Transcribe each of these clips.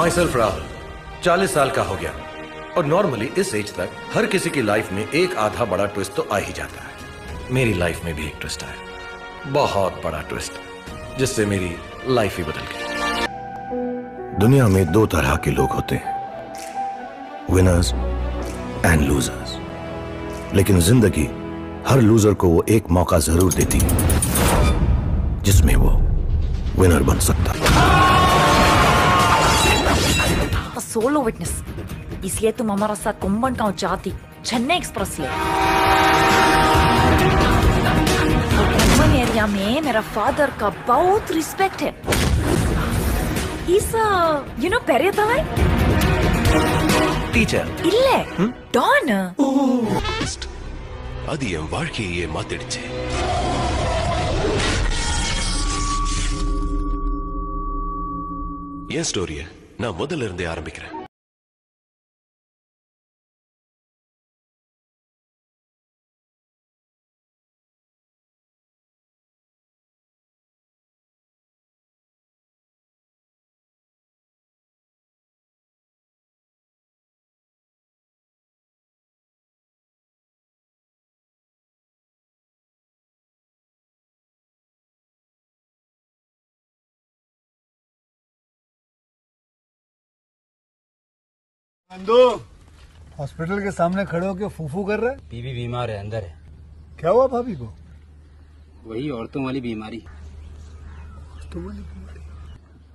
My self Rahul चालीस साल का हो गया और नॉर्मली इस एज तक हर किसी की लाइफ में एक आधा बड़ा ट्विस्ट तो आ ही जाता है मेरी लाइफ में भी एक ट्विस्ट आया बहुत बड़ा ट्विस्ट जिससे मेरी लाइफ ही बदल गई दुनिया में दो तरह के लोग होते हैं विनर्स एंड लूजर्स लेकिन जिंदगी हर लूजर को वो एक मौका जरूर देती है जिसमें वो विनर बन सकता है सोलो विटनेस इसलिए तुम हमारा साथ कुंभन गांव जाती चेन्नई एक्सप्रेस ले कुंभन एरिया में मेरा फादर का बहुत रिस्पेक्ट है इस यू नो पेरिय ಟೀಚರ್ ಇಲ್ಲೇ ಡಾನ್ ಅದು ಎನ್ வாழ்க்கையே மாத்திடுச்சு என் ஸ்டோரிய நான் முதல்ல இருந்தே ஆரம்பிக்கிறேன் हॉस्पिटल के सामने खड़े होकर फूफू कर रहे बीबी बीमार है अंदर है क्या हुआ भाभी को वही औरतों वाली बीमारी औरतों वाली बीमारी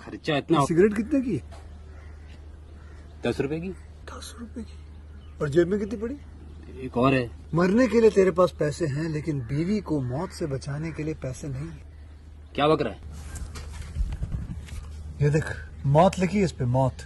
खर्चा इतना सिगरेट कितने की दस रुपए की दस रुपए की और जेब में कितनी पड़ी एक और है मरने के लिए तेरे पास पैसे हैं लेकिन बीवी को मौत से बचाने के लिए पैसे नहीं क्या बक रहा है ये देख मौत लिखी इस पे मौत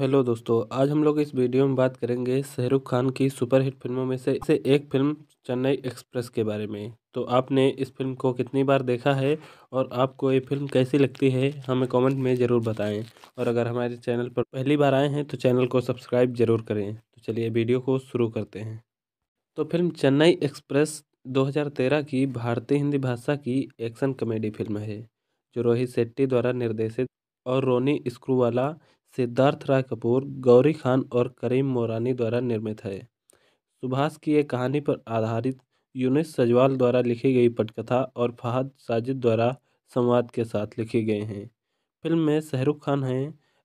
हेलो दोस्तों आज हम लोग इस वीडियो में बात करेंगे शाहरुख खान की सुपरहिट फिल्मों में से से एक फिल्म चेन्नई एक्सप्रेस के बारे में तो आपने इस फिल्म को कितनी बार देखा है और आपको ये फिल्म कैसी लगती है हमें कमेंट में ज़रूर बताएं और अगर हमारे चैनल पर पहली बार आए हैं तो चैनल को सब्सक्राइब जरूर करें तो चलिए वीडियो को शुरू करते हैं तो फिल्म चेन्नई एक्सप्रेस दो की भारतीय हिंदी भाषा की एक्शन कॉमेडी फिल्म है जो रोहित शेट्टी द्वारा निर्देशित और रोनी स्क्रूवाला सिद्धार्थ राय कपूर गौरी खान और करीम मोरानी द्वारा निर्मित है सुभाष की एक कहानी पर आधारित यूनिस सजवाल द्वारा लिखी गई पटकथा और फहद साजिद द्वारा संवाद के साथ लिखे गए हैं फिल्म में शहरुख खान हैं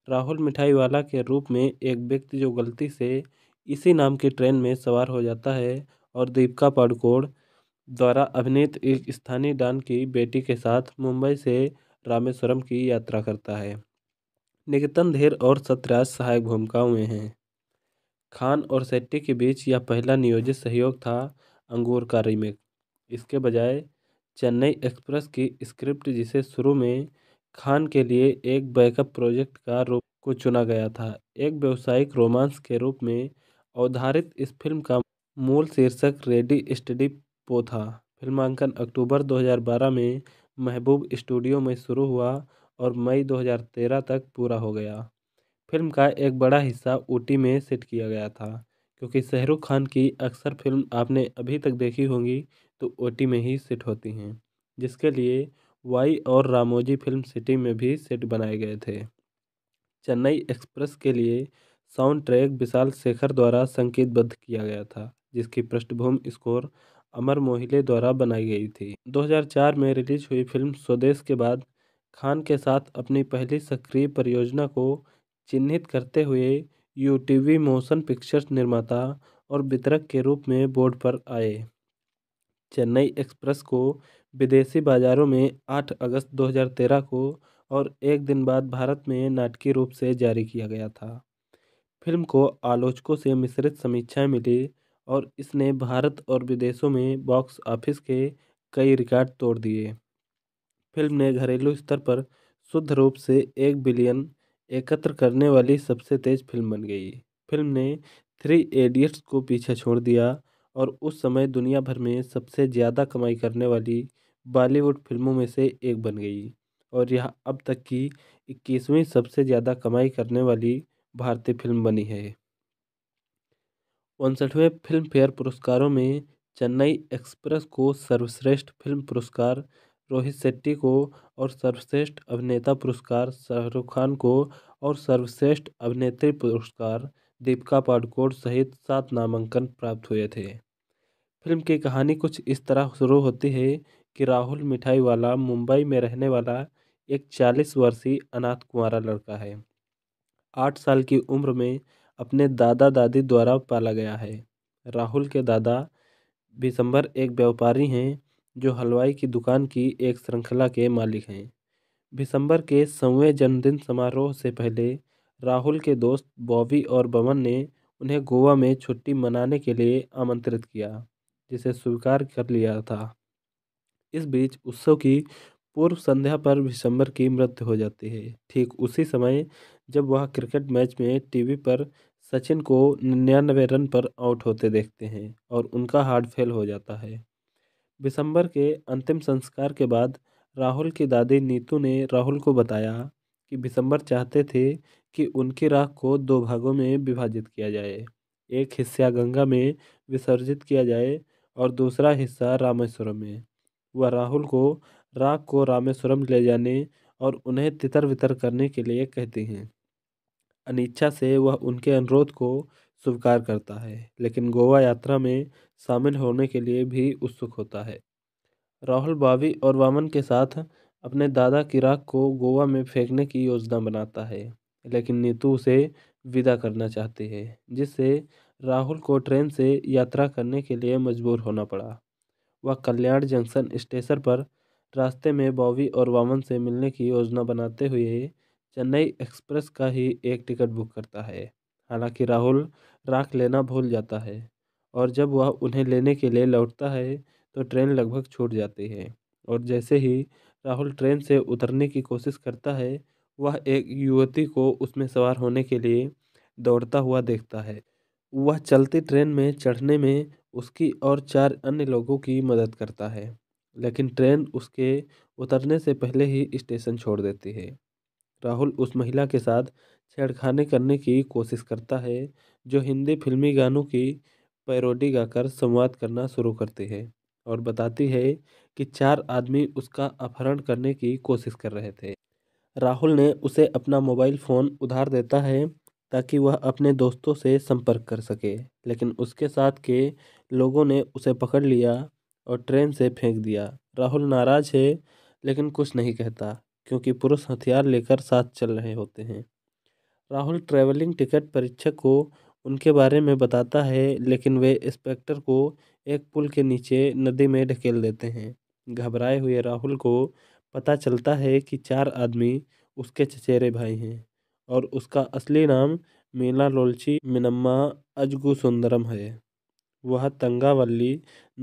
राहुल मिठाई वाला के रूप में एक व्यक्ति जो गलती से इसी नाम की ट्रेन में सवार हो जाता है और दीपिका पाडुकोण द्वारा अभिनीत एक स्थानीय डान की बेटी के साथ मुंबई से रामेश्वरम की यात्रा करता है निकेतन धेर और सत्यराज सहायक भूमिकाओं में हैं खान और सेट्टी के बीच यह पहला नियोजित सहयोग था अंगूर का रीमेक इसके बजाय चेन्नई एक्सप्रेस की स्क्रिप्ट जिसे शुरू में खान के लिए एक बैकअप प्रोजेक्ट का रूप को चुना गया था एक व्यावसायिक रोमांस के रूप में अवधारित इस फिल्म का मूल शीर्षक रेडी स्टडी पो था फिल्मांकन अक्टूबर 2012 में महबूब स्टूडियो में शुरू हुआ और मई 2013 तक पूरा हो गया फिल्म का एक बड़ा हिस्सा ऊटी में सेट किया गया था क्योंकि शाहरुख खान की अक्सर फिल्म आपने अभी तक देखी होंगी तो ऊटी में ही सेट होती हैं जिसके लिए वाई और रामोजी फिल्म सिटी में भी सेट बनाए गए थे चेन्नई एक्सप्रेस के लिए साउंड ट्रैक विशाल शेखर द्वारा संगीतबद्ध किया गया था जिसकी पृष्ठभूमि स्कोर अमर मोहिले द्वारा बनाई गई थी 2004 में रिलीज हुई फिल्म स्वदेश के बाद खान के साथ अपनी पहली सक्रिय परियोजना को चिन्हित करते हुए U T V Motion Pictures निर्माता और वितरक के रूप में बोर्ड पर आए चेन्नई एक्सप्रेस को विदेशी बाजारों में 8 अगस्त 2013 को और एक दिन बाद भारत में नाटकीय रूप से जारी किया गया था फिल्म को आलोचकों से मिश्रित समीक्षाएं मिली और इसने भारत और विदेशों में बॉक्स ऑफिस के कई रिकॉर्ड तोड़ दिए फिल्म ने घरेलू स्तर पर शुद्ध रूप से एक बिलियन एकत्र करने वाली सबसे तेज़ फिल्म बन गई फिल्म ने थ्री एडियट्स को पीछे छोड़ दिया और उस समय दुनिया भर में सबसे ज़्यादा कमाई करने वाली बॉलीवुड फिल्मों में से एक बन गई और यह अब तक की इक्कीसवीं सबसे ज़्यादा कमाई करने वाली भारतीय फिल्म बनी है उनसठवें फिल्म फेयर पुरस्कारों में चेन्नई एक्सप्रेस को सर्वश्रेष्ठ फिल्म पुरस्कार रोहित शेट्टी को और सर्वश्रेष्ठ अभिनेता पुरस्कार शाहरुख खान को और सर्वश्रेष्ठ अभिनेत्री पुरस्कार दीपिका पाडुकोण सहित सात नामांकन प्राप्त हुए थे फिल्म की कहानी कुछ इस तरह शुरू होती है कि राहुल मिठाई वाला मुंबई में रहने वाला एक चालीस वर्षीय अनाथ कुंवारा लड़का है आठ साल की उम्र में अपने दादा दादी द्वारा पाला गया है राहुल के दादा दिसंबर एक व्यापारी हैं जो हलवाई की दुकान की एक श्रृंखला के मालिक हैं दिसंबर के सौवें जन्मदिन समारोह से पहले राहुल के दोस्त बॉबी और बमन ने उन्हें गोवा में छुट्टी मनाने के लिए आमंत्रित किया जिसे स्वीकार कर लिया था इस बीच उत्सव की पूर्व संध्या पर विशंबर की मृत्यु हो जाती है ठीक उसी समय जब वह क्रिकेट मैच में टीवी पर सचिन को निन्यानवे रन पर आउट होते देखते हैं और उनका हार्ट फेल हो जाता है दिसंबर के अंतिम संस्कार के बाद राहुल की दादी नीतू ने राहुल को बताया कि दिसंबर चाहते थे कि उनकी राख को दो भागों में विभाजित किया जाए एक हिस्सा गंगा में विसर्जित किया जाए और दूसरा हिस्सा रामेश्वरम में वह राहुल को राख को रामेश्वरम ले जाने और उन्हें तितर वितर करने के लिए कहती हैं अनिच्छा से वह उनके अनुरोध को स्वीकार करता है लेकिन गोवा यात्रा में शामिल होने के लिए भी उत्सुक होता है राहुल बावी और वामन के साथ अपने दादा की राख को गोवा में फेंकने की योजना बनाता है लेकिन नीतू उसे विदा करना चाहती है जिससे राहुल को ट्रेन से यात्रा करने के लिए मजबूर होना पड़ा वह कल्याण जंक्शन स्टेशन पर रास्ते में बॉबी और वामन से मिलने की योजना बनाते हुए चेन्नई एक्सप्रेस का ही एक टिकट बुक करता है हालांकि राहुल राख लेना भूल जाता है और जब वह उन्हें लेने के लिए लौटता है तो ट्रेन लगभग छूट जाती है और जैसे ही राहुल ट्रेन से उतरने की कोशिश करता है वह एक युवती को उसमें सवार होने के लिए दौड़ता हुआ देखता है वह चलती ट्रेन में चढ़ने में उसकी और चार अन्य लोगों की मदद करता है लेकिन ट्रेन उसके उतरने से पहले ही स्टेशन छोड़ देती है राहुल उस महिला के साथ छेड़खानी करने की कोशिश करता है जो हिंदी फिल्मी गानों की पैरोडी गाकर संवाद करना शुरू करती है और बताती है कि चार आदमी उसका अपहरण करने की कोशिश कर रहे थे राहुल ने उसे अपना मोबाइल फ़ोन उधार देता है ताकि वह अपने दोस्तों से संपर्क कर सके लेकिन उसके साथ के लोगों ने उसे पकड़ लिया और ट्रेन से फेंक दिया राहुल नाराज़ है लेकिन कुछ नहीं कहता क्योंकि पुरुष हथियार लेकर साथ चल रहे होते हैं राहुल ट्रैवलिंग टिकट परीक्षक को उनके बारे में बताता है लेकिन वे इंस्पेक्टर को एक पुल के नीचे नदी में ढकेल देते हैं घबराए हुए राहुल को पता चलता है कि चार आदमी उसके चचेरे भाई हैं और उसका असली नाम मीना लोलची मिनम्मा अजगु सुंदरम है वह तंगावल्ली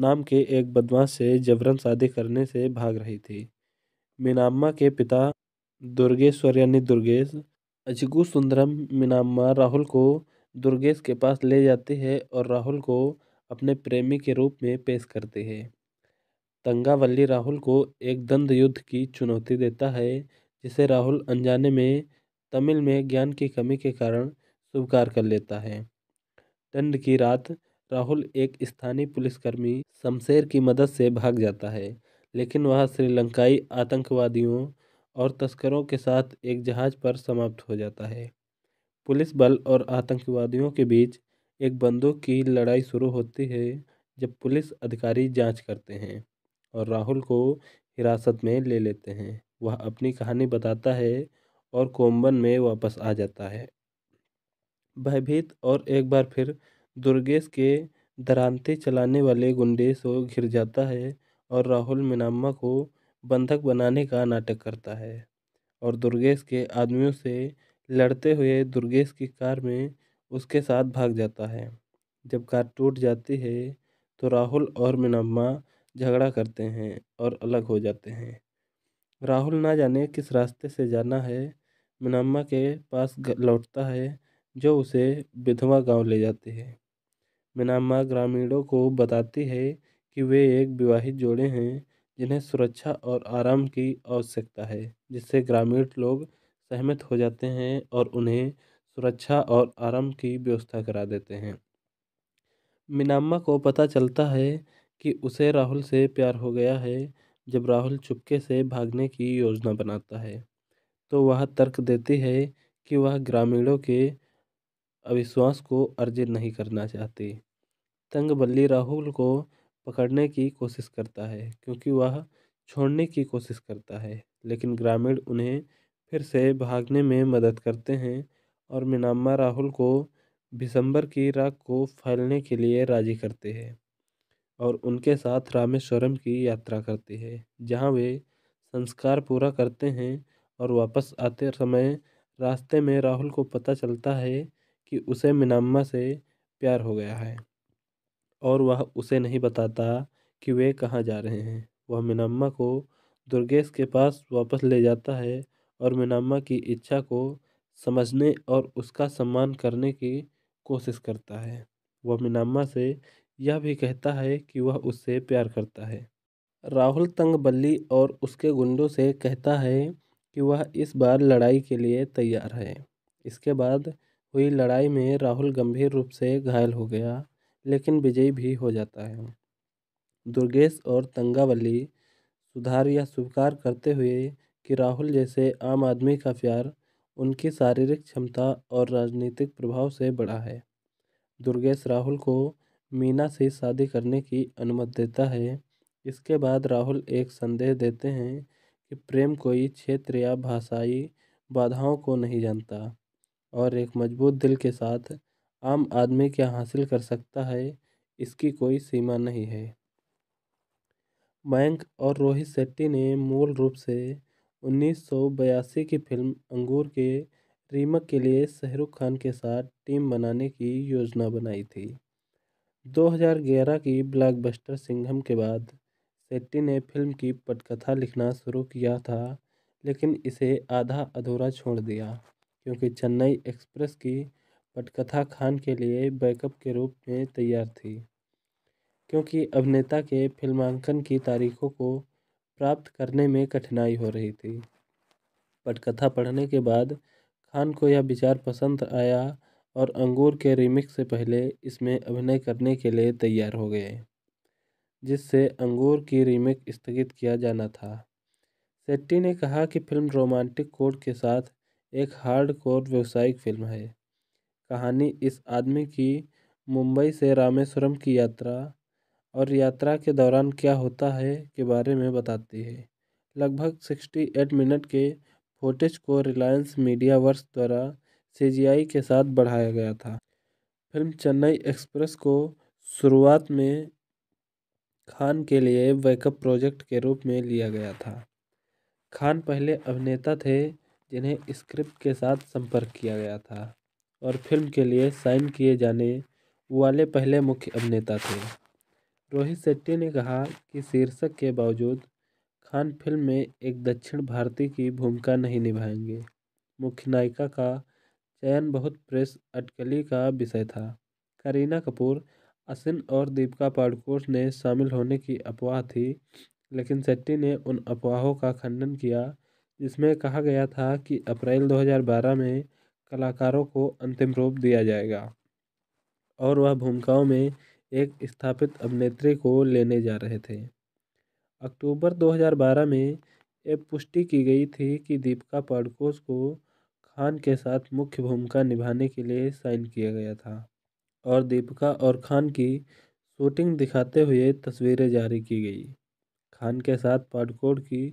नाम के एक बदमाश से जबरन शादी करने से भाग रही थी मीनाम्मा के पिता दुर्गेश्वर यानी दुर्गेश अजगु सुंदरम मीनाम्मा राहुल को दुर्गेश के पास ले जाती है और राहुल को अपने प्रेमी के रूप में पेश करती है तंगावल्ली राहुल को एक दंद युद्ध की चुनौती देता है जिसे राहुल अनजाने में तमिल में ज्ञान की कमी के कारण स्वीकार कर लेता है दंड की रात राहुल एक स्थानीय पुलिसकर्मी शमशेर की मदद से भाग जाता है लेकिन वह श्रीलंकाई आतंकवादियों और तस्करों के साथ एक जहाज़ पर समाप्त हो जाता है पुलिस बल और आतंकवादियों के बीच एक बंदूक की लड़ाई शुरू होती है जब पुलिस अधिकारी जांच करते हैं और राहुल को हिरासत में ले लेते हैं वह अपनी कहानी बताता है और कोम्बन में वापस आ जाता है भयभीत और एक बार फिर दुर्गेश के दरानते चलाने वाले गुंडे से घिर जाता है और राहुल मिनाम्मा को बंधक बनाने का नाटक करता है और दुर्गेश के आदमियों से लड़ते हुए दुर्गेश की कार में उसके साथ भाग जाता है जब कार टूट जाती है तो राहुल और मिनम्मा झगड़ा करते हैं और अलग हो जाते हैं राहुल ना जाने किस रास्ते से जाना है मिनम्मा के पास लौटता है जो उसे विधवा गांव ले जाती है मिनम्मा ग्रामीणों को बताती है कि वे एक विवाहित जोड़े हैं जिन्हें सुरक्षा और आराम की आवश्यकता है जिससे ग्रामीण लोग सहमत हो जाते हैं और उन्हें सुरक्षा और आराम की व्यवस्था करा देते हैं मिनाम्मा को पता चलता है कि उसे राहुल से प्यार हो गया है जब राहुल चुपके से भागने की योजना बनाता है तो वह तर्क देती है कि वह ग्रामीणों के अविश्वास को अर्जित नहीं करना चाहती तंग बल्ली राहुल को पकड़ने की कोशिश करता है क्योंकि वह छोड़ने की कोशिश करता है लेकिन ग्रामीण उन्हें फिर से भागने में मदद करते हैं और मिनाम्मा राहुल को भिसंबर की राख को फैलने के लिए राजी करते हैं और उनके साथ रामेश्वरम की यात्रा करती है जहाँ वे संस्कार पूरा करते हैं और वापस आते समय रास्ते में राहुल को पता चलता है कि उसे मिनाम्मा से प्यार हो गया है और वह उसे नहीं बताता कि वे कहाँ जा रहे हैं वह मिनम्मा को दुर्गेश के पास वापस ले जाता है और मिनम्मा की इच्छा को समझने और उसका सम्मान करने की कोशिश करता है वह मिनम्मा से यह भी कहता है कि वह उससे प्यार करता है राहुल तंग बल्ली और उसके गुंडों से कहता है कि वह इस बार लड़ाई के लिए तैयार है इसके बाद हुई लड़ाई में राहुल गंभीर रूप से घायल हो गया लेकिन विजयी भी हो जाता है दुर्गेश और तंगावली सुधार या स्वीकार करते हुए कि राहुल जैसे आम आदमी का प्यार उनकी शारीरिक क्षमता और राजनीतिक प्रभाव से बड़ा है दुर्गेश राहुल को मीना से शादी करने की अनुमति देता है इसके बाद राहुल एक संदेश देते हैं कि प्रेम कोई क्षेत्र या भाषाई बाधाओं को नहीं जानता और एक मजबूत दिल के साथ आम आदमी क्या हासिल कर सकता है इसकी कोई सीमा नहीं है मयंक और रोहित शेट्टी ने मूल रूप से 1982 की फिल्म अंगूर के रीमक के लिए शाहरुख खान के साथ टीम बनाने की योजना बनाई थी 2011 की ब्लॉकबस्टर सिंघम के बाद शेट्टी ने फिल्म की पटकथा लिखना शुरू किया था लेकिन इसे आधा अधूरा छोड़ दिया क्योंकि चेन्नई एक्सप्रेस की पटकथा खान के लिए बैकअप के रूप में तैयार थी क्योंकि अभिनेता के फिल्मांकन की तारीखों को प्राप्त करने में कठिनाई हो रही थी पटकथा पढ़ने के बाद खान को यह विचार पसंद आया और अंगूर के रीमिक्स से पहले इसमें अभिनय करने के लिए तैयार हो गए जिससे अंगूर की रीमेक स्थगित किया जाना था सेट्टी ने कहा कि फिल्म रोमांटिक कोड के साथ एक हार्ड कोर व्यावसायिक फिल्म है कहानी इस आदमी की मुंबई से रामेश्वरम की यात्रा और यात्रा के दौरान क्या होता है के बारे में बताती है लगभग सिक्सटी एट मिनट के फोटेज को रिलायंस मीडिया वर्स द्वारा सीजीआई के साथ बढ़ाया गया था फिल्म चेन्नई एक्सप्रेस को शुरुआत में खान के लिए बैकअप प्रोजेक्ट के रूप में लिया गया था खान पहले अभिनेता थे जिन्हें स्क्रिप्ट के साथ संपर्क किया गया था और फिल्म के लिए साइन किए जाने वाले पहले मुख्य अभिनेता थे रोहित शेट्टी ने कहा कि शीर्षक के बावजूद खान फिल्म में एक दक्षिण भारतीय की भूमिका नहीं निभाएंगे मुख्य नायिका का चयन बहुत प्रेस अटकली का विषय था करीना कपूर असिन और दीपिका पाडुकोण ने शामिल होने की अफवाह थी लेकिन शेट्टी ने उन अफवाहों का खंडन किया जिसमें कहा गया था कि अप्रैल 2012 में कलाकारों को अंतिम रूप दिया जाएगा और वह भूमिकाओं में एक स्थापित अभिनेत्री को लेने जा रहे थे अक्टूबर 2012 में ये पुष्टि की गई थी कि दीपिका पाडकोस को खान के साथ मुख्य भूमिका निभाने के लिए साइन किया गया था और दीपिका और खान की शूटिंग दिखाते हुए तस्वीरें जारी की गई खान के साथ पाडकोड की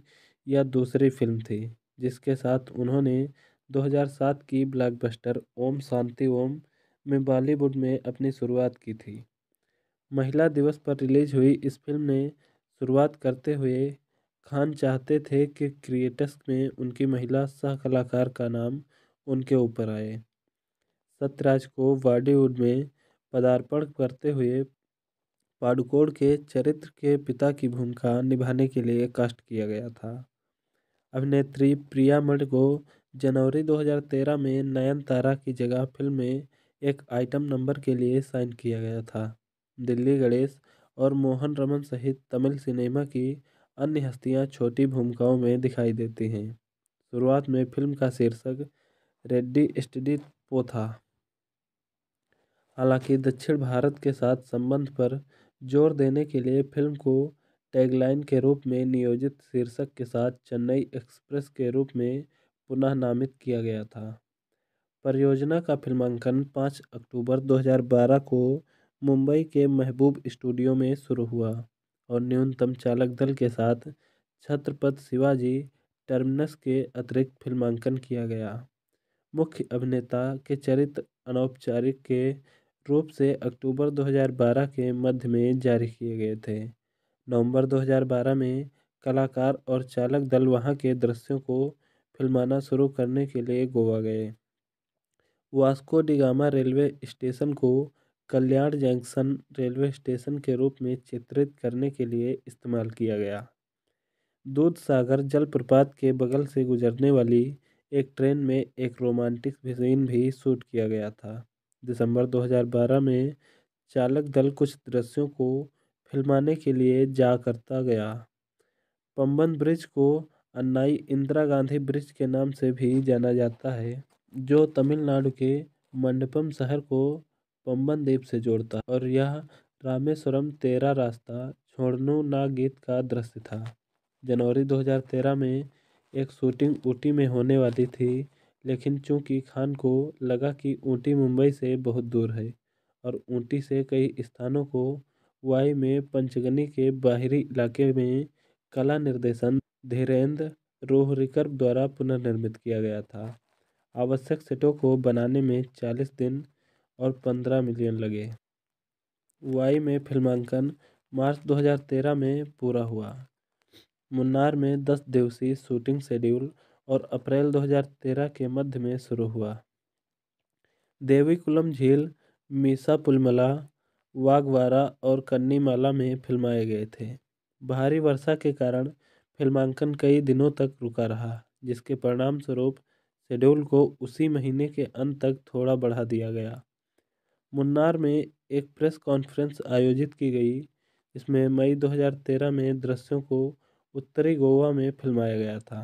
यह दूसरी फिल्म थी जिसके साथ उन्होंने 2007 की ब्लॉकबस्टर ओम शांति ओम में बॉलीवुड में अपनी शुरुआत की थी महिला दिवस पर रिलीज हुई इस फिल्म ने शुरुआत करते हुए खान चाहते थे कि क्रिएटर्स में उनकी महिला सह कलाकार का नाम उनके ऊपर आए सत्यराज को बॉलीवुड में पदार्पण करते हुए पाडुकोड के चरित्र के पिता की भूमिका निभाने के लिए कास्ट किया गया था अभिनेत्री प्रिया मड को जनवरी 2013 में नयनतारा की जगह फिल्म में एक आइटम नंबर के लिए साइन किया गया था दिल्ली गणेश और मोहन रमन सहित तमिल सिनेमा की अन्य हस्तियां छोटी भूमिकाओं में दिखाई देती हैं शुरुआत में फिल्म का शीर्षक रेड्डी स्टडी पो था हालांकि दक्षिण भारत के साथ संबंध पर जोर देने के लिए फिल्म को टैगलाइन के रूप में नियोजित शीर्षक के साथ चेन्नई एक्सप्रेस के रूप में पुनः नामित किया गया था परियोजना का फिल्मांकन पाँच अक्टूबर 2012 को मुंबई के महबूब स्टूडियो में शुरू हुआ और न्यूनतम चालक दल के साथ छत्रपति शिवाजी टर्मिनस के अतिरिक्त फिल्मांकन किया गया मुख्य अभिनेता के चरित्र अनौपचारिक के रूप से अक्टूबर 2012 के मध्य में जारी किए गए थे नवंबर 2012 में कलाकार और चालक दल वहां के दृश्यों को फिल्माना शुरू करने के लिए गोवा गए वास्को डिगामा रेलवे स्टेशन को कल्याण जंक्शन रेलवे स्टेशन के रूप में चित्रित करने के लिए इस्तेमाल किया गया दूध सागर जलप्रपात के बगल से गुजरने वाली एक ट्रेन में एक रोमांटिक सीन भी शूट किया गया था दिसंबर 2012 में चालक दल कुछ दृश्यों को फिल्माने के लिए जा करता गया पंबन ब्रिज को अन्नाई इंदिरा गांधी ब्रिज के नाम से भी जाना जाता है जो तमिलनाडु के मंडपम शहर को पम्बन द्वीप से जोड़ता और यह रामेश्वरम तेरा रास्ता छोड़नू ना गीत का दृश्य था जनवरी 2013 में एक शूटिंग ऊटी में होने वाली थी लेकिन चूंकि खान को लगा कि ऊटी मुंबई से बहुत दूर है और ऊटी से कई स्थानों को वाई में पंचगनी के बाहरी इलाके में कला निर्देशन धीरेन्द्र रोहरिकर द्वारा पुनर्निर्मित किया गया था आवश्यक सेटों को बनाने में चालीस दिन और पंद्रह मिलियन लगे वाई में फिल्मांकन मार्च 2013 में पूरा हुआ मुन्नार में 10 दिवसीय शूटिंग शेड्यूल और अप्रैल 2013 के मध्य में शुरू हुआ देवीकुलम झील मीसा पुलमला वागवारा और कन्नीमाला में फिल्माए गए थे भारी वर्षा के कारण फिल्मांकन कई दिनों तक रुका रहा जिसके परिणामस्वरूप शेड्यूल को उसी महीने के अंत तक थोड़ा बढ़ा दिया गया मुन्नार में एक प्रेस कॉन्फ्रेंस आयोजित की गई इसमें मई 2013 में दृश्यों को उत्तरी गोवा में फिल्माया गया था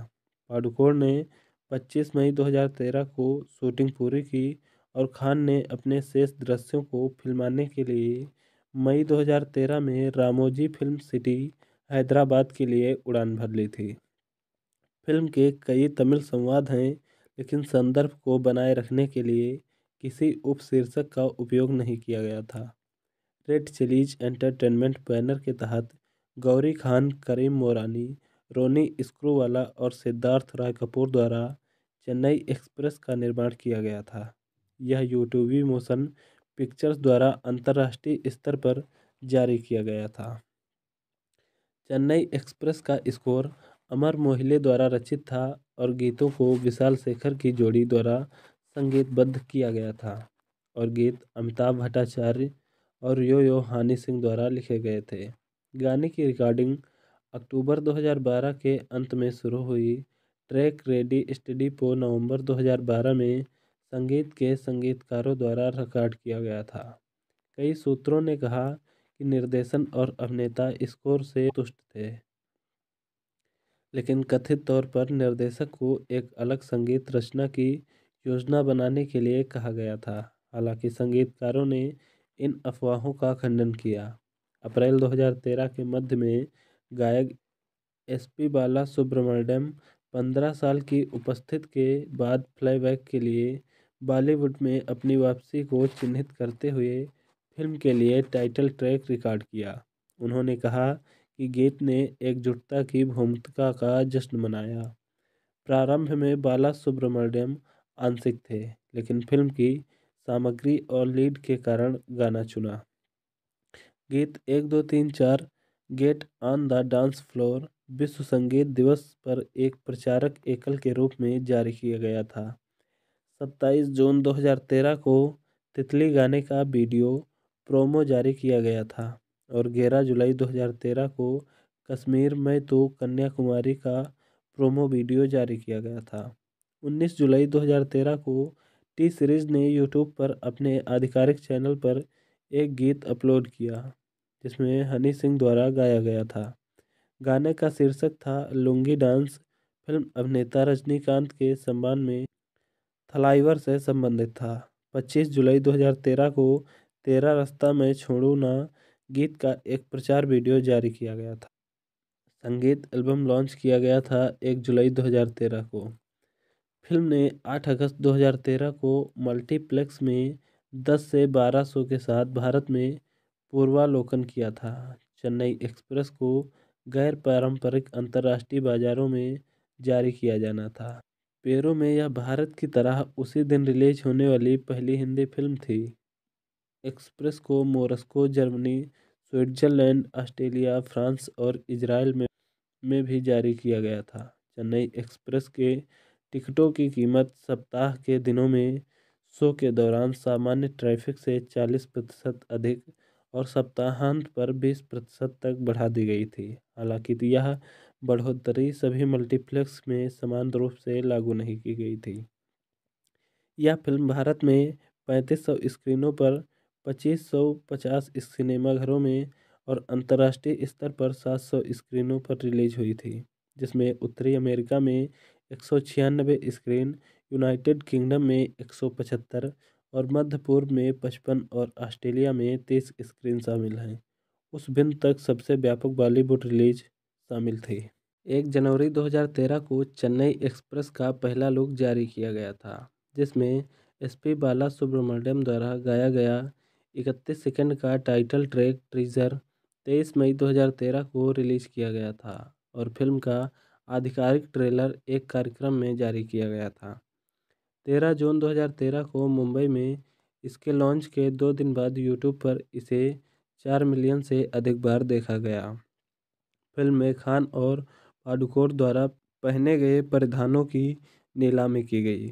पाडुकोण ने 25 मई 2013 को शूटिंग पूरी की और खान ने अपने शेष दृश्यों को फिल्माने के लिए मई 2013 में रामोजी फिल्म सिटी हैदराबाद के लिए उड़ान भर ली थी फिल्म के कई तमिल संवाद हैं लेकिन संदर्भ को बनाए रखने के लिए किसी उपशीर्षक का उपयोग नहीं किया गया था रेड चिलीज एंटरटेनमेंट बैनर के तहत गौरी खान करीम मोरानी रोनी स्क्रूवाला और सिद्धार्थ राय कपूर द्वारा चेन्नई एक्सप्रेस का निर्माण किया गया था यह यूट्यूबी मोशन पिक्चर्स द्वारा अंतर्राष्ट्रीय स्तर पर जारी किया गया था चेन्नई एक्सप्रेस का स्कोर अमर मोहिले द्वारा रचित था और गीतों को विशाल शेखर की जोड़ी द्वारा संगीतबद्ध किया गया था और गीत अमिताभ भट्टाचार्य और यो यो हानि सिंह द्वारा लिखे गए थे गाने की रिकॉर्डिंग अक्टूबर 2012 के अंत में शुरू हुई ट्रैक रेडी स्टडी को नवंबर 2012 में संगीत के संगीतकारों द्वारा रिकॉर्ड किया गया था कई सूत्रों ने कहा कि निर्देशन और अभिनेता स्कोर से तुष्ट थे लेकिन कथित तौर पर निर्देशक को एक अलग संगीत रचना की योजना बनाने के लिए कहा गया था हालांकि संगीतकारों ने इन अफवाहों का खंडन किया अप्रैल 2013 के मध्य में गायक एस पी बाला सुब्रमण्यम पंद्रह साल की उपस्थित के बाद फ्लैबैक के लिए बॉलीवुड में अपनी वापसी को चिन्हित करते हुए फिल्म के लिए टाइटल ट्रैक रिकॉर्ड किया उन्होंने कहा कि गीत ने एकजुटता की भूमिका का जश्न मनाया प्रारंभ में बाला सुब्रमण्यम आंशिक थे लेकिन फिल्म की सामग्री और लीड के कारण गाना चुना गीत एक दो तीन चार get on the dance floor विश्व संगीत दिवस पर एक प्रचारक एकल के रूप में जारी किया गया था सत्ताईस जून 2013 को तितली गाने का वीडियो प्रोमो जारी किया गया था और 11 जुलाई 2013 को कश्मीर में तो कन्याकुमारी का प्रोमो वीडियो जारी किया गया था 19 जुलाई 2013 को टी सीरीज़ ने यूट्यूब पर अपने आधिकारिक चैनल पर एक गीत अपलोड किया जिसमें हनी सिंह द्वारा गाया गया था गाने का शीर्षक था लुंगी डांस फिल्म अभिनेता रजनीकांत के सम्मान में थलाइवर से संबंधित था 25 जुलाई 2013 को तेरा रास्ता मैं छोड़ू ना गीत का एक प्रचार वीडियो जारी किया गया था संगीत एल्बम लॉन्च किया गया था 1 जुलाई 2013 को फिल्म ने 8 अगस्त 2013 को मल्टीप्लेक्स में 10 से बारह शो के साथ भारत में पूर्वालोकन किया था चेन्नई एक्सप्रेस को गैर पारंपरिक अंतर्राष्ट्रीय बाजारों में जारी किया जाना था पेरू में यह भारत की तरह उसी दिन रिलीज होने वाली पहली हिंदी फिल्म थी एक्सप्रेस को Morocco Germany, Switzerland, Australia, France और इजराइल में भी जारी किया गया था चेन्नई एक्सप्रेस के टिकटों की कीमत सप्ताह के दिनों में शो के दौरान सामान्य ट्रैफिक से चालीस प्रतिशत अधिक और सप्ताहांत पर बीस प्रतिशत तक बढ़ा दी गई थी हालांकि तो यह बढ़ोतरी सभी मल्टीप्लेक्स में समान रूप से लागू नहीं की गई थी यह फिल्म भारत में पैंतीस सौ स्क्रीनों पर पच्चीस सौ पचास सिनेमाघरों में और अंतर्राष्ट्रीय स्तर पर सात सौ स्क्रीनों पर रिलीज हुई थी जिसमें उत्तरी अमेरिका में एक सौ छियानबे स्क्रीन यूनाइटेड किंगडम में एक सौ पचहत्तर और मध्य पूर्व में पचपन और ऑस्ट्रेलिया में तीस स्क्रीन शामिल हैं उस दिन तक सबसे व्यापक बॉलीवुड रिलीज शामिल थी एक जनवरी 2013 को चेन्नई एक्सप्रेस का पहला लुक जारी किया गया था जिसमें एस पी बाला सुब्रमण्यम द्वारा गाया गया इकतीस सेकंड का टाइटल ट्रैक ट्रीजर तेईस मई 2013 को रिलीज़ किया गया था और फिल्म का आधिकारिक ट्रेलर एक कार्यक्रम में जारी किया गया था 13 जून 2013 को मुंबई में इसके लॉन्च के दो दिन बाद यूट्यूब पर इसे चार मिलियन से अधिक बार देखा गया फिल्म में खान और पाडुकोर द्वारा पहने गए परिधानों की नीलामी की गई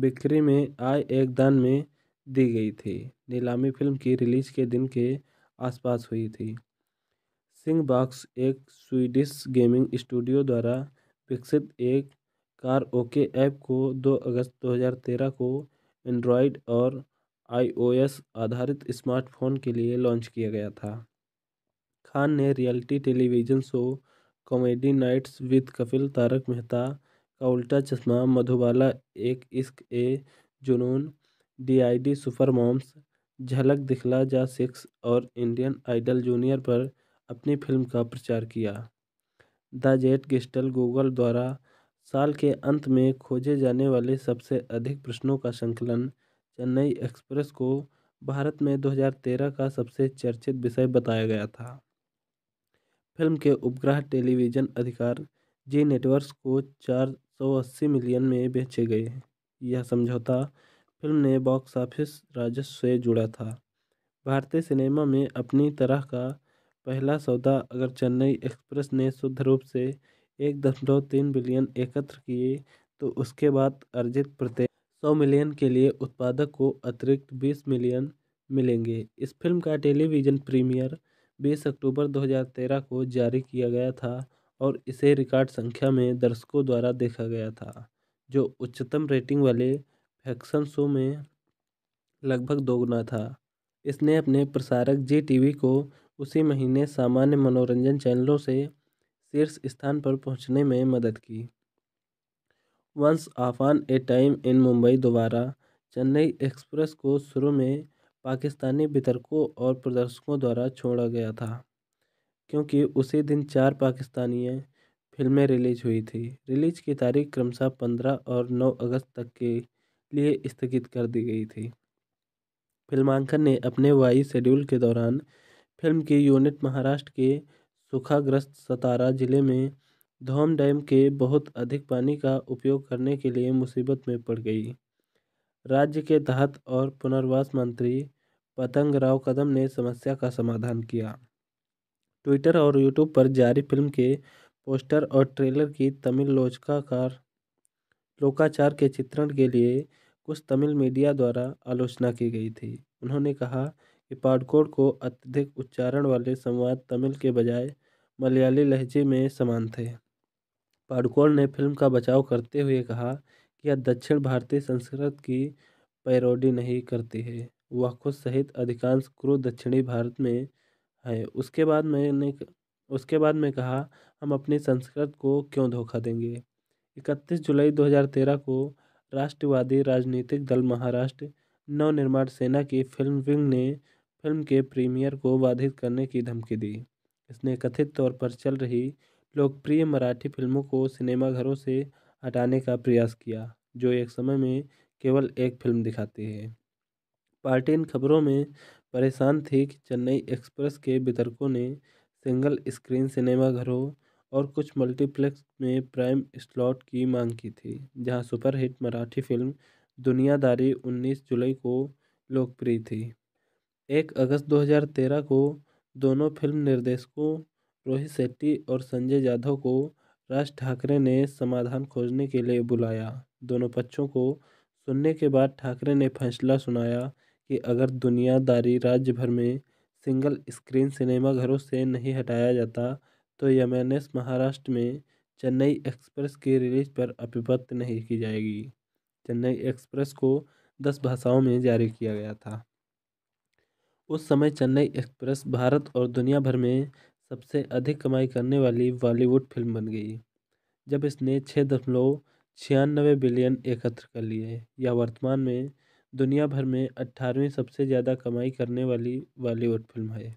बिक्री में आए एक दान में दी गई थी नीलामी फिल्म की रिलीज के दिन के आसपास हुई थी बॉक्स एक स्वीडिश गेमिंग स्टूडियो द्वारा विकसित एक कार ओके ऐप को 2 अगस्त 2013 को एंड्रॉयड और आईओएस आधारित स्मार्टफोन के लिए लॉन्च किया गया था खान ने reality television show comedy nights with Kapil Tarak Mehta का उल्टा चश्मा मधुबाला एक इश्क ए जुनून DID super Moms Jhalak Dikhhla जा सिक्स और इंडियन आइडल जूनियर पर अपनी फिल्म का प्रचार किया द जेट गिस्टल गूगल द्वारा साल के अंत में खोजे जाने वाले सबसे अधिक प्रश्नों का संकलन चेन्नई एक्सप्रेस को भारत में 2013 का सबसे चर्चित विषय बताया गया था फिल्म के उपग्रह टेलीविजन अधिकार जी नेटवर्क को 480 मिलियन में बेचे गए यह समझौता फिल्म ने बॉक्स ऑफिस राजस्व से जुड़ा था भारतीय सिनेमा में अपनी तरह का पहला सौदा अगर चेन्नई एक्सप्रेस ने शुद्ध रूप से एक दशमलव तीन बिलियन एकत्र किए तो उसके बाद अर्जित प्रत्येक सौ मिलियन के लिए उत्पादक को अतिरिक्त बीस मिलियन मिलेंगे इस फिल्म का टेलीविज़न प्रीमियर बीस अक्टूबर 2013 को जारी किया गया था और इसे रिकॉर्ड संख्या में दर्शकों द्वारा देखा गया था जो उच्चतम रेटिंग वाले एक्शन शो में लगभग दोगुना था इसने अपने प्रसारक जी टीवी को उसी महीने सामान्य मनोरंजन चैनलों से शीर्ष स्थान पर पहुंचने में मदद की once आफान a time in Mumbai दोबारा चेन्नई एक्सप्रेस को शुरू में पाकिस्तानी वितरकों और प्रदर्शकों द्वारा छोड़ा गया था क्योंकि उसी दिन चार पाकिस्तानी फिल्में रिलीज हुई थी रिलीज की तारीख क्रमशः पंद्रह और नौ अगस्त तक की लिए स्थगित कर दी गई थी फिल्मांकन ने अपने वाई शेड्यूल के दौरान फिल्म की यूनिट महाराष्ट्र के सूखाग्रस्त सतारा जिले में धोम डैम के बहुत अधिक पानी का उपयोग करने के लिए मुसीबत में पड़ गई राज्य के तहत और पुनर्वास मंत्री पतंग राव कदम ने समस्या का समाधान किया ट्विटर और यूट्यूब पर जारी फिल्म के पोस्टर और ट्रेलर की तमिल लोचकाकार लोकाचार के चित्रण के लिए कुछ तमिल मीडिया द्वारा आलोचना की गई थी उन्होंने कहा कि पाडकोड को अत्यधिक उच्चारण वाले संवाद तमिल के बजाय मलयाली लहजे में समान थे पाडकोड ने फिल्म का बचाव करते हुए कहा कि यह दक्षिण भारतीय संस्कृत की पैरोडी नहीं करती है वह खुद सहित अधिकांश क्रू दक्षिणी भारत में है उसके बाद मैंने उसके बाद में कहा हम अपनी संस्कृत को क्यों धोखा देंगे इकतीस जुलाई 2013 को राष्ट्रवादी राजनीतिक दल महाराष्ट्र नवनिर्माण सेना की फिल्म विंग ने फिल्म के प्रीमियर को बाधित करने की धमकी दी इसने कथित तौर पर चल रही लोकप्रिय मराठी फिल्मों को सिनेमाघरों से हटाने का प्रयास किया जो एक समय में केवल एक फिल्म दिखाती है पार्टी इन खबरों में परेशान थी कि चेन्नई एक्सप्रेस के वितरकों ने सिंगल स्क्रीन सिनेमाघरों और कुछ मल्टीप्लेक्स में प्राइम स्लॉट की मांग की थी जहां सुपरहिट मराठी फिल्म दुनियादारी 19 जुलाई को लोकप्रिय थी एक अगस्त 2013 को दोनों फिल्म निर्देशकों रोहित शेट्टी और संजय जाधव को राज ठाकरे ने समाधान खोजने के लिए बुलाया दोनों पक्षों को सुनने के बाद ठाकरे ने फैसला सुनाया कि अगर दुनियादारी राज्य भर में सिंगल स्क्रीन सिनेमाघरों से नहीं हटाया जाता तो एस महाराष्ट्र में चेन्नई एक्सप्रेस के रिलीज पर अभिपत्त नहीं की जाएगी चेन्नई एक्सप्रेस को दस भाषाओं में जारी किया गया था उस समय चेन्नई एक्सप्रेस भारत और दुनिया भर में सबसे अधिक कमाई करने वाली बॉलीवुड फिल्म बन गई जब इसने छः दशमलव छियानवे बिलियन एकत्र कर लिए यह वर्तमान में दुनिया भर में अट्ठारहवीं सबसे ज़्यादा कमाई करने वाली बॉलीवुड फिल्म है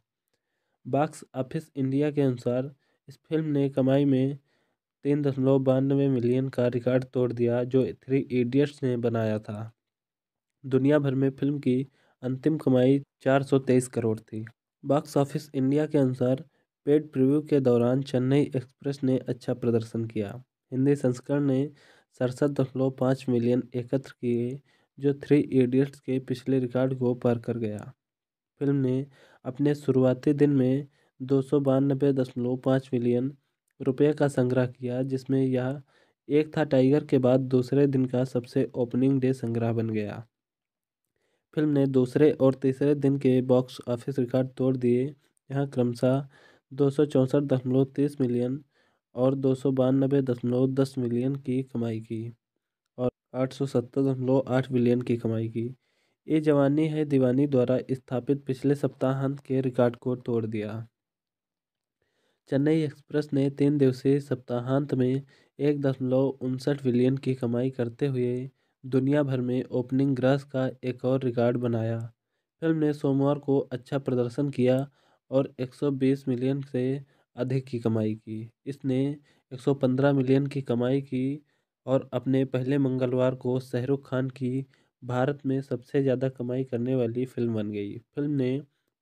बॉक्स ऑफिस इंडिया के अनुसार इस फिल्म ने कमाई में तीन दशमलव बानवे मिलियन का रिकॉर्ड तोड़ दिया जो थ्री इडियट्स ने बनाया था दुनिया भर में फिल्म की अंतिम कमाई चार सौ तेईस करोड़ थी बॉक्स ऑफिस इंडिया के अनुसार पेड प्रीव्यू के दौरान चेन्नई एक्सप्रेस ने अच्छा प्रदर्शन किया हिंदी संस्करण ने सड़सठ दशमलव पाँच मिलियन एकत्र किए जो थ्री इडियट्स के पिछले रिकॉर्ड को पार कर गया फिल्म ने अपने शुरुआती दिन में दो सौ बानबे दशमलव पाँच मिलियन रुपये का संग्रह किया जिसमें यह एक था टाइगर के बाद दूसरे दिन का सबसे ओपनिंग डे संग्रह बन गया फिल्म ने दूसरे और तीसरे दिन के बॉक्स ऑफिस रिकॉर्ड तोड़ दिए यहाँ क्रमशः दो सौ चौंसठ दशमलव तीस मिलियन और दो सौ बानबे दशमलव दस मिलियन की कमाई की और आठ सौ सत्तर दशमलव आठ मिलियन की कमाई की ये जवानी है दीवानी द्वारा स्थापित पिछले सप्ताहांत के रिकॉर्ड को तोड़ दिया चेन्नई एक्सप्रेस ने तीन दिवसीय सप्ताहांत में एक दशमलव उनसठ बिलियन की कमाई करते हुए दुनिया भर में ओपनिंग ग्रास का एक और रिकॉर्ड बनाया फिल्म ने सोमवार को अच्छा प्रदर्शन किया और 120 मिलियन से अधिक की कमाई की इसने 115 मिलियन की कमाई की और अपने पहले मंगलवार को शाहरुख खान की भारत में सबसे ज़्यादा कमाई करने वाली फिल्म बन गई फिल्म ने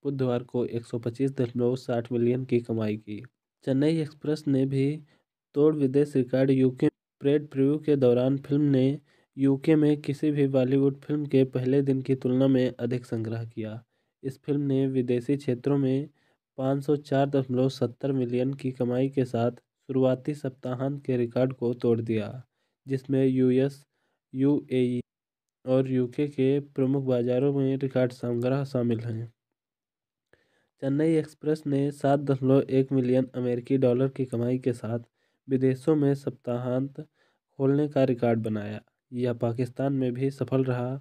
बुधवार को साठ मिलियन की कमाई की चेन्नई एक्सप्रेस ने भी तोड़ विदेश रिकॉर्ड यूके प्रेड प्रीव्यू के दौरान फिल्म ने यूके में किसी भी बॉलीवुड फिल्म के पहले दिन की तुलना में अधिक संग्रह किया इस फिल्म ने विदेशी क्षेत्रों में पाँच सौ चार दशमलव सत्तर मिलियन की कमाई के साथ शुरुआती सप्ताहांत के रिकॉर्ड को तोड़ दिया जिसमें यूएस यूएई और यूके के प्रमुख बाज़ारों में रिकॉर्ड संग्रह शामिल हैं चेन्नई एक्सप्रेस ने सात दशमलव एक मिलियन अमेरिकी डॉलर की कमाई के साथ विदेशों में सप्ताहांत खोलने का रिकॉर्ड बनाया यह पाकिस्तान में भी सफल रहा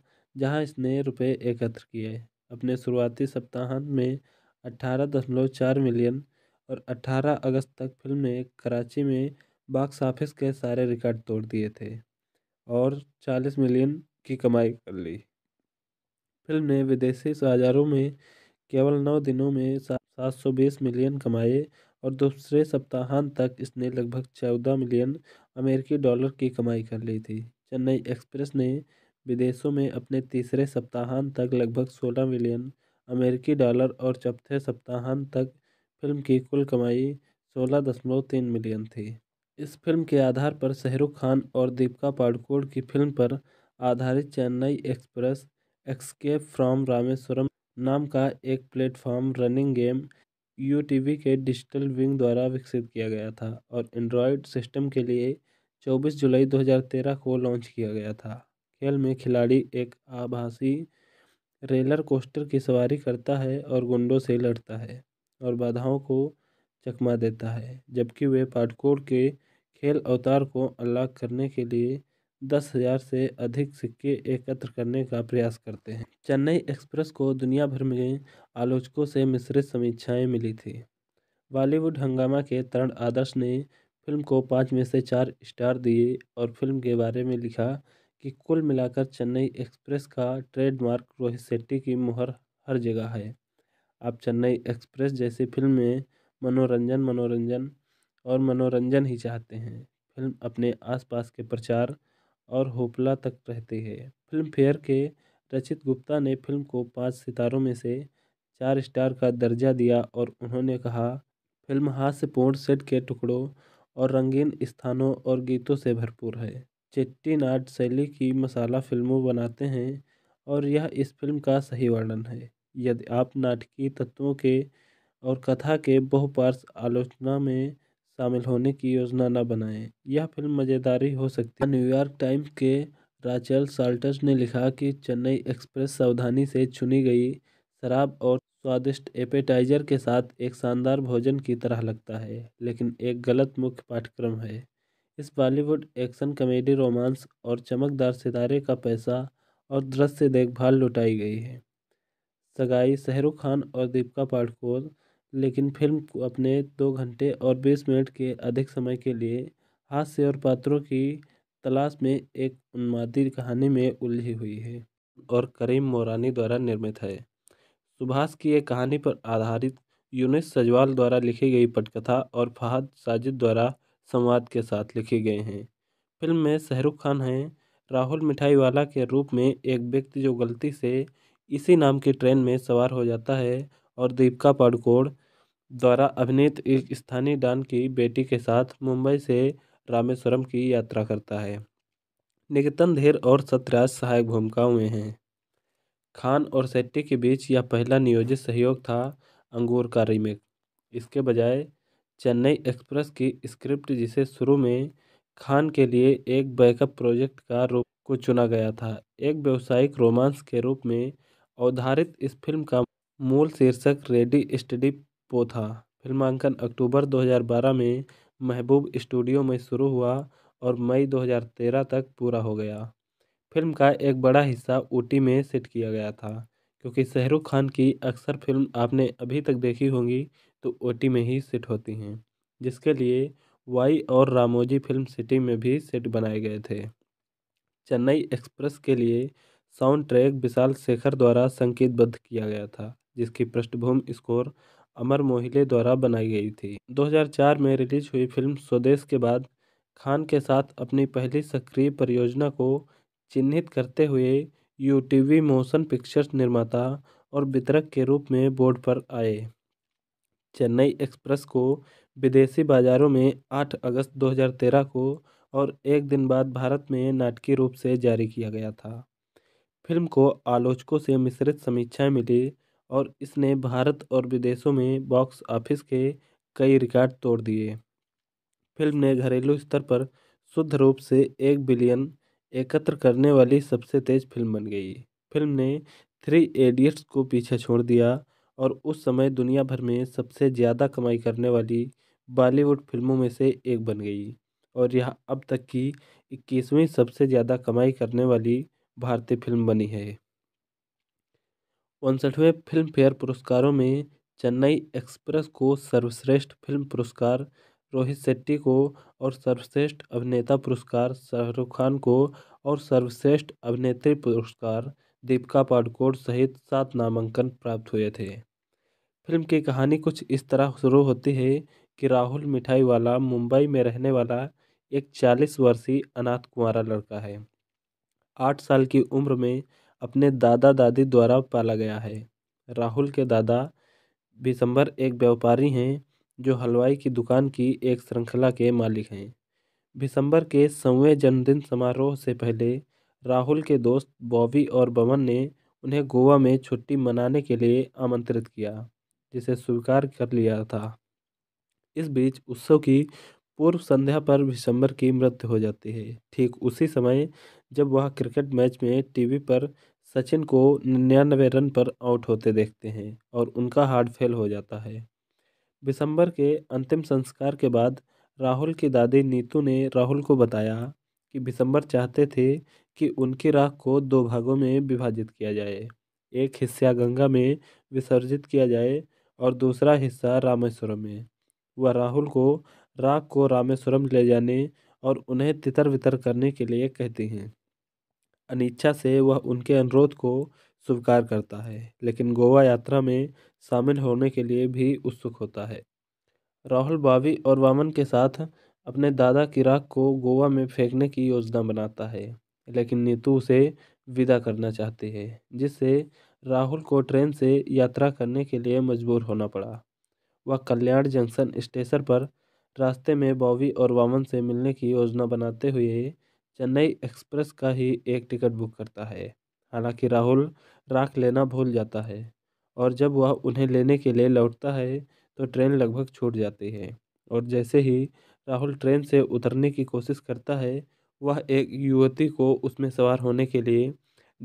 जहां इसने रुपए एकत्र किए अपने शुरुआती सप्ताहांत में अट्ठारह दशमलव चार मिलियन और अट्ठारह अगस्त तक फिल्म ने कराची में बॉक्स ऑफिस के सारे रिकॉर्ड तोड़ दिए थे और चालीस मिलियन की कमाई कर ली फिल्म ने विदेशी बाजारों में केवल नौ दिनों में सात सौ बीस मिलियन कमाए और दूसरे सप्ताहांत तक इसने लगभग चौदह मिलियन अमेरिकी डॉलर की कमाई कर ली थी चेन्नई एक्सप्रेस ने विदेशों में अपने तीसरे सप्ताहांत तक लगभग सोलह मिलियन अमेरिकी डॉलर और चौथे सप्ताहांत तक फिल्म की कुल कमाई सोलह दशमलव तीन मिलियन थी इस फिल्म के आधार पर शाहरुख खान और दीपिका पाडुकोण की फिल्म पर आधारित Chennai express escape from Rameswaram नाम का एक platform running game U K digital wing द्वारा विकसित किया गया था और एंड्रॉयड सिस्टम के लिए 24 जुलाई 2013 को लॉन्च किया गया था खेल में खिलाड़ी एक आभासी रेलर कोस्टर की सवारी करता है और गुंडों से लड़ता है और बाधाओं को चकमा देता है जबकि वे पाटकोड के खेल अवतार को अनलॉक करने के लिए दस हजार से अधिक सिक्के एकत्र करने का प्रयास करते हैं चेन्नई एक्सप्रेस को दुनिया भर में आलोचकों से मिश्रित समीक्षाएं मिली थी बॉलीवुड हंगामा के तरण आदर्श ने फिल्म को पाँच में से चार स्टार दिए और फिल्म के बारे में लिखा कि कुल मिलाकर चेन्नई एक्सप्रेस का ट्रेडमार्क रोहित शेट्टी की मुहर हर जगह है आप चेन्नई एक्सप्रेस जैसी फिल्म में मनोरंजन मनोरंजन और मनोरंजन ही चाहते हैं फिल्म अपने आसपास के प्रचार और होपला तक रहती है फेयर के रचित गुप्ता ने फिल्म को पाँच सितारों में से चार स्टार का दर्जा दिया और उन्होंने कहा फिल्म हास्यपूर्ण सेट के टुकड़ों और रंगीन स्थानों और गीतों से भरपूर है नाट शैली की मसाला फिल्मों बनाते हैं और यह इस फिल्म का सही वर्णन है यदि आप नाटकीय तत्वों के और कथा के बहुपार्श आलोचना में शामिल होने की योजना न बनाएं यह फिल्म मज़ेदारी हो सकती है न्यूयॉर्क टाइम्स के राचेल साल्टस ने लिखा कि चेन्नई एक्सप्रेस सावधानी से चुनी गई शराब और स्वादिष्ट एपेटाइजर के साथ एक शानदार भोजन की तरह लगता है लेकिन एक गलत मुख्य पाठ्यक्रम है इस बॉलीवुड एक्शन कॉमेडी रोमांस और चमकदार सितारे का पैसा और दृश्य देखभाल लुटाई गई है सगाई शहरुख खान और दीपिका पाडुकोण लेकिन फिल्म अपने दो घंटे और बीस मिनट के अधिक समय के लिए हास्य और पात्रों की तलाश में एक उन्मादी कहानी में उलझी हुई है और करीम मोरानी द्वारा निर्मित है सुभाष की एक कहानी पर आधारित यूनिस सजवाल द्वारा लिखी गई पटकथा और फहद साजिद द्वारा संवाद के साथ लिखे गए हैं फिल्म में शाहरुख खान हैं राहुल मिठाई वाला के रूप में एक व्यक्ति जो गलती से इसी नाम की ट्रेन में सवार हो जाता है और दीपिका पाडुकोड़ द्वारा अभिनीत एक स्थानीय डान की बेटी के साथ मुंबई से रामेश्वरम की यात्रा करता है निकेतन धीर और सत्यराज सहायक भूमिकाओं में हैं खान और शेट्टी के बीच यह पहला नियोजित सहयोग था अंगूर का रीमेक इसके बजाय चेन्नई एक्सप्रेस की स्क्रिप्ट जिसे शुरू में खान के लिए एक बैकअप प्रोजेक्ट का रूप को चुना गया था एक व्यावसायिक रोमांस के रूप में अवधारित इस फिल्म का मूल शीर्षक रेडी स्टडी पोथा फिल्मांकन अक्टूबर 2012 में महबूब स्टूडियो में शुरू हुआ और मई 2013 तक पूरा हो गया फिल्म का एक बड़ा हिस्सा ऊटी में सेट किया गया था क्योंकि शाहरुख खान की अक्सर फिल्म आपने अभी तक देखी होंगी तो ऊटी में ही सेट होती हैं जिसके लिए वाई और रामोजी फिल्म सिटी में भी सेट बनाए गए थे चेन्नई एक्सप्रेस के लिए साउंड ट्रैक विशाल शेखर द्वारा संकेतबद्ध किया गया था जिसकी पृष्ठभूमि स्कोर अमर मोहिले द्वारा बनाई गई थी 2004 में रिलीज हुई फिल्म स्वदेश के बाद खान के साथ अपनी पहली सक्रिय परियोजना को चिन्हित करते हुए यू टी मोशन पिक्चर्स निर्माता और वितरक के रूप में बोर्ड पर आए चेन्नई एक्सप्रेस को विदेशी बाजारों में 8 अगस्त 2013 को और एक दिन बाद भारत में नाटकीय रूप से जारी किया गया था फिल्म को आलोचकों से मिश्रित समीक्षाएं मिली और इसने भारत और विदेशों में बॉक्स ऑफिस के कई रिकॉर्ड तोड़ दिए फिल्म ने घरेलू स्तर पर शुद्ध रूप से एक बिलियन एकत्र करने वाली सबसे तेज फिल्म बन गई फिल्म ने थ्री एडियट्स को पीछे छोड़ दिया और उस समय दुनिया भर में सबसे ज़्यादा कमाई करने वाली बॉलीवुड फिल्मों में से एक बन गई और यह अब तक की इक्कीसवीं सबसे ज़्यादा कमाई करने वाली भारतीय फिल्म बनी है उनसठवें फिल्म फेयर पुरस्कारों में चेन्नई एक्सप्रेस को सर्वश्रेष्ठ फिल्म पुरस्कार रोहित शेट्टी को और सर्वश्रेष्ठ अभिनेता पुरस्कार शाहरुख खान को और सर्वश्रेष्ठ अभिनेत्री पुरस्कार दीपिका पाडुकोण सहित सात नामांकन प्राप्त हुए थे फिल्म की कहानी कुछ इस तरह शुरू होती है कि राहुल मिठाई वाला मुंबई में रहने वाला एक चालीस वर्षीय अनाथ कुंवारा लड़का है आठ साल की उम्र में अपने दादा दादी द्वारा पाला गया है राहुल के दादा बिशंबर एक व्यापारी हैं जो हलवाई की दुकान की एक श्रृंखला के मालिक हैं बिशंबर के सौवें जन्मदिन समारोह से पहले राहुल के दोस्त बॉबी और बमन ने उन्हें गोवा में छुट्टी मनाने के लिए आमंत्रित किया जिसे स्वीकार कर लिया था इस बीच उत्सव की पूर्व संध्या पर विशंबर की मृत्यु हो जाती है ठीक उसी समय जब वह क्रिकेट मैच में टीवी पर सचिन को निन्यानवे रन पर आउट होते देखते हैं और उनका हार्ट फेल हो जाता है दिसंबर के अंतिम संस्कार के बाद राहुल की दादी नीतू ने राहुल को बताया कि दिसंबर चाहते थे कि उनकी राख को दो भागों में विभाजित किया जाए एक हिस्सा गंगा में विसर्जित किया जाए और दूसरा हिस्सा रामेश्वरम में वह राहुल को राख को रामेश्वरम ले जाने और उन्हें तितर बितर करने के लिए कहती हैं अनिच्छा से वह उनके अनुरोध को स्वीकार करता है लेकिन गोवा यात्रा में शामिल होने के लिए भी उत्सुक होता है राहुल बावी और वामन के साथ अपने दादा किराक को गोवा में फेंकने की योजना बनाता है लेकिन नीतू उसे विदा करना चाहती है जिससे राहुल को ट्रेन से यात्रा करने के लिए मजबूर होना पड़ा वह कल्याण जंक्शन स्टेशन पर रास्ते में बॉबी और वामन से मिलने की योजना बनाते हुए चेन्नई एक्सप्रेस का ही एक टिकट बुक करता है हालांकि राहुल राख लेना भूल जाता है और जब वह उन्हें लेने के लिए लौटता है तो ट्रेन लगभग छूट जाती है और जैसे ही राहुल ट्रेन से उतरने की कोशिश करता है वह एक युवती को उसमें सवार होने के लिए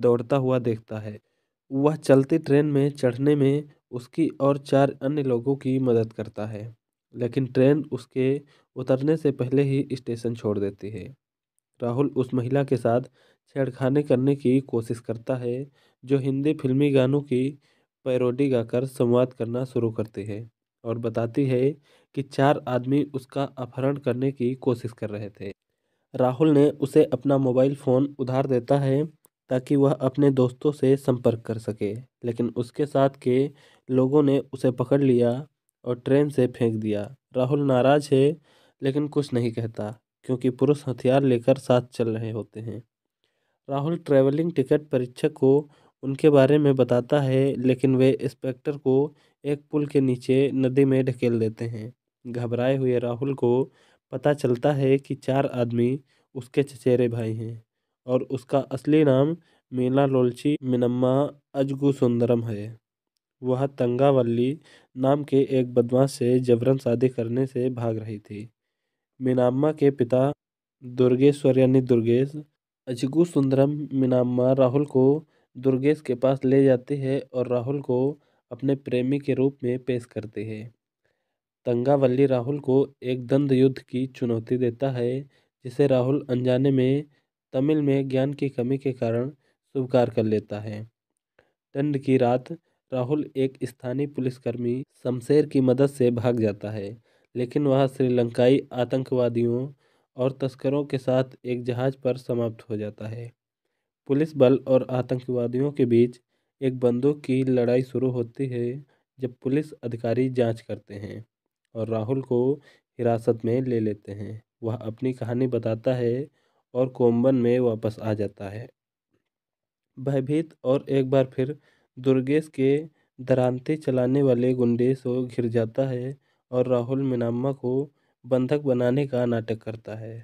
दौड़ता हुआ देखता है वह चलती ट्रेन में चढ़ने में उसकी और चार अन्य लोगों की मदद करता है लेकिन ट्रेन उसके उतरने से पहले ही स्टेशन छोड़ देती है राहुल उस महिला के साथ छेड़खानी करने की कोशिश करता है जो हिंदी फिल्मी गानों की पैरोडी गाकर संवाद करना शुरू करती है और बताती है कि चार आदमी उसका अपहरण करने की कोशिश कर रहे थे राहुल ने उसे अपना मोबाइल फ़ोन उधार देता है ताकि वह अपने दोस्तों से संपर्क कर सके लेकिन उसके साथ के लोगों ने उसे पकड़ लिया और ट्रेन से फेंक दिया राहुल नाराज़ है लेकिन कुछ नहीं कहता क्योंकि पुरुष हथियार लेकर साथ चल रहे होते हैं राहुल ट्रैवलिंग टिकट परीक्षक को उनके बारे में बताता है लेकिन वे इंस्पेक्टर को एक पुल के नीचे नदी में ढकेल देते हैं घबराए हुए राहुल को पता चलता है कि चार आदमी उसके चचेरे भाई हैं और उसका असली नाम मीना लोलची मिनम्मा अजगुसुंदरम सुंदरम है वह तंगावल्ली नाम के एक बदमाश से जबरन शादी करने से भाग रही थी मीनाम्मा के पिता दुर्गेश्वर यानी दुर्गेश अजगु सुंदरम मीनाम्मा राहुल को दुर्गेश के पास ले जाते हैं और राहुल को अपने प्रेमी के रूप में पेश करते हैं तंगावल्ली राहुल को एक दंद युद्ध की चुनौती देता है जिसे राहुल अनजाने में तमिल में ज्ञान की कमी के कारण स्वीकार कर लेता है दंड की रात राहुल एक स्थानीय पुलिसकर्मी शमशेर की मदद से भाग जाता है लेकिन वह श्रीलंकाई आतंकवादियों और तस्करों के साथ एक जहाज़ पर समाप्त हो जाता है पुलिस बल और आतंकवादियों के बीच एक बंदूक की लड़ाई शुरू होती है जब पुलिस अधिकारी जांच करते हैं और राहुल को हिरासत में ले लेते हैं वह अपनी कहानी बताता है और कोम्बन में वापस आ जाता है भयभीत और एक बार फिर दुर्गेश के दरानते चलाने वाले गुंडे से घिर जाता है और राहुल मिनाम्मा को बंधक बनाने का नाटक करता है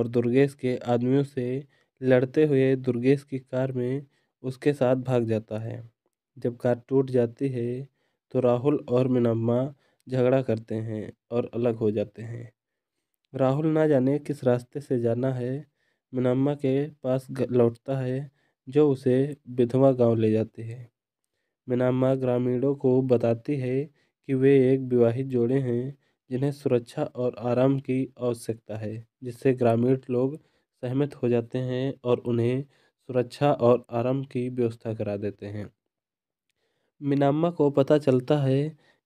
और दुर्गेश के आदमियों से लड़ते हुए दुर्गेश की कार में उसके साथ भाग जाता है जब कार टूट जाती है तो राहुल और मीनाम्मा झगड़ा करते हैं और अलग हो जाते हैं राहुल ना जाने किस रास्ते से जाना है मीनाम्मा के पास लौटता है जो उसे विधवा गांव ले जाती है मीनाम्मा ग्रामीणों को बताती है कि वे एक विवाहित जोड़े हैं जिन्हें सुरक्षा और आराम की आवश्यकता है जिससे ग्रामीण लोग सहमत हो जाते हैं और उन्हें सुरक्षा और आराम की व्यवस्था करा देते हैं मिनाम्मा को पता चलता है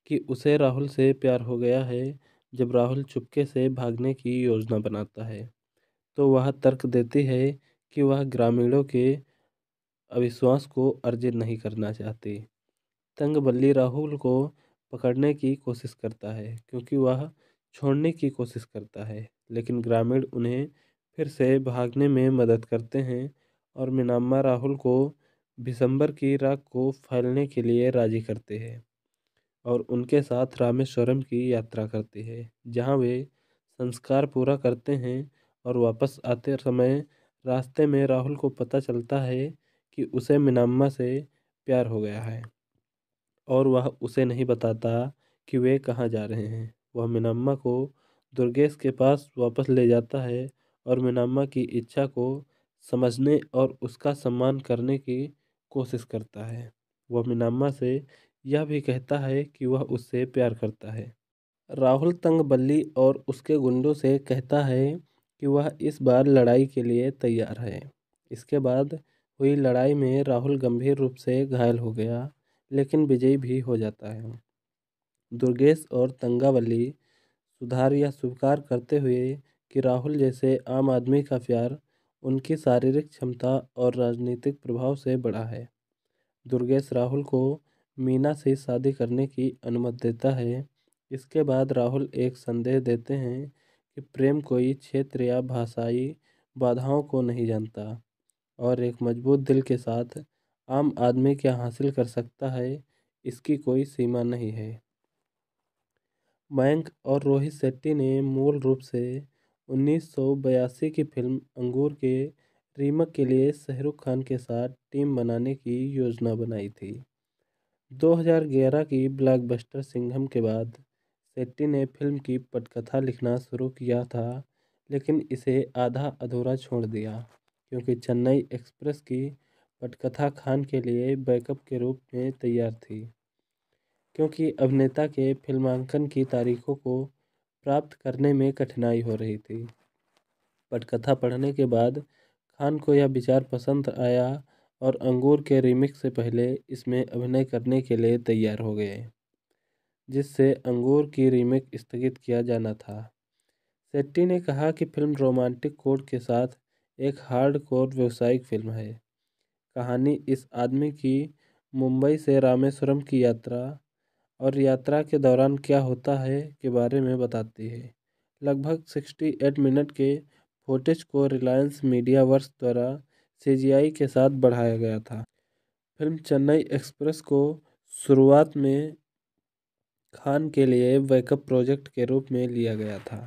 कि उसे राहुल से प्यार हो गया है जब राहुल चुपके से भागने की योजना बनाता है तो वह तर्क देती है कि वह ग्रामीणों के अविश्वास को अर्जित नहीं करना चाहती तंग बल्ली राहुल को पकड़ने की कोशिश करता है क्योंकि वह छोड़ने की कोशिश करता है लेकिन ग्रामीण उन्हें फिर से भागने में मदद करते हैं और मिनाम्मा राहुल को भिसंबर की राख को फैलने के लिए राजी करते हैं और उनके साथ रामेश्वरम की यात्रा करती है जहां वे संस्कार पूरा करते हैं और वापस आते समय रास्ते में राहुल को पता चलता है कि उसे मिनाम्मा से प्यार हो गया है और वह उसे नहीं बताता कि वे कहाँ जा रहे हैं वह मिनम्मा को दुर्गेश के पास वापस ले जाता है और मिनम्मा की इच्छा को समझने और उसका सम्मान करने की कोशिश करता है वह मिनम्मा से यह भी कहता है कि वह उससे प्यार करता है राहुल तंग बल्ली और उसके गुंडों से कहता है कि वह इस बार लड़ाई के लिए तैयार है इसके बाद हुई लड़ाई में राहुल गंभीर रूप से घायल हो गया लेकिन विजयी भी हो जाता है दुर्गेश और तंगावली सुधार या स्वीकार करते हुए कि राहुल जैसे आम आदमी का प्यार उनकी शारीरिक क्षमता और राजनीतिक प्रभाव से बड़ा है दुर्गेश राहुल को मीना से शादी करने की अनुमति देता है इसके बाद राहुल एक संदेश देते हैं कि प्रेम कोई क्षेत्र या भाषाई बाधाओं को नहीं जानता और एक मजबूत दिल के साथ आम आदमी क्या हासिल कर सकता है इसकी कोई सीमा नहीं है मयंक और रोहित शेट्टी ने मूल रूप से 1982 की फिल्म अंगूर के रीमक के लिए शाहरुख खान के साथ टीम बनाने की योजना बनाई थी 2011 की ब्लॉकबस्टर सिंघम के बाद शेट्टी ने फिल्म की पटकथा लिखना शुरू किया था लेकिन इसे आधा अधूरा छोड़ दिया क्योंकि चेन्नई एक्सप्रेस की पटकथा खान के लिए बैकअप के रूप में तैयार थी क्योंकि अभिनेता के फिल्मांकन की तारीखों को प्राप्त करने में कठिनाई हो रही थी पटकथा पढ़ने के बाद खान को यह विचार पसंद आया और अंगूर के रीमिक्स से पहले इसमें अभिनय करने के लिए तैयार हो गए जिससे अंगूर की रीमेक स्थगित किया जाना था सेट्टी ने कहा कि फिल्म रोमांटिक कोड के साथ एक हार्ड कोर व्यावसायिक फिल्म है कहानी इस आदमी की मुंबई से रामेश्वरम की यात्रा और यात्रा के दौरान क्या होता है के बारे में बताती है लगभग सिक्सटी एट मिनट के फुटेज को रिलायंस मीडिया वर्स द्वारा सी के साथ बढ़ाया गया था फिल्म चेन्नई एक्सप्रेस को शुरुआत में खान के लिए बैकअप प्रोजेक्ट के रूप में लिया गया था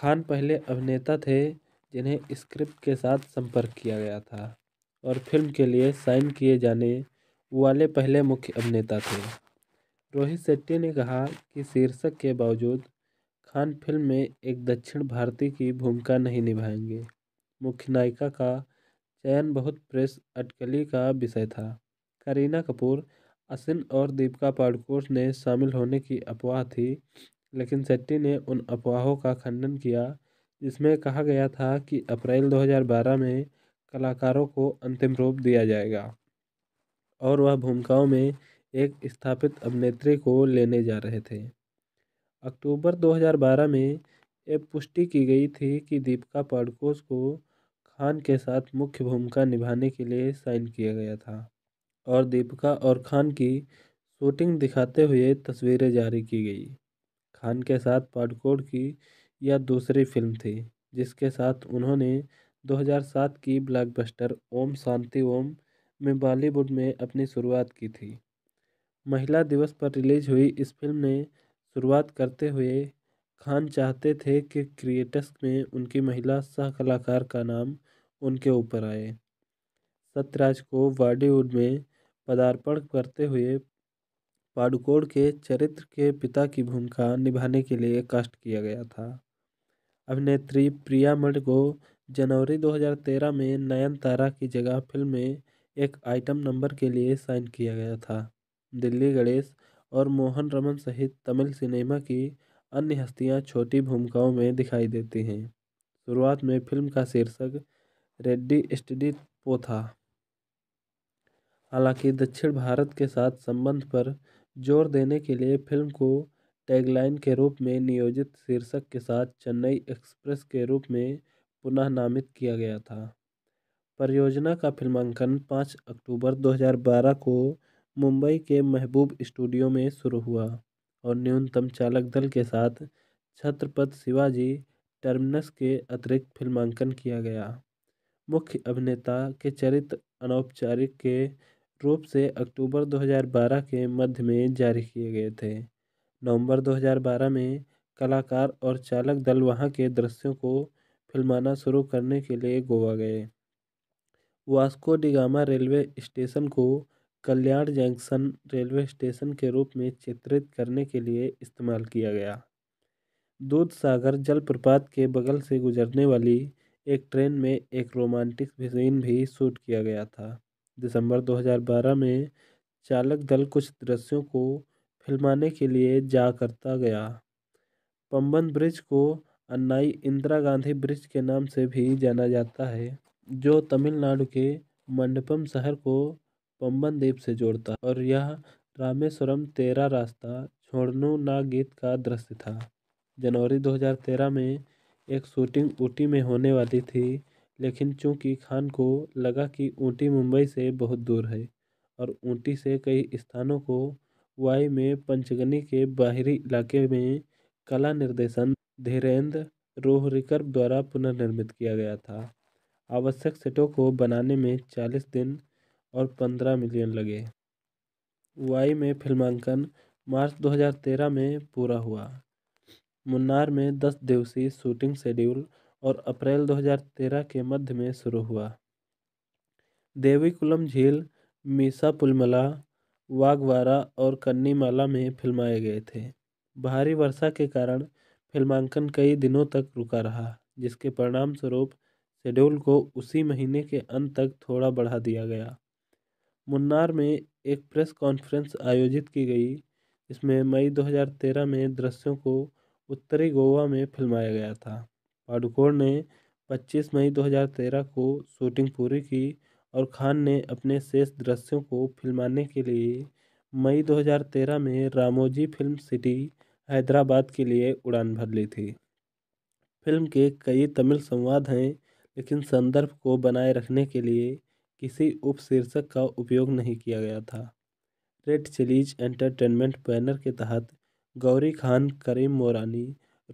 खान पहले अभिनेता थे जिन्हें स्क्रिप्ट के साथ संपर्क किया गया था और फिल्म के लिए साइन किए जाने वाले पहले मुख्य अभिनेता थे रोहित शेट्टी ने कहा कि शीर्षक के बावजूद खान फिल्म में एक दक्षिण भारतीय की भूमिका नहीं निभाएंगे मुख्य नायिका का चयन बहुत प्रेस अटकली का विषय था करीना कपूर असिन और दीपिका पाडुकोण ने शामिल होने की अफवाह थी लेकिन शेट्टी ने उन अफवाहों का खंडन किया जिसमें कहा गया था कि अप्रैल 2012 में कलाकारों को अंतिम रूप दिया जाएगा और वह भूमिकाओं में एक स्थापित अभिनेत्री को लेने जा रहे थे अक्टूबर 2012 में ये पुष्टि की गई थी कि दीपिका पाडुकोस को खान के साथ मुख्य भूमिका निभाने के लिए साइन किया गया था और दीपिका और खान की शूटिंग दिखाते हुए तस्वीरें जारी की गई खान के साथ पाडकोड की यह दूसरी फिल्म थी जिसके साथ उन्होंने 2007 की ब्लॉकबस्टर ओम शांति ओम में बॉलीवुड में अपनी शुरुआत की थी महिला दिवस पर रिलीज हुई इस फिल्म ने शुरुआत करते हुए खान चाहते थे कि क्रिएटर्स में उनकी महिला सह कलाकार का नाम उनके ऊपर आए सत्यराज को बॉलीवुड में पदार्पण करते हुए पाडुकोड के चरित्र के पिता की भूमिका निभाने के लिए कास्ट किया गया था अभिनेत्री प्रिया मठ को जनवरी 2013 में नयनतारा की जगह फिल्म में एक आइटम नंबर के लिए साइन किया गया था दिल्ली गणेश और मोहन रमन सहित तमिल सिनेमा की अन्य हस्तियां छोटी भूमिकाओं में दिखाई देती हैं शुरुआत में फिल्म का शीर्षक रेड्डी स्टडी पो था हालांकि दक्षिण भारत के साथ संबंध पर जोर देने के लिए फिल्म को टैगलाइन के रूप में नियोजित शीर्षक के साथ चेन्नई एक्सप्रेस के रूप में पुनः नामित किया गया था परियोजना का फिल्मांकन पाँच अक्टूबर 2012 को मुंबई के महबूब स्टूडियो में शुरू हुआ और न्यूनतम चालक दल के साथ छत्रपति शिवाजी टर्मिनस के अतिरिक्त फिल्मांकन किया गया मुख्य अभिनेता के चरित्र अनौपचारिक के रूप से अक्टूबर 2012 के मध्य में जारी किए गए थे नवंबर 2012 में कलाकार और चालक दल वहां के दृश्यों को फिल्माना शुरू करने के लिए गोवा गए वास्को डिगामा रेलवे स्टेशन को कल्याण जंक्शन रेलवे स्टेशन के रूप में चित्रित करने के लिए इस्तेमाल किया गया दूध सागर जलप्रपात के बगल से गुजरने वाली एक ट्रेन में एक रोमांटिक सीन भी शूट किया गया था दिसंबर 2012 में चालक दल कुछ दृश्यों को फिल्माने के लिए जा करता गया पंबन ब्रिज को अन्नाई इंदिरा गांधी ब्रिज के नाम से भी जाना जाता है जो तमिलनाडु के मंडपम शहर को पम्बन द्वीप से जोड़ता और यह रामेश्वरम तेरा रास्ता छोड़नू ना गीत का दृश्य था जनवरी 2013 में एक शूटिंग ऊटी में होने वाली थी लेकिन चूंकि खान को लगा कि ऊटी मुंबई से बहुत दूर है और ऊटी से कई स्थानों को वाई में पंचगनी के बाहरी इलाके में कला निर्देशन धीरेन्द्र रोहरिकर द्वारा पुनर्निर्मित किया गया था आवश्यक सेटों को बनाने में चालीस दिन और पंद्रह मिलियन लगे वाई में फिल्मांकन मार्च 2013 में पूरा हुआ मुन्नार में 10 दिवसीय शूटिंग शेड्यूल और अप्रैल 2013 के मध्य में शुरू हुआ देवीकुलम झील मीसा पुलमला वागवारा और कन्नीमाला में फिल्माए गए थे भारी वर्षा के कारण फिल्मांकन कई दिनों तक रुका रहा जिसके परिणामस्वरूप शेड्यूल को उसी महीने के अंत तक थोड़ा बढ़ा दिया गया मुन्नार में एक प्रेस कॉन्फ्रेंस आयोजित की गई इसमें मई 2013 में दृश्यों को उत्तरी गोवा में फिल्माया गया था पाडुकोण ने 25 मई 2013 को शूटिंग पूरी की और खान ने अपने शेष दृश्यों को फिल्माने के लिए मई 2013 में रामोजी फिल्म सिटी हैदराबाद के लिए उड़ान भर ली थी फिल्म के कई तमिल संवाद हैं लेकिन संदर्भ को बनाए रखने के लिए किसी उपशीर्षक का उपयोग नहीं किया गया था रेड चिलीज एंटरटेनमेंट बैनर के तहत गौरी खान करीम मोरानी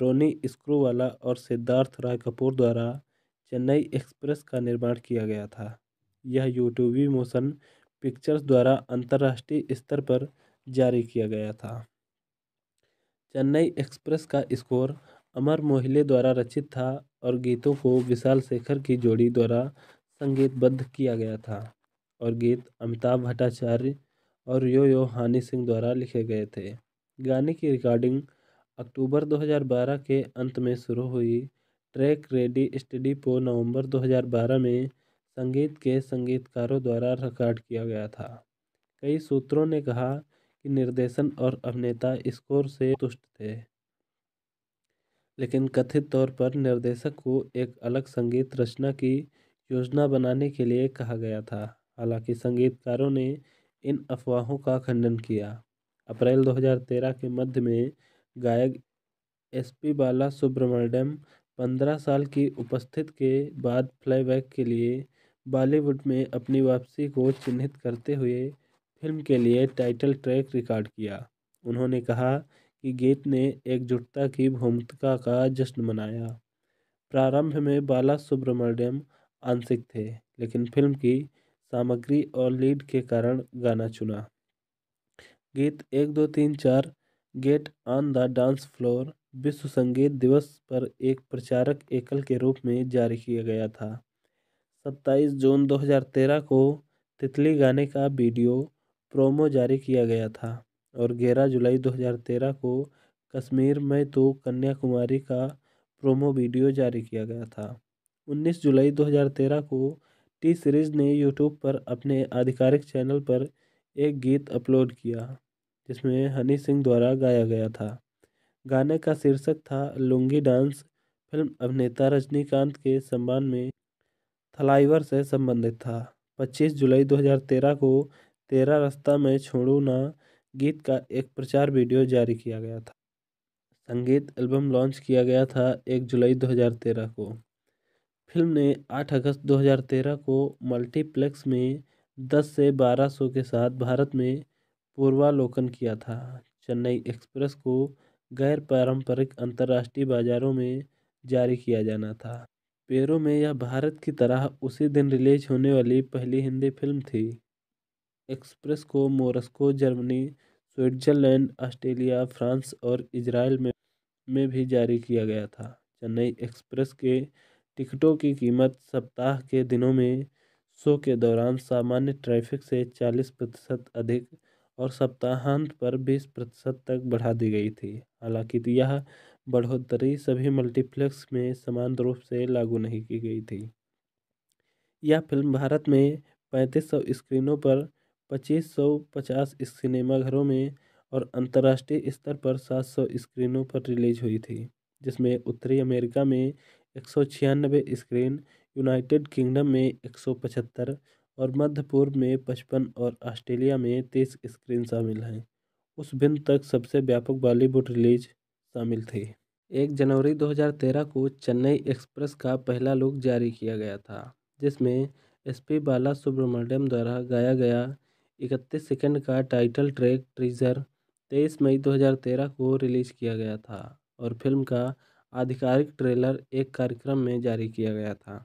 रोनी स्क्रूवाला और सिद्धार्थ राय कपूर द्वारा चेन्नई एक्सप्रेस का निर्माण किया गया था यह यूट्यूबी मोशन पिक्चर्स द्वारा अंतर्राष्ट्रीय स्तर पर जारी किया गया था चेन्नई एक्सप्रेस का स्कोर अमर मोहिले द्वारा रचित था और गीतों को विशाल शेखर की जोड़ी द्वारा संगीतबद्ध किया गया था और गीत अमिताभ भट्टाचार्य और यो यो हानि सिंह द्वारा लिखे गए थे गाने की रिकॉर्डिंग अक्टूबर 2012 के अंत में शुरू हुई ट्रैक रेडी स्टडी को नवंबर 2012 में संगीत के संगीतकारों द्वारा रिकॉर्ड किया गया था कई सूत्रों ने कहा कि निर्देशन और अभिनेता स्कोर से तुष्ट थे लेकिन कथित तौर पर निर्देशक को एक अलग संगीत रचना की योजना बनाने के लिए कहा गया था हालांकि संगीतकारों ने इन अफवाहों का खंडन किया अप्रैल 2013 के मध्य में गायक एस पी बाला सुब्रमण्यम पंद्रह साल की उपस्थित के बाद फ्लैबैक के लिए बॉलीवुड में अपनी वापसी को चिन्हित करते हुए फिल्म के लिए टाइटल ट्रैक रिकॉर्ड किया उन्होंने कहा कि गीत ने एकजुटता की भूमिका का जश्न मनाया प्रारंभ में बाला सुब्रमण्यम आंशिक थे लेकिन फिल्म की सामग्री और लीड के कारण गाना चुना गीत एक दो तीन चार get on the dance floor विश्व संगीत दिवस पर एक प्रचारक एकल के रूप में जारी किया गया था सत्ताईस जून 2013 को तितली गाने का वीडियो प्रोमो जारी किया गया था और ग्यारह जुलाई 2013 को कश्मीर में तो कन्याकुमारी का प्रोमो वीडियो जारी किया गया था 19 जुलाई 2013 को टी सीरीज़ ने यूट्यूब पर अपने आधिकारिक चैनल पर एक गीत अपलोड किया जिसमें हनी सिंह द्वारा गाया गया था गाने का शीर्षक था लुंगी डांस फिल्म अभिनेता रजनीकांत के सम्मान में थलाइवर से संबंधित था 25 जुलाई 2013 को तेरा रास्ता मैं छोड़ू ना गीत का एक प्रचार वीडियो जारी किया गया था संगीत एल्बम लॉन्च किया गया था 1 जुलाई 2013 को फिल्म ने 8 अगस्त 2013 को मल्टीप्लेक्स में 10 से 1200 सौ के साथ भारत में पूर्वालोकन किया था चेन्नई एक्सप्रेस को गैर पारंपरिक अंतर्राष्ट्रीय बाजारों में जारी किया जाना था पेरो में यह भारत की तरह उसी दिन रिलीज होने वाली पहली हिंदी फिल्म थी एक्सप्रेस को Morocco Germany Switzerland Australia France और इजराइल में में भी जारी किया गया था चेन्नई एक्सप्रेस के टिकटों की कीमत सप्ताह के दिनों में शो के दौरान सामान्य ट्रैफिक से चालीस प्रतिशत अधिक और सप्ताहांत पर बीस प्रतिशत तक बढ़ा दी गई थी हालांकि तो यह बढ़ोतरी सभी मल्टीप्लेक्स में समान रूप से लागू नहीं की गई थी यह फिल्म भारत में पैंतीस सौ स्क्रीनों पर पच्चीस सौ पचास सिनेमाघरों में और अंतर्राष्ट्रीय स्तर पर सात सौ स्क्रीनों पर रिलीज हुई थी जिसमें उत्तरी अमेरिका में एक सौ छियानबे स्क्रीन यूनाइटेड किंगडम में एक सौ पचहत्तर और मध्य पूर्व में पचपन और ऑस्ट्रेलिया में तीस स्क्रीन शामिल हैं उस दिन तक सबसे व्यापक बॉलीवुड रिलीज शामिल थी एक जनवरी 2013 को चेन्नई एक्सप्रेस का पहला लुक जारी किया गया था जिसमें एसपी बाला सुब्रमण्यम द्वारा गाया गया इकतीस सेकंड का टाइटल ट्रैक ट्रीजर तेईस मई 2013 को रिलीज़ किया गया था और फिल्म का आधिकारिक ट्रेलर एक कार्यक्रम में जारी किया गया था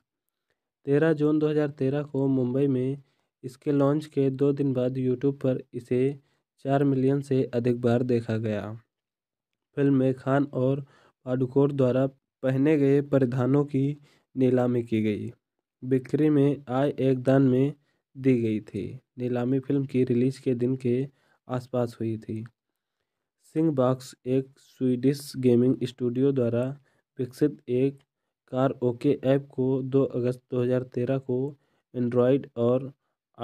13 जून 2013 को मुंबई में इसके लॉन्च के दो दिन बाद यूट्यूब पर इसे चार मिलियन से अधिक बार देखा गया फिल्म में खान और पाडुकोर द्वारा पहने गए परिधानों की नीलामी की गई बिक्री में आए एक दान में दी गई थी नीलामी फिल्म की रिलीज के दिन के आसपास हुई थी बॉक्स एक स्वीडिश गेमिंग स्टूडियो द्वारा विकसित एक कार ओके ऐप को 2 अगस्त 2013 को एंड्रॉयड और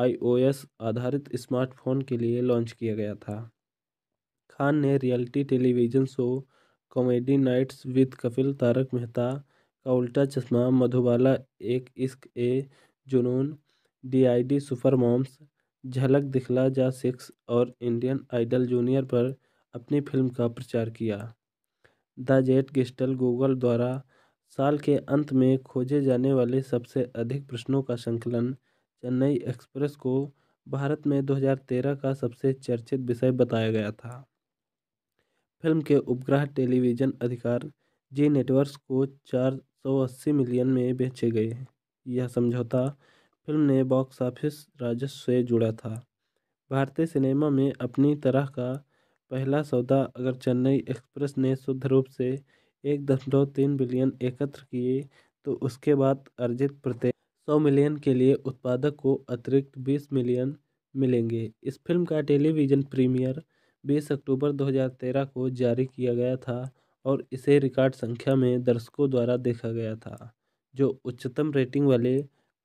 आईओएस आधारित स्मार्टफोन के लिए लॉन्च किया गया था खान ने reality television show comedy nights with Kapil Tarak Mehta का उल्टा Chashmah Madhubala Ek Ishq Ek Junoon D I D Super Moms Jhalak Dikhhla जा सिक्स और इंडियन आइडल जूनियर पर अपनी फिल्म का प्रचार किया द जेट गिस्टल गूगल द्वारा साल के अंत में खोजे जाने वाले सबसे अधिक प्रश्नों का संकलन चेन्नई एक्सप्रेस को भारत में 2013 का सबसे चर्चित विषय बताया गया था फिल्म के उपग्रह टेलीविजन अधिकार जी नेटवर्क्स को 480 मिलियन में बेचे गए यह समझौता फिल्म ने बॉक्स ऑफिस राजस्व से जुड़ा था भारतीय सिनेमा में अपनी तरह का पहला सौदा अगर चेन्नई एक्सप्रेस ने शुद्ध रूप से एक दशमलव तीन बिलियन एकत्र किए तो उसके बाद अर्जित प्रत्येक सौ मिलियन के लिए उत्पादक को अतिरिक्त बीस मिलियन मिलेंगे इस फिल्म का टेलीविज़न प्रीमियर बीस अक्टूबर 2013 को जारी किया गया था और इसे रिकॉर्ड संख्या में दर्शकों द्वारा देखा गया था जो उच्चतम रेटिंग वाले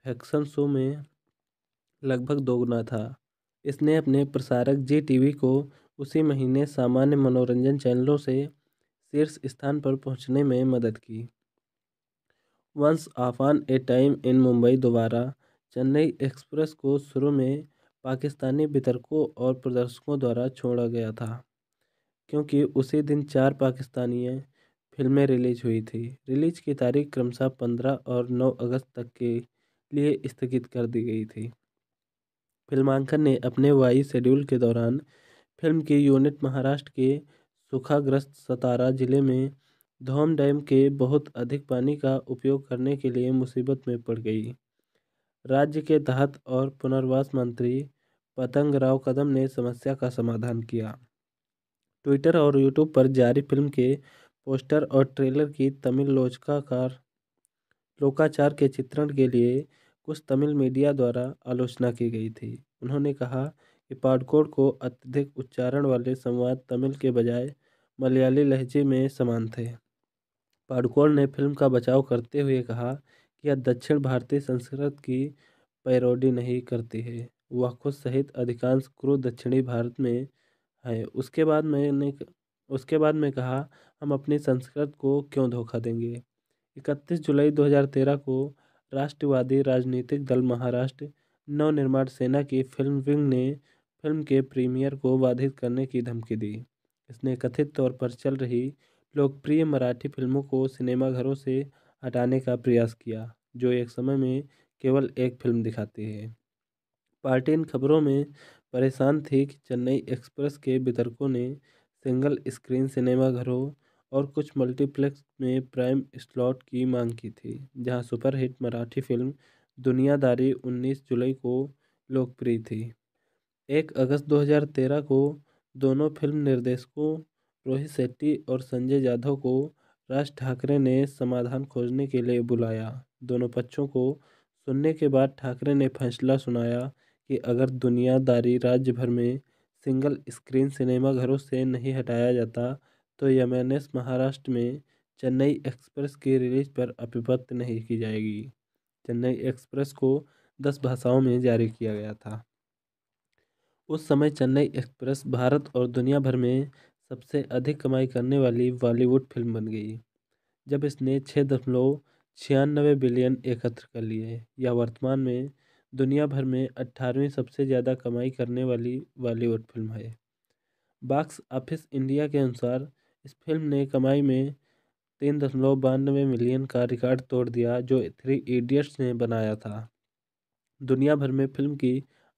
फैक्शन शो में लगभग दोगुना था इसने अपने प्रसारक जी टीवी को उसी महीने सामान्य मनोरंजन चैनलों से शीर्ष स्थान पर पहुंचने में मदद की once आफान a time in Mumbai दोबारा चेन्नई एक्सप्रेस को शुरू में पाकिस्तानी वितरकों और प्रदर्शकों द्वारा छोड़ा गया था क्योंकि उसी दिन चार पाकिस्तानी फिल्में रिलीज हुई थी रिलीज की तारीख क्रमशः पंद्रह और नौ अगस्त तक की लिए स्थगित कर दी गई थी फिल्मांकन ने अपने वाई शेड्यूल के दौरान फिल्म की यूनिट महाराष्ट्र के सूखाग्रस्त सतारा जिले में धोम डैम के बहुत अधिक पानी का उपयोग करने के लिए मुसीबत में पड़ गई राज्य के तहत और पुनर्वास मंत्री पतंग राव कदम ने समस्या का समाधान किया ट्विटर और यूट्यूब पर जारी फिल्म के पोस्टर और ट्रेलर की तमिल लोचकाकार लोकाचार के चित्रण के लिए कुछ तमिल मीडिया द्वारा आलोचना की गई थी उन्होंने कहा कि पाडकोड को अत्यधिक उच्चारण वाले संवाद तमिल के बजाय मलयाली लहजे में समान थे पाडकोड ने फिल्म का बचाव करते हुए कहा कि यह दक्षिण भारतीय संस्कृत की पैरोडी नहीं करती है वह खुद सहित अधिकांश क्रू दक्षिणी भारत में है उसके बाद मैंने उसके बाद में कहा हम अपनी संस्कृत को क्यों धोखा देंगे इकतीस जुलाई 2013 को राष्ट्रवादी राजनीतिक दल महाराष्ट्र नवनिर्माण सेना की फिल्म विंग ने फिल्म के प्रीमियर को बाधित करने की धमकी दी इसने कथित तौर पर चल रही लोकप्रिय मराठी फिल्मों को सिनेमाघरों से हटाने का प्रयास किया जो एक समय में केवल एक फिल्म दिखाती है पार्टी इन खबरों में परेशान थी कि चेन्नई एक्सप्रेस के वितरकों ने सिंगल स्क्रीन सिनेमाघरों और कुछ मल्टीप्लेक्स में प्राइम स्लॉट की मांग की थी जहां सुपरहिट मराठी फिल्म दुनियादारी 19 जुलाई को लोकप्रिय थी एक अगस्त 2013 को दोनों फिल्म निर्देशकों रोहित शेट्टी और संजय जाधव को राज ठाकरे ने समाधान खोजने के लिए बुलाया दोनों पक्षों को सुनने के बाद ठाकरे ने फैसला सुनाया कि अगर दुनियादारी राज्य भर में सिंगल स्क्रीन सिनेमाघरों से नहीं हटाया जाता तो यमएनएस महाराष्ट्र में चेन्नई एक्सप्रेस के रिलीज पर अभिपत्त नहीं की जाएगी चेन्नई एक्सप्रेस को दस भाषाओं में जारी किया गया था उस समय चेन्नई एक्सप्रेस भारत और दुनिया भर में सबसे अधिक कमाई करने वाली बॉलीवुड फिल्म बन गई जब इसने छः दशमलव छियानवे बिलियन एकत्र कर लिए यह वर्तमान में दुनिया भर में अट्ठारहवीं सबसे ज़्यादा कमाई करने वाली बॉलीवुड फिल्म है बॉक्स ऑफिस इंडिया के अनुसार इस फिल्म ने कमाई में तीन दशमलव बानवे मिलियन का रिकॉर्ड तोड़ दिया जो थ्री इडियट्स ने बनाया था दुनिया भर में फिल्म की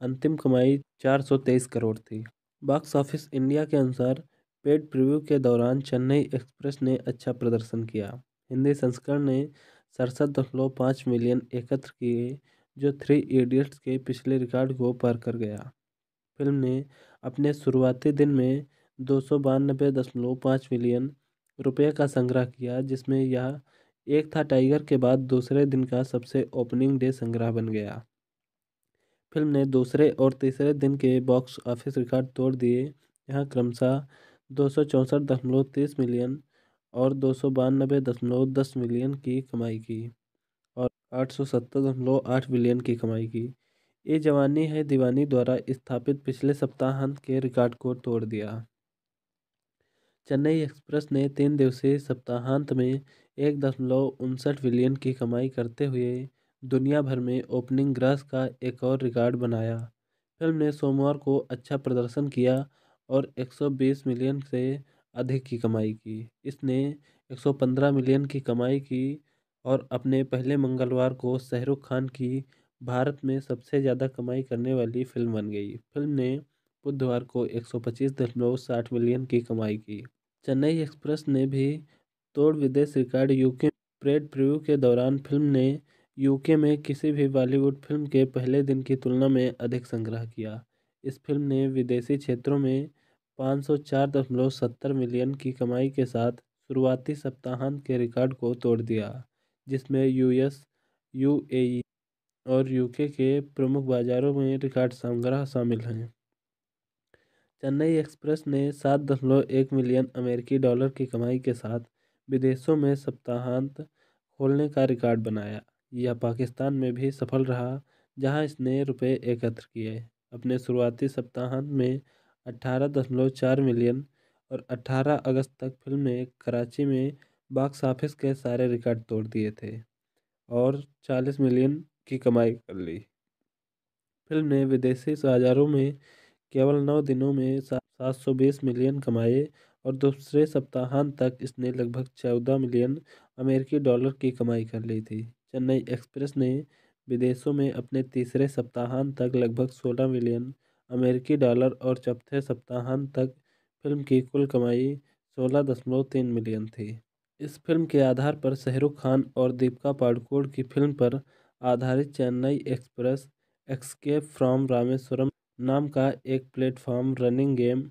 अंतिम कमाई 423 करोड़ थी बॉक्स ऑफिस इंडिया के अनुसार पेड प्रीव्यू के दौरान चेन्नई एक्सप्रेस ने अच्छा प्रदर्शन किया हिंदी संस्करण ने सड़सठ दशमलव पाँच मिलियन एकत्र किए जो थ्री इडियट्स के पिछले रिकॉर्ड को पार कर गया फिल्म ने अपने शुरुआती दिन में दो सौ बानबे दशमलव पाँच मिलियन रुपये का संग्रह किया जिसमें यह एक था टाइगर के बाद दूसरे दिन का सबसे ओपनिंग डे संग्रह बन गया फिल्म ने दूसरे और तीसरे दिन के बॉक्स ऑफिस रिकॉर्ड तोड़ दिए यहाँ क्रमशः दो सौ चौंसठ दशमलव तीस मिलियन और दो सौ बानबे दशमलव दस मिलियन की कमाई की और आठ सौ सत्तर दशमलव आठ मिलियन की कमाई की ये जवानी है दीवानी द्वारा स्थापित पिछले सप्ताहांत के रिकॉर्ड को तोड़ दिया चेन्नई एक्सप्रेस ने तीन दिवसीय सप्ताहांत में एक दशमलव उनसठ बिलियन की कमाई करते हुए दुनिया भर में ओपनिंग ग्रास का एक और रिकॉर्ड बनाया फिल्म ने सोमवार को अच्छा प्रदर्शन किया और 120 मिलियन से अधिक की कमाई की इसने 115 मिलियन की कमाई की और अपने पहले मंगलवार को शाहरुख खान की भारत में सबसे ज़्यादा कमाई करने वाली फिल्म बन गई फिल्म ने बुधवार को 125.60 मिलियन की कमाई की चेन्नई एक्सप्रेस ने भी तोड़ विदेश रिकॉर्ड यूके प्रेड प्रीव्यू के दौरान फिल्म ने यूके में किसी भी बॉलीवुड फिल्म के पहले दिन की तुलना में अधिक संग्रह किया इस फिल्म ने विदेशी क्षेत्रों में पाँच मिलियन की कमाई के साथ शुरुआती सप्ताहांत के रिकॉर्ड को तोड़ दिया जिसमें यूएस यूएई और यूके के प्रमुख बाजारों में रिकॉर्ड संग्रह शामिल हैं चेन्नई एक्सप्रेस ने सात दशमलव एक मिलियन अमेरिकी डॉलर की कमाई के साथ विदेशों में सप्ताहांत खोलने का रिकॉर्ड बनाया यह पाकिस्तान में भी सफल रहा जहां इसने रुपए एकत्र किए अपने शुरुआती सप्ताहांत में अट्ठारह दशमलव चार मिलियन और अठारह अगस्त तक फिल्म ने कराची में बॉक्स ऑफिस के सारे रिकॉर्ड तोड़ दिए थे और चालीस मिलियन की कमाई कर ली फिल्म ने विदेशी बाजारों में केवल नौ दिनों में सात सौ बीस मिलियन कमाए और दूसरे सप्ताहांत तक इसने लगभग चौदह मिलियन अमेरिकी डॉलर की कमाई कर ली थी चेन्नई एक्सप्रेस ने विदेशों में अपने तीसरे सप्ताहांत तक लगभग सोलह मिलियन अमेरिकी डॉलर और चौथे सप्ताहांत तक फिल्म की कुल कमाई सोलह दशमलव तीन मिलियन थी इस फिल्म के आधार पर शाहरुख खान और दीपिका पाडुकोण की फिल्म पर आधारित Chennai express escape from Rameswaram नाम का एक platform running game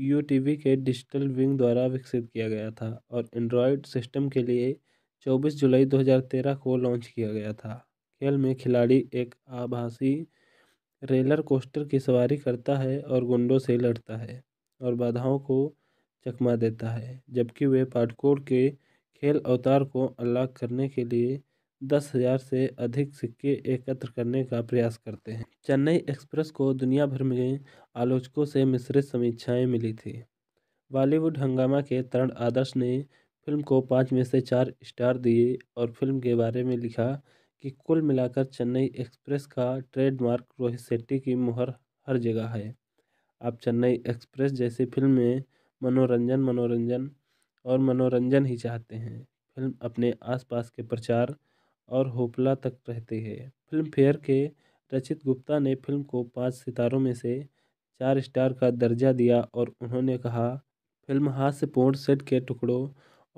U K digital wing द्वारा विकसित किया गया था और एंड्रॉयड सिस्टम के लिए 24 जुलाई 2013 को लॉन्च किया गया था खेल में खिलाड़ी एक आभासी रेलर कोस्टर की सवारी करता है और गुंडों से लड़ता है और बाधाओं को चकमा देता है जबकि वे पाटकोड के खेल अवतार को अलग करने के लिए दस हजार से अधिक सिक्के एकत्र करने का प्रयास करते हैं चेन्नई एक्सप्रेस को दुनिया भर में आलोचकों से मिश्रित समीक्षाएं मिली थी बॉलीवुड हंगामा के तरण आदर्श ने फिल्म को पाँच में से चार स्टार दिए और फिल्म के बारे में लिखा कि कुल मिलाकर चेन्नई एक्सप्रेस का ट्रेडमार्क रोहित शेट्टी की मुहर हर जगह है आप चेन्नई एक्सप्रेस जैसी फिल्म में मनोरंजन मनोरंजन और मनोरंजन ही चाहते हैं फिल्म अपने आसपास के प्रचार और होपला तक रहती है फिल्म फेयर के रचित गुप्ता ने फिल्म को पाँच सितारों में से चार स्टार का दर्जा दिया और उन्होंने कहा फिल्म हास्यपूर्ण सेट के टुकड़ों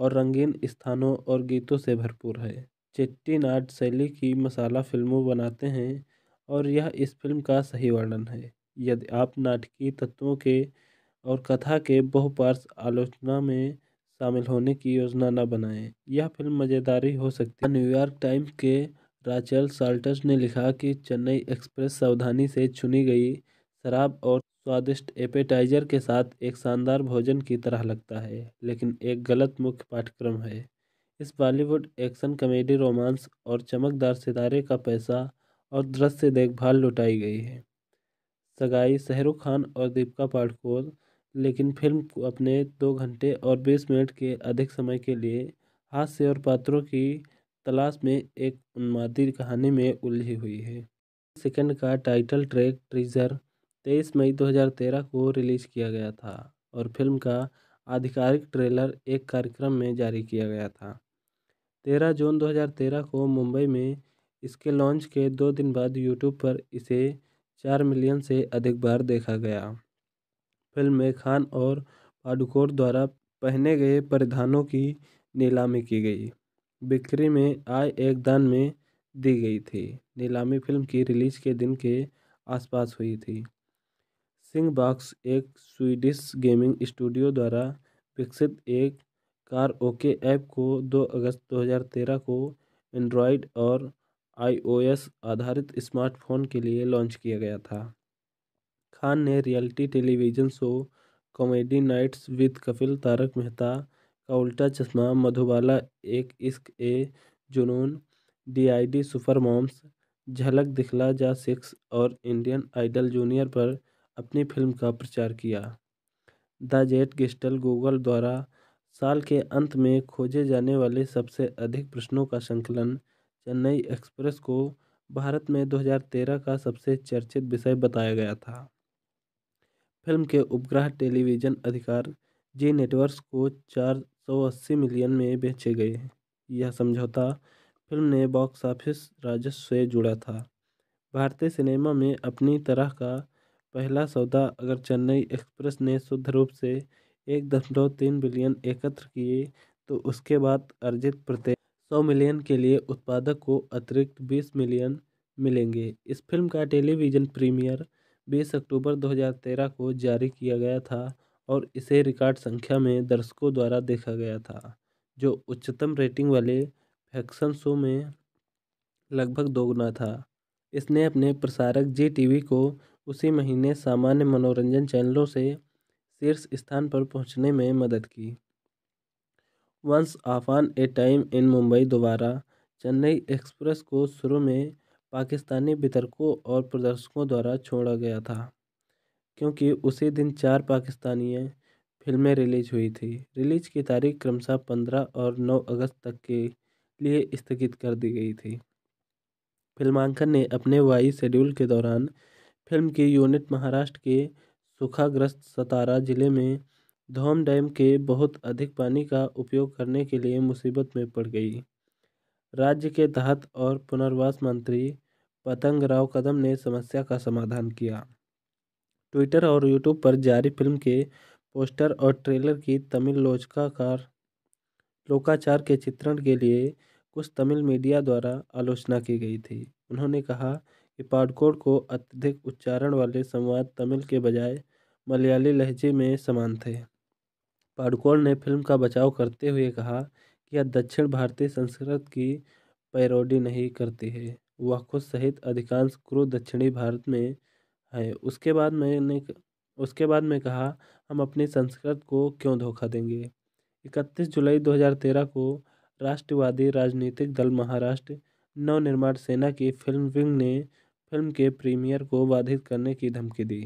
और रंगीन स्थानों और गीतों से भरपूर है नाट शैली की मसाला फिल्मों बनाते हैं और यह इस फिल्म का सही वर्णन है यदि आप नाटकीय तत्वों के और कथा के बहुपार्श आलोचना में शामिल होने की योजना न बनाएं यह फिल्म मज़ेदारी हो सकती है न्यूयॉर्क टाइम्स के राचल साल्टस ने लिखा कि चेन्नई एक्सप्रेस सावधानी से चुनी गई शराब और स्वादिष्ट एपेटाइजर के साथ एक शानदार भोजन की तरह लगता है लेकिन एक गलत मुख्य पाठ्यक्रम है इस बॉलीवुड एक्शन कॉमेडी रोमांस और चमकदार सितारे का पैसा और दृश्य देखभाल लुटाई गई है सगाई शहरुख खान और दीपिका पाडुकोण लेकिन फिल्म को अपने दो घंटे और बीस मिनट के अधिक समय के लिए हास्य और पात्रों की तलाश में एक उन्मादी कहानी में उलझी हुई है सेकंड का टाइटल ट्रैक ट्रीजर तेईस मई 2013 को रिलीज़ किया गया था और फिल्म का आधिकारिक ट्रेलर एक कार्यक्रम में जारी किया गया था 13 जून 2013 को मुंबई में इसके लॉन्च के दो दिन बाद यूट्यूब पर इसे चार मिलियन से अधिक बार देखा गया फिल्म में खान और पाडुकोण द्वारा पहने गए परिधानों की नीलामी की गई बिक्री में आय एक दान में दी गई थी नीलामी फिल्म की रिलीज के दिन के आसपास हुई थी सिंह बॉक्स एक स्वीडिश गेमिंग स्टूडियो द्वारा विकसित एक कार ओके ऐप को 2 अगस्त 2013 को एंड्रॉयड और आईओएस आधारित स्मार्टफोन के लिए लॉन्च किया गया था खान ने reality television show comedy nights with Kapil Tarak Mehta का उल्टा चश्मा मधुबाला एक इश्क ए जुनून DID super Moms Jhalak Dikhhla जा सिक्स और इंडियन आइडल जूनियर पर अपनी फिल्म का प्रचार किया द जेट गिस्टल गूगल द्वारा साल के अंत में खोजे जाने वाले सबसे अधिक प्रश्नों का संकलन चेन्नई एक्सप्रेस को भारत में 2013 का सबसे चर्चित विषय बताया गया था फिल्म के उपग्रह टेलीविजन अधिकार जी नेटवर्क्स को चार सौ अस्सी मिलियन में बेचे गए यह समझौता फिल्म ने बॉक्स ऑफिस राजस्व से जुड़ा था भारतीय सिनेमा में अपनी तरह का पहला सौदा अगर चेन्नई एक्सप्रेस ने शुद्ध रूप से एक दशमलव तीन बिलियन एकत्र किए तो उसके बाद अर्जित प्रत्येक सौ मिलियन के लिए उत्पादक को अतिरिक्त बीस मिलियन मिलेंगे इस फिल्म का टेलीविजन प्रीमियर बीस अक्टूबर 2013 को जारी किया गया था और इसे रिकॉर्ड संख्या में दर्शकों द्वारा देखा गया था जो उच्चतम रेटिंग वाले फैक्शन शो में लगभग दोगुना था इसने अपने प्रसारक जी टीवी को उसी महीने सामान्य मनोरंजन चैनलों से शीर्ष स्थान पर पहुंचने में मदद की once आफान a time in Mumbai दोबारा चेन्नई एक्सप्रेस को शुरू में पाकिस्तानी वितरकों और प्रदर्शकों द्वारा छोड़ा गया था क्योंकि उसी दिन चार पाकिस्तानी फिल्में रिलीज हुई थी रिलीज की तारीख क्रमशः पंद्रह और नौ अगस्त तक के लिए स्थगित कर दी गई थी फिल्मांकन ने अपने वाई शेड्यूल के दौरान फिल्म की यूनिट महाराष्ट्र के सूखाग्रस्त सतारा जिले में धोम डैम के बहुत अधिक पानी का उपयोग करने के लिए मुसीबत में पड़ गई राज्य के तहत और पुनर्वास मंत्री पतंग राव कदम ने समस्या का समाधान किया ट्विटर और यूट्यूब पर जारी फिल्म के पोस्टर और ट्रेलर की तमिल लोचकाकार लोकाचार के चित्रण के लिए कुछ तमिल मीडिया द्वारा आलोचना की गई थी उन्होंने कहा कि पाडकोड को अत्यधिक उच्चारण वाले संवाद तमिल के बजाय मलयाली लहजे में समान थे पाडकोड ने फिल्म का बचाव करते हुए कहा कि यह दक्षिण भारतीय संस्कृत की पैरोडी नहीं करती है वह खुद सहित अधिकांश क्रू दक्षिणी भारत में है उसके बाद मैंने उसके बाद मैं कहा हम अपनी संस्कृत को क्यों धोखा देंगे इकतीस जुलाई 2013 को राष्ट्रवादी राजनीतिक दल महाराष्ट्र नवनिर्माण सेना की फिल्म विंग ने फिल्म के प्रीमियर को बाधित करने की धमकी दी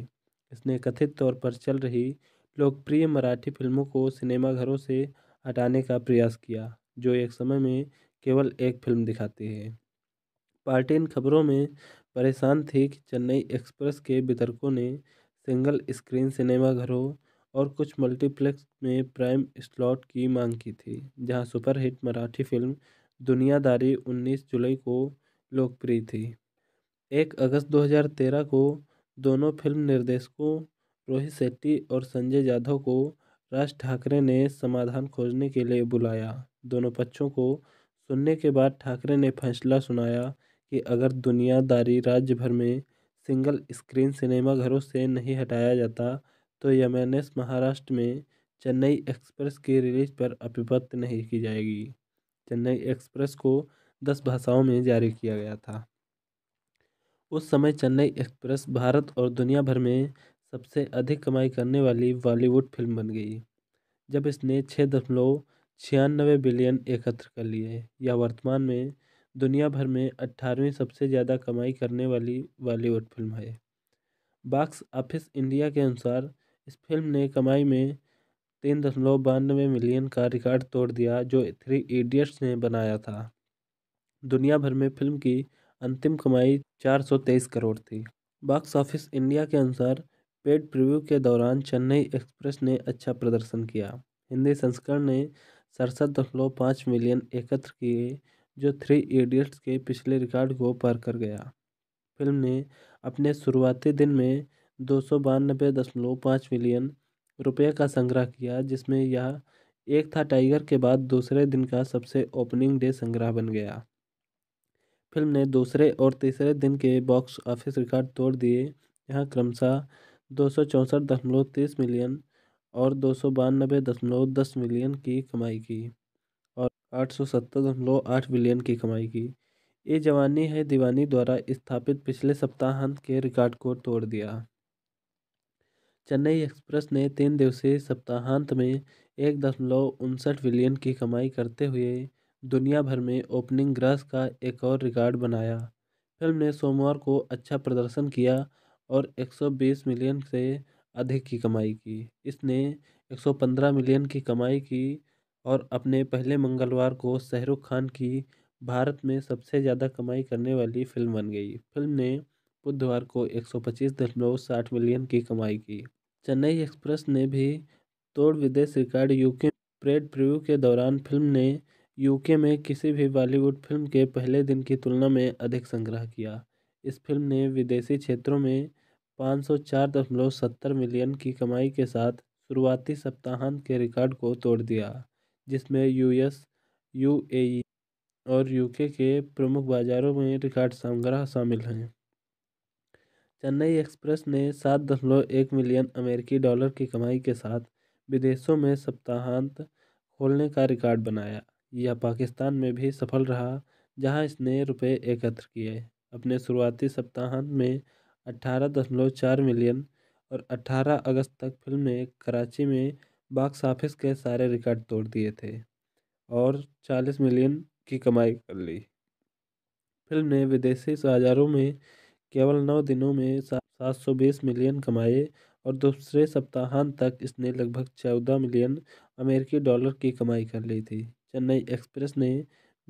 इसने कथित तौर पर चल रही लोकप्रिय मराठी फिल्मों को सिनेमाघरों से हटाने का प्रयास किया जो एक समय में केवल एक फिल्म दिखाती है पार्टी इन खबरों में परेशान थी कि चेन्नई एक्सप्रेस के वितरकों ने सिंगल स्क्रीन सिनेमाघरों और कुछ मल्टीप्लेक्स में प्राइम स्लॉट की मांग की थी जहां सुपरहिट मराठी फिल्म दुनियादारी 19 जुलाई को लोकप्रिय थी एक अगस्त 2013 को दोनों फिल्म निर्देशकों रोहित शेट्टी और संजय जाधव को राज ठाकरे ने समाधान खोजने के लिए बुलाया दोनों पक्षों को सुनने के बाद ठाकरे ने फैसला सुनाया कि अगर दुनियादारी राज्य भर में सिंगल स्क्रीन सिनेमाघरों से नहीं हटाया जाता तो यमएनएस महाराष्ट्र में चेन्नई एक्सप्रेस की रिलीज पर अभिपत्त नहीं की जाएगी चेन्नई एक्सप्रेस को दस भाषाओं में जारी किया गया था उस समय चेन्नई एक्सप्रेस भारत और दुनिया भर में सबसे अधिक कमाई करने वाली बॉलीवुड फिल्म बन गई जब इसने छः दशमलव छियानवे बिलियन एकत्र कर लिए यह वर्तमान में दुनिया भर में अट्ठारहवीं सबसे ज़्यादा कमाई करने वाली बॉलीवुड फिल्म है बॉक्स ऑफिस इंडिया के अनुसार इस फिल्म ने कमाई में तीन दशमलव बानवे मिलियन का रिकॉर्ड तोड़ दिया जो थ्री इडियट्स ने बनाया था दुनिया भर में फिल्म की अंतिम कमाई चार सौ तेईस करोड़ थी बॉक्स ऑफिस इंडिया के अनुसार पेड प्रीव्यू के दौरान चेन्नई एक्सप्रेस ने अच्छा प्रदर्शन किया हिंदी संस्करण ने सड़सठ दशमलव पाँच मिलियन एकत्र किए जो थ्री इडियट्स के पिछले रिकॉर्ड को पार कर गया फिल्म ने अपने शुरुआती दिन में दो सौ बानबे दशमलव पाँच मिलियन रुपये का संग्रह किया जिसमें यह एक था टाइगर के बाद दूसरे दिन का सबसे ओपनिंग डे संग्रह बन गया फिल्म ने दूसरे और तीसरे दिन के बॉक्स ऑफिस रिकॉर्ड तोड़ दिए यहाँ क्रमशः दो सौ दशमलव तीस मिलियन और दो सौ बानबे दशमलव दस मिलियन की कमाई की आठ सौ सत्तर दशमलव आठ बिलियन की कमाई की ये जवानी है दीवानी द्वारा स्थापित पिछले सप्ताहांत के रिकॉर्ड को तोड़ दिया चेन्नई एक्सप्रेस ने तीन दिवसीय सप्ताहांत में एक दशमलव उनसठ बिलियन की कमाई करते हुए दुनिया भर में ओपनिंग ग्रास का एक और रिकॉर्ड बनाया फिल्म ने सोमवार को अच्छा प्रदर्शन किया और 120 मिलियन से अधिक की कमाई की इसने 115 मिलियन की कमाई की और अपने पहले मंगलवार को शाहरुख खान की भारत में सबसे ज़्यादा कमाई करने वाली फिल्म बन गई फिल्म ने बुधवार को एक मिलियन की कमाई की चेन्नई एक्सप्रेस ने भी तोड़ विदेश रिकॉर्ड यूके प्रेड प्रिव्यू के दौरान फिल्म ने यूके में किसी भी बॉलीवुड फिल्म के पहले दिन की तुलना में अधिक संग्रह किया इस फिल्म ने विदेशी क्षेत्रों में पाँच मिलियन की कमाई के साथ शुरुआती सप्ताहांत के रिकॉर्ड को तोड़ दिया जिसमें यूएस यूएई और यूके के प्रमुख बाज़ारों में रिकॉर्ड संग्रह शामिल हैं चेन्नई एक्सप्रेस ने सात दशमलव एक मिलियन अमेरिकी डॉलर की कमाई के साथ विदेशों में सप्ताहांत खोलने का रिकॉर्ड बनाया यह पाकिस्तान में भी सफल रहा जहां इसने रुपए एकत्र किए अपने शुरुआती सप्ताहांत में अठारह दशमलव चार मिलियन और अठारह अगस्त तक फिल्म ने कराची में बॉक्स ऑफिस के सारे रिकॉर्ड तोड़ दिए थे और 40 मिलियन की कमाई कर ली फिल्म ने विदेशी बाजारों में केवल नौ दिनों में सात सौ बीस मिलियन कमाए और दूसरे सप्ताहांत तक इसने लगभग चौदह मिलियन अमेरिकी डॉलर की कमाई कर ली थी चेन्नई एक्सप्रेस ने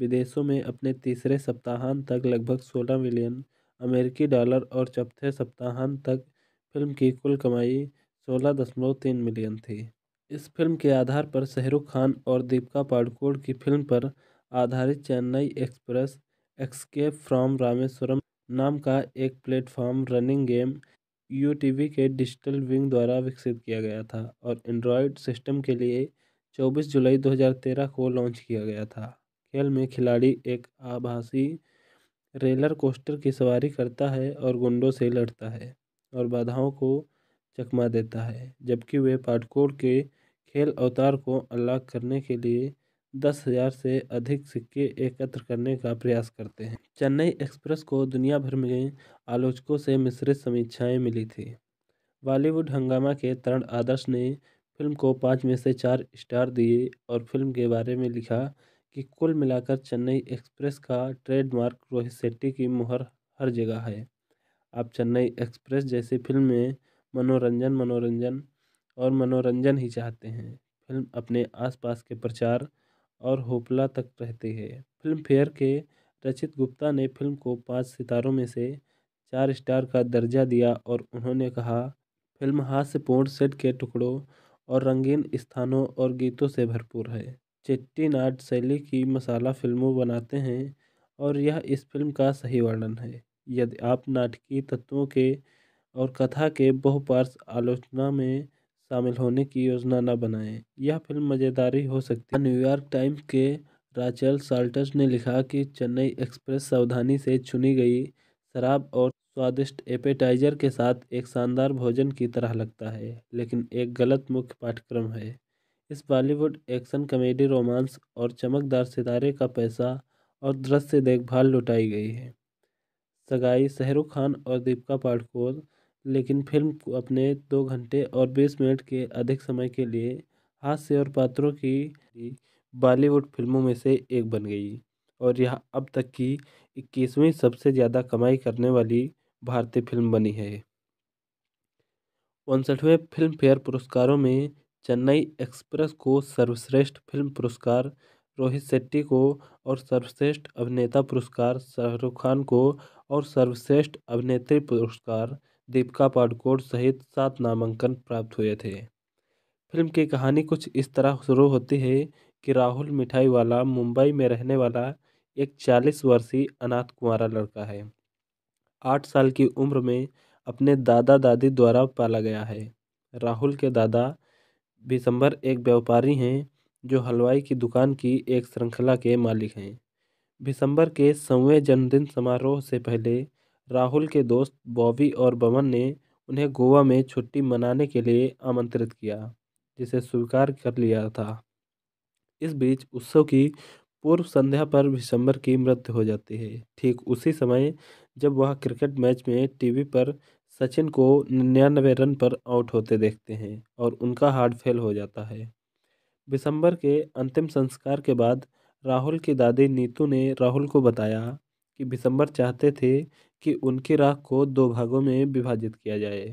विदेशों में अपने तीसरे सप्ताहांत तक लगभग सोलह मिलियन अमेरिकी डॉलर और चौथे सप्ताहांत तक फिल्म की कुल कमाई सोलह दशमलव तीन मिलियन थी इस फिल्म के आधार पर शाहरुख खान और दीपिका पाडुकोण की फिल्म पर आधारित Chennai express escape from Rameswaram नाम का एक platform running game U K digital wing द्वारा विकसित किया गया था और एंड्रॉयड सिस्टम के लिए 24 जुलाई 2013 को लॉन्च किया गया था खेल में खिलाड़ी एक आभासी रेलर कोस्टर की सवारी करता है और गुंडों से लड़ता है और बाधाओं को चकमा देता है जबकि वे पाटकोट के खेल अवतार को अनलॉक करने के लिए दस हजार से अधिक सिक्के एकत्र करने का प्रयास करते हैं चेन्नई एक्सप्रेस को दुनिया भर में आलोचकों से मिश्रित समीक्षाएं मिली थी बॉलीवुड हंगामा के तरण आदर्श ने फिल्म को पाँच में से चार स्टार दिए और फिल्म के बारे में लिखा कि कुल मिलाकर चेन्नई एक्सप्रेस का ट्रेडमार्क रोहित शेट्टी की मुहर हर जगह है आप चेन्नई एक्सप्रेस जैसी फिल्म में मनोरंजन मनोरंजन और मनोरंजन ही चाहते हैं फिल्म अपने आसपास के प्रचार और होपला तक रहती है फिल्म फेयर के रचित गुप्ता ने फिल्म को पाँच सितारों में से चार स्टार का दर्जा दिया और उन्होंने कहा फिल्म हास्यपूर्ण सेट के टुकड़ों और रंगीन स्थानों और गीतों से भरपूर है नाट शैली की मसाला फिल्मों बनाते हैं और यह इस फिल्म का सही वर्णन है यदि आप नाटकीय तत्वों के और कथा के बहुपार्श आलोचना में शामिल होने की योजना न बनाएं। यह फिल्म मज़ेदारी हो सकती है न्यूयॉर्क टाइम्स के राचेल साल्टस ने लिखा कि चेन्नई एक्सप्रेस सावधानी से चुनी गई शराब और स्वादिष्ट एपेटाइजर के साथ एक शानदार भोजन की तरह लगता है लेकिन एक गलत मुख्य पाठ्यक्रम है इस बॉलीवुड एक्शन कॉमेडी रोमांस और चमकदार सितारे का पैसा और दृश्य देखभाल लुटाई गई है सगाई शहरुख खान और दीपिका पाडुकोण लेकिन फिल्म अपने दो घंटे और बीस मिनट के अधिक समय के लिए हास्य और पात्रों की बॉलीवुड फिल्मों में से एक बन गई और यह अब तक की इक्कीसवीं सबसे ज़्यादा कमाई करने वाली भारतीय फिल्म बनी है उनसठवें फिल्म फेयर पुरस्कारों में चेन्नई एक्सप्रेस को सर्वश्रेष्ठ फिल्म पुरस्कार रोहित शेट्टी को और सर्वश्रेष्ठ अभिनेता पुरस्कार शाहरुख खान को और सर्वश्रेष्ठ अभिनेत्री पुरस्कार दीपिका पाडुकोण सहित सात नामांकन प्राप्त हुए थे फिल्म की कहानी कुछ इस तरह शुरू होती है कि राहुल मिठाई वाला मुंबई में रहने वाला एक चालीस वर्षीय अनाथ कुंवारा लड़का है आठ साल की उम्र में अपने दादा दादी द्वारा पाला गया है राहुल के दादा बिसंबर एक व्यापारी हैं जो हलवाई की दुकान की एक श्रृंखला के मालिक हैं बिसंबर के सौवें जन्मदिन समारोह से पहले राहुल के दोस्त बॉबी और बमन ने उन्हें गोवा में छुट्टी मनाने के लिए आमंत्रित किया जिसे स्वीकार कर लिया था इस बीच उत्सव की पूर्व संध्या पर विशंबर की मृत्यु हो जाती है ठीक उसी समय जब वह क्रिकेट मैच में टीवी पर सचिन को निन्यानवे रन पर आउट होते देखते हैं और उनका हार्ट फेल हो जाता है दिसंबर के अंतिम संस्कार के बाद राहुल की दादी नीतू ने राहुल को बताया कि दिसंबर चाहते थे कि उनकी राख को दो भागों में विभाजित किया जाए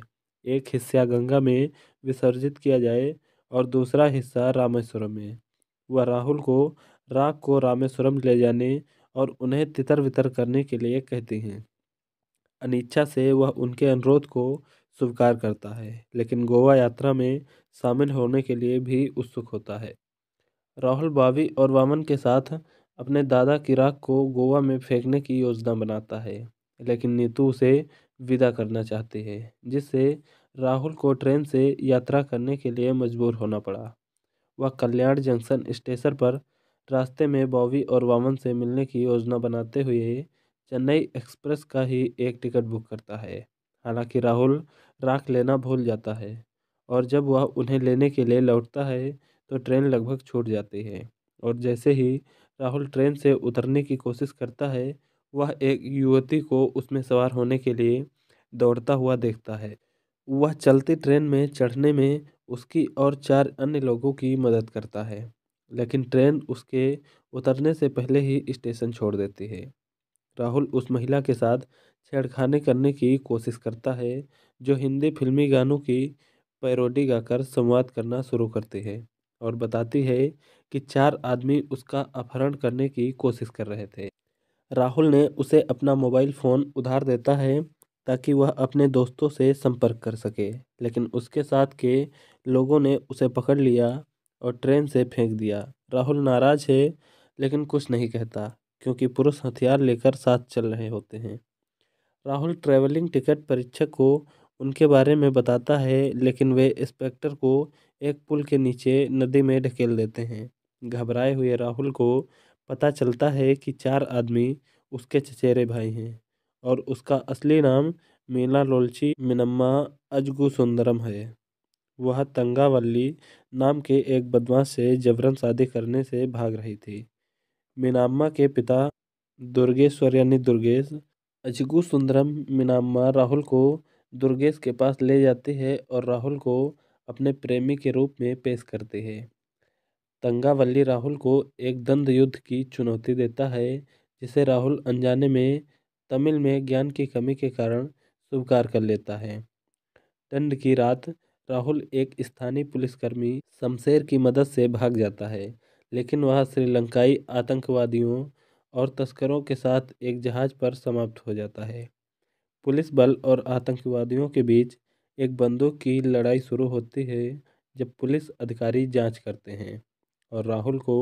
एक हिस्सा गंगा में विसर्जित किया जाए और दूसरा हिस्सा रामेश्वरम में वह राहुल को राख को रामेश्वरम ले जाने और उन्हें तितर वितर करने के लिए कहती हैं अनिच्छा से वह उनके अनुरोध को स्वीकार करता है लेकिन गोवा यात्रा में शामिल होने के लिए भी उत्सुक होता है राहुल बावी और वामन के साथ अपने दादा की राख को गोवा में फेंकने की योजना बनाता है लेकिन नीतू उसे विदा करना चाहती है जिससे राहुल को ट्रेन से यात्रा करने के लिए मजबूर होना पड़ा वह कल्याण जंक्शन स्टेशन पर रास्ते में बॉबी और वामन से मिलने की योजना बनाते हुए चेन्नई एक्सप्रेस का ही एक टिकट बुक करता है हालांकि राहुल राख लेना भूल जाता है और जब वह उन्हें लेने के लिए लौटता है तो ट्रेन लगभग छूट जाती है और जैसे ही राहुल ट्रेन से उतरने की कोशिश करता है वह एक युवती को उसमें सवार होने के लिए दौड़ता हुआ देखता है वह चलती ट्रेन में चढ़ने में उसकी और चार अन्य लोगों की मदद करता है लेकिन ट्रेन उसके उतरने से पहले ही स्टेशन छोड़ देती है राहुल उस महिला के साथ छेड़खानी करने की कोशिश करता है जो हिंदी फिल्मी गानों की पैरोडी गाकर संवाद करना शुरू करती है और बताती है कि चार आदमी उसका अपहरण करने की कोशिश कर रहे थे राहुल ने उसे अपना मोबाइल फ़ोन उधार देता है ताकि वह अपने दोस्तों से संपर्क कर सके लेकिन उसके साथ के लोगों ने उसे पकड़ लिया और ट्रेन से फेंक दिया राहुल नाराज है लेकिन कुछ नहीं कहता क्योंकि पुरुष हथियार लेकर साथ चल रहे होते हैं राहुल ट्रैवलिंग टिकट परीक्षक को उनके बारे में बताता है लेकिन वे इंस्पेक्टर को एक पुल के नीचे नदी में ढकेल देते हैं घबराए हुए राहुल को पता चलता है कि चार आदमी उसके चचेरे भाई हैं और उसका असली नाम मीना लोलची मिनम्मा अजगु सुंदरम है वह तंगावल्ली नाम के एक बदमाश से जबरन शादी करने से भाग रही थी मिनाम्मा के पिता दुर्गेश्वर यानी दुर्गेश अजगु सुंदरम मिनाम्मा राहुल को दुर्गेश के पास ले जाती है और राहुल को अपने प्रेमी के रूप में पेश करती है तंगावल्ली राहुल को एक दंद युद्ध की चुनौती देता है जिसे राहुल अनजाने में तमिल में ज्ञान की कमी के कारण स्वीकार कर लेता है दंड की रात राहुल एक स्थानीय पुलिसकर्मी शमशेर की मदद से भाग जाता है लेकिन वह श्रीलंकाई आतंकवादियों और तस्करों के साथ एक जहाज पर समाप्त हो जाता है पुलिस बल और आतंकवादियों के बीच एक बंदूक की लड़ाई शुरू होती है जब पुलिस अधिकारी जांच करते हैं और राहुल को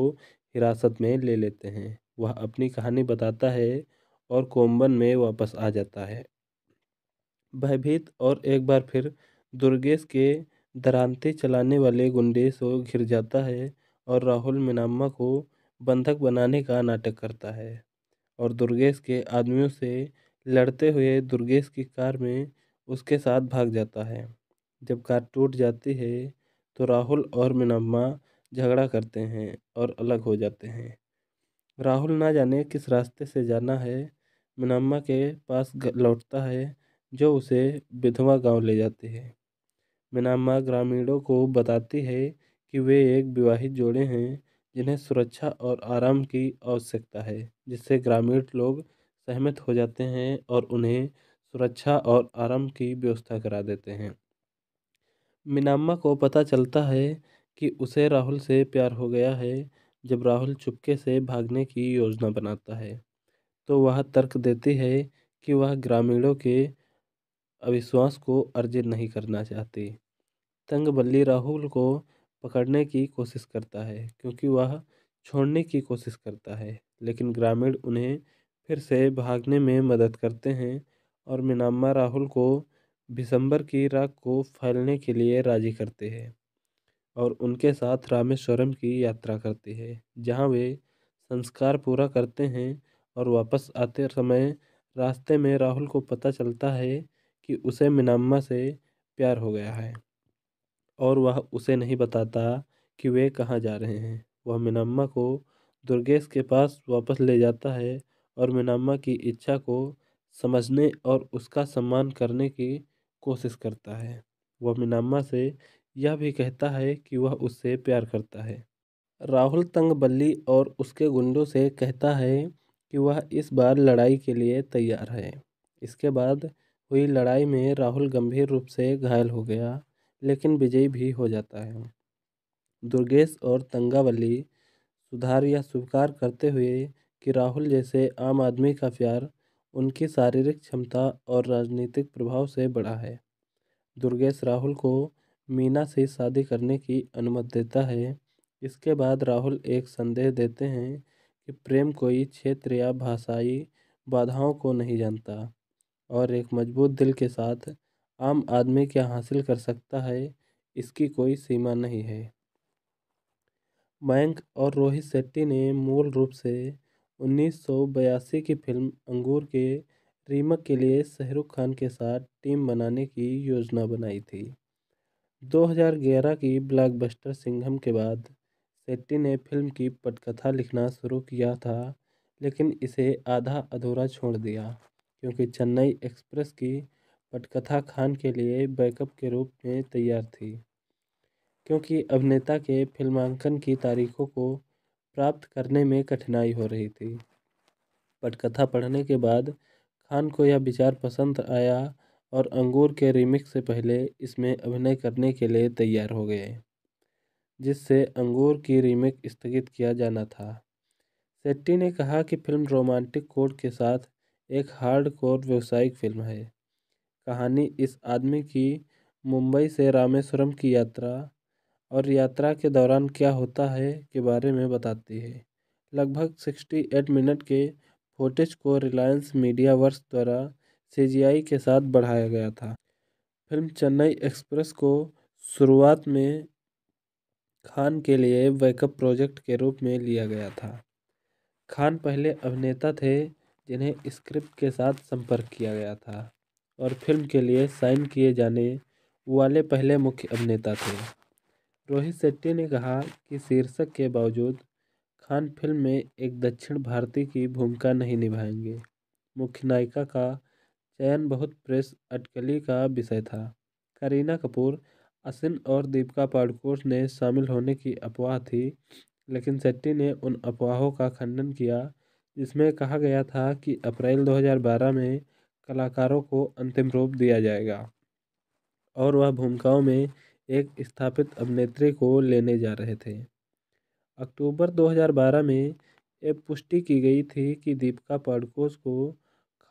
हिरासत में ले लेते हैं वह अपनी कहानी बताता है और कोम्बन में वापस आ जाता है भयभीत और एक बार फिर दुर्गेश के दरानते चलाने वाले गुंडे से घिर जाता है और राहुल मिनाम्मा को बंधक बनाने का नाटक करता है और दुर्गेश के आदमियों से लड़ते हुए दुर्गेश की कार में उसके साथ भाग जाता है जब कार टूट जाती है तो राहुल और मिनम्मा झगड़ा करते हैं और अलग हो जाते हैं राहुल ना जाने किस रास्ते से जाना है मनम्मा के पास लौटता है जो उसे विधवा गांव ले जाती है मनम्मा ग्रामीणों को बताती है कि वे एक विवाहित जोड़े हैं जिन्हें सुरक्षा और आराम की आवश्यकता है जिससे ग्रामीण लोग सहमत हो जाते हैं और उन्हें सुरक्षा और आराम की व्यवस्था करा देते हैं मिनाम्मा को पता चलता है कि उसे राहुल से प्यार हो गया है जब राहुल चुपके से भागने की योजना बनाता है तो वह तर्क देती है कि वह ग्रामीणों के अविश्वास को अर्जित नहीं करना चाहती तंग बल्ली राहुल को पकड़ने की कोशिश करता है क्योंकि वह छोड़ने की कोशिश करता है लेकिन ग्रामीण उन्हें फिर से भागने में मदद करते हैं और मिनाम्मा राहुल को दिसंबर की राख को फैलने के लिए राजी करते हैं और उनके साथ रामेश्वरम की यात्रा करती है जहाँ वे संस्कार पूरा करते हैं और वापस आते समय रास्ते में राहुल को पता चलता है कि उसे मिनाम्मा से प्यार हो गया है और वह उसे नहीं बताता कि वे कहाँ जा रहे हैं वह मिनाम्मा को दुर्गेश के पास वापस ले जाता है और मिनाम्मा की इच्छा को समझने और उसका सम्मान करने की कोशिश करता है वह मिनाम्मा से यह भी कहता है कि वह उससे प्यार करता है राहुल तंग बल्ली और उसके गुंडों से कहता है कि वह इस बार लड़ाई के लिए तैयार है इसके बाद हुई लड़ाई में राहुल गंभीर रूप से घायल हो गया लेकिन विजयी भी हो जाता है दुर्गेश और तंगावली सुधार या स्वीकार करते हुए कि राहुल जैसे आम आदमी का प्यार उनकी शारीरिक क्षमता और राजनीतिक प्रभाव से बड़ा है दुर्गेश राहुल को मीना से शादी करने की अनुमति देता है इसके बाद राहुल एक संदेश देते हैं कि प्रेम कोई क्षेत्र या भाषाई बाधाओं को नहीं जानता और एक मजबूत दिल के साथ आम आदमी क्या हासिल कर सकता है इसकी कोई सीमा नहीं है मयंक और रोहित शेट्टी ने मूल रूप से 1982 की फिल्म अंगूर के रीमक के लिए शाहरुख खान के साथ टीम बनाने की योजना बनाई थी 2011 की ब्लॉकबस्टर सिंघम के बाद सेट्टी ने फिल्म की पटकथा लिखना शुरू किया था लेकिन इसे आधा अधूरा छोड़ दिया क्योंकि चेन्नई एक्सप्रेस की पटकथा खान के लिए बैकअप के रूप में तैयार थी क्योंकि अभिनेता के फिल्मांकन की तारीखों को प्राप्त करने में कठिनाई हो रही थी पटकथा पढ़ने के बाद खान को यह विचार पसंद आया और अंगूर के रीमिक्स से पहले इसमें अभिनय करने के लिए तैयार हो गए जिससे अंगूर की रीमेक स्थगित किया जाना था सेट्टी ने कहा कि फिल्म रोमांटिक कोड के साथ एक हार्ड कोर व्यवसायिक फिल्म है कहानी इस आदमी की मुंबई से रामेश्वरम की यात्रा और यात्रा के दौरान क्या होता है के बारे में बताती है लगभग सिक्सटी एट मिनट के फोटेज को रिलायंस मीडिया वर्स द्वारा सीजीआई के साथ बढ़ाया गया था फिल्म चेन्नई एक्सप्रेस को शुरुआत में खान के लिए बैकअप प्रोजेक्ट के रूप में लिया गया था खान पहले अभिनेता थे जिन्हें स्क्रिप्ट के साथ संपर्क किया गया था और फिल्म के लिए साइन किए जाने वाले पहले मुख्य अभिनेता थे रोहित शेट्टी ने कहा कि शीर्षक के बावजूद खान फिल्म में एक दक्षिण भारतीय की भूमिका नहीं निभाएंगे मुख्य नायिका का चयन बहुत प्रेस अटकली का विषय था करीना कपूर असिन और दीपिका पाडुकोण ने शामिल होने की अफवाह थी लेकिन शेट्टी ने उन अफवाहों का खंडन किया जिसमें कहा गया था कि अप्रैल 2012 में कलाकारों को अंतिम रूप दिया जाएगा और वह भूमिकाओं में एक स्थापित अभिनेत्री को लेने जा रहे थे अक्टूबर 2012 में ये पुष्टि की गई थी कि दीपिका पाडुकोण को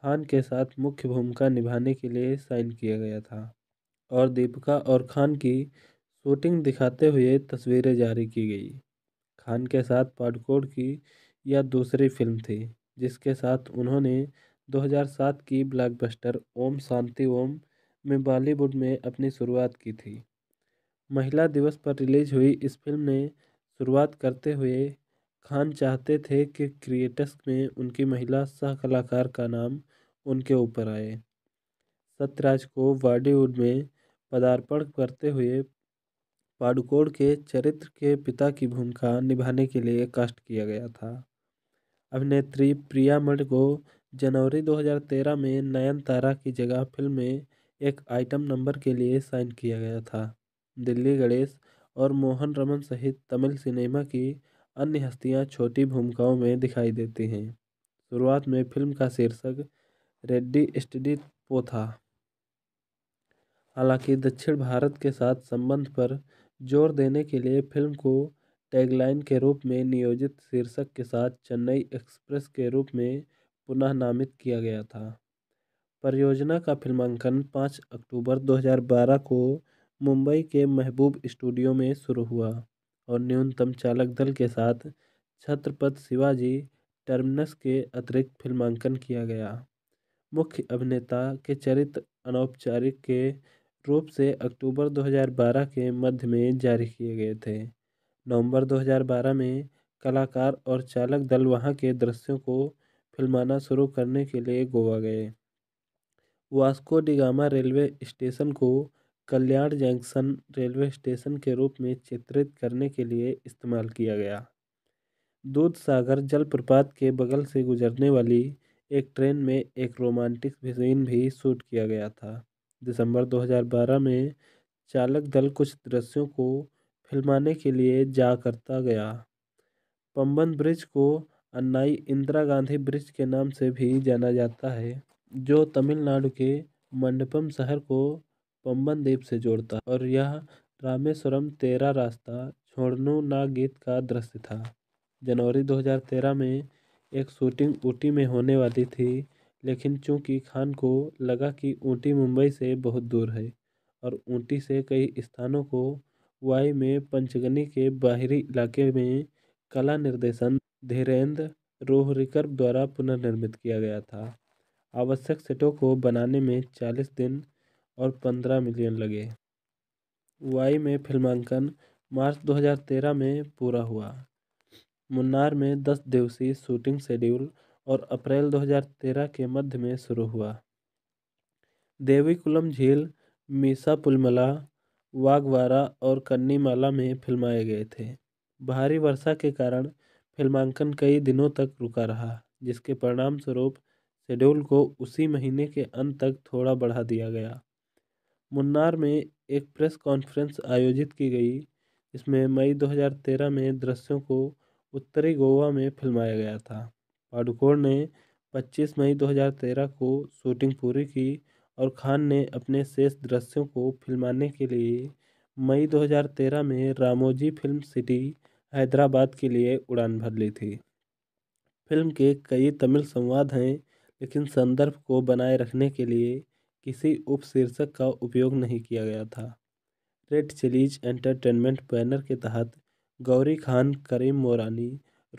खान के साथ मुख्य भूमिका निभाने के लिए साइन किया गया था और दीपिका और खान की शूटिंग दिखाते हुए तस्वीरें जारी की गई खान के साथ पाडकोड की यह दूसरी फिल्म थी जिसके साथ उन्होंने 2007 की ब्लॉकबस्टर ओम शांति ओम में बॉलीवुड में अपनी शुरुआत की थी महिला दिवस पर रिलीज हुई इस फिल्म ने शुरुआत करते हुए खान चाहते थे कि क्रिएटर्स में उनकी महिला सह कलाकार का नाम उनके ऊपर आए सत्यराज को बॉलीवुड में पदार्पण करते हुए पाडुकोण के चरित्र के पिता की भूमिका निभाने के लिए कास्ट किया गया था अभिनेत्री प्रिया मण को जनवरी 2013 में नयनतारा की जगह फिल्म में एक आइटम नंबर के लिए साइन किया गया था दिल्ली गणेश और मोहन रमन सहित तमिल सिनेमा की अन्य हस्तियां छोटी भूमिकाओं में दिखाई देती हैं शुरुआत में फिल्म का शीर्षक रेड्डी स्टडी पोथा हालांकि दक्षिण भारत के साथ संबंध पर जोर देने के लिए फिल्म को टैगलाइन के रूप में नियोजित शीर्षक के साथ चेन्नई एक्सप्रेस के रूप में पुनः नामित किया गया था परियोजना का फिल्मांकन 5 अक्टूबर 2012 को मुंबई के महबूब स्टूडियो में शुरू हुआ और न्यूनतम चालक दल के साथ छत्रपति शिवाजी टर्मिनस के अतिरिक्त फिल्मांकन किया गया मुख्य अभिनेता के चरित्र अनौपचारिक के रूप से अक्टूबर 2012 के मध्य में जारी किए गए थे नवंबर 2012 में कलाकार और चालक दल वहां के दृश्यों को फिल्माना शुरू करने के लिए गोवा गए वास्को डिगामा रेलवे स्टेशन को कल्याण जंक्शन रेलवे स्टेशन के रूप में चित्रित करने के लिए इस्तेमाल किया गया दूध सागर जलप्रपात के बगल से गुजरने वाली एक ट्रेन में एक रोमांटिक सीन भी शूट किया गया था दिसंबर 2012 में चालक दल कुछ दृश्यों को फिल्माने के लिए जा करता गया पम्बन ब्रिज को अन्नाई इंदिरा गांधी ब्रिज के नाम से भी जाना जाता है जो तमिलनाडु के मंडपम शहर को पम्बन द्वीप से जोड़ता और यह रामेश्वरम तेरा रास्ता छोड़नू ना गीत का दृश्य था जनवरी 2013 में एक शूटिंग ऊटी में होने वाली थी लेकिन चूंकि खान को लगा कि ऊटी मुंबई से बहुत दूर है और ऊटी से कई स्थानों को वाई में पंचगनी के बाहरी इलाके में कला निर्देशन धीरेन्द्र रोहरिकर द्वारा पुनर्निर्मित किया गया था आवश्यक सेटों को बनाने में चालीस दिन और पंद्रह मिलियन लगे वाई में फिल्मांकन मार्च 2013 में पूरा हुआ मुन्नार में दस दिवसीय शूटिंग शेड्यूल और अप्रैल 2013 के मध्य में शुरू हुआ देवीकुलम झील मीसापुलमला वागवारा और कन्नीमाला में फिल्माए गए थे भारी वर्षा के कारण फिल्मांकन कई दिनों तक रुका रहा जिसके परिणाम स्वरूप शेड्यूल को उसी महीने के अंत तक थोड़ा बढ़ा दिया गया मुन्नार में एक प्रेस कॉन्फ्रेंस आयोजित की गई इसमें मई 2013 में दृश्यों को उत्तरी गोवा में फिल्माया गया था पाडुकोण ने 25 मई 2013 को शूटिंग पूरी की और खान ने अपने शेष दृश्यों को फिल्माने के लिए मई 2013 में रामोजी फिल्म सिटी हैदराबाद के लिए उड़ान भर ली थी फिल्म के कई तमिल संवाद हैं लेकिन संदर्भ को बनाए रखने के लिए किसी उपशीर्षक का उपयोग नहीं किया गया था रेड चिलीज एंटरटेनमेंट बैनर के तहत गौरी खान करीम मोरानी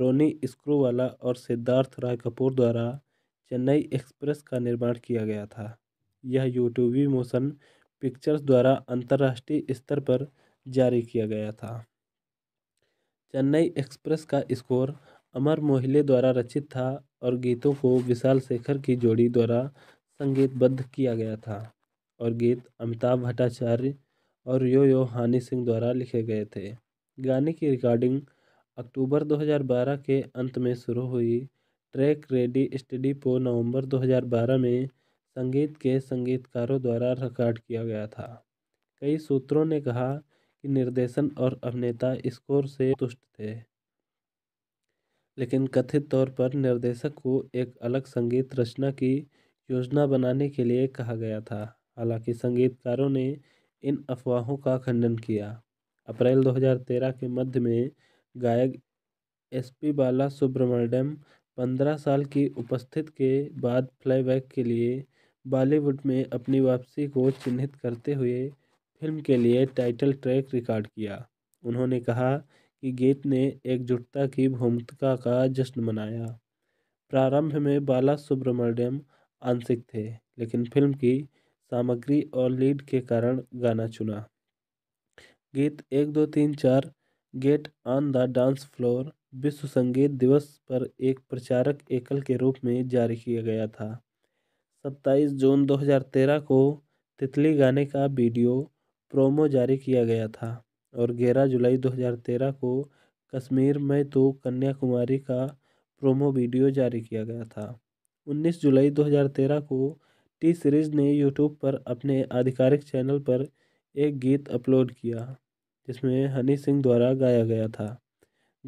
रोनी स्क्रूवाला और सिद्धार्थ राय कपूर द्वारा चेन्नई एक्सप्रेस का निर्माण किया गया था यह यूट्यूबी मोशन पिक्चर्स द्वारा अंतर्राष्ट्रीय स्तर पर जारी किया गया था चेन्नई एक्सप्रेस का स्कोर अमर मोहिले द्वारा रचित था और गीतों को विशाल शेखर की जोड़ी द्वारा संगीतबद्ध किया गया था और गीत अमिताभ भट्टाचार्य और यो यो हानि सिंह द्वारा लिखे गए थे गाने की रिकॉर्डिंग अक्टूबर 2012 के अंत में शुरू हुई ट्रैक रेडी स्टडी को नवंबर 2012 में संगीत के संगीतकारों द्वारा रिकॉर्ड किया गया था कई सूत्रों ने कहा कि निर्देशन और अभिनेता स्कोर से तुष्ट थे लेकिन कथित तौर पर निर्देशक को एक अलग संगीत रचना की योजना बनाने के लिए कहा गया था हालांकि संगीतकारों ने इन अफवाहों का खंडन किया अप्रैल 2013 के मध्य में गायक एसपी बाला सुब्रमण्यम 15 साल की उपस्थित के बाद फ्लाईबैक के लिए बॉलीवुड में अपनी वापसी को चिन्हित करते हुए फिल्म के लिए टाइटल ट्रैक रिकॉर्ड किया उन्होंने कहा कि गीत ने एकजुटता की भूमिका का जश्न मनाया प्रारंभ में बाला सुब्रमण्यम आंशिक थे लेकिन फिल्म की सामग्री और लीड के कारण गाना चुना गीत एक दो तीन चार get on the dance floor विश्व संगीत दिवस पर एक प्रचारक एकल के रूप में जारी किया गया था सत्ताईस जून 2013 को तितली गाने का वीडियो प्रोमो जारी किया गया था और 11 जुलाई 2013 को कश्मीर में तो कन्याकुमारी का प्रोमो वीडियो जारी किया गया था 19 जुलाई 2013 को टी सीरीज़ ने यूट्यूब पर अपने आधिकारिक चैनल पर एक गीत अपलोड किया जिसमें हनी सिंह द्वारा गाया गया था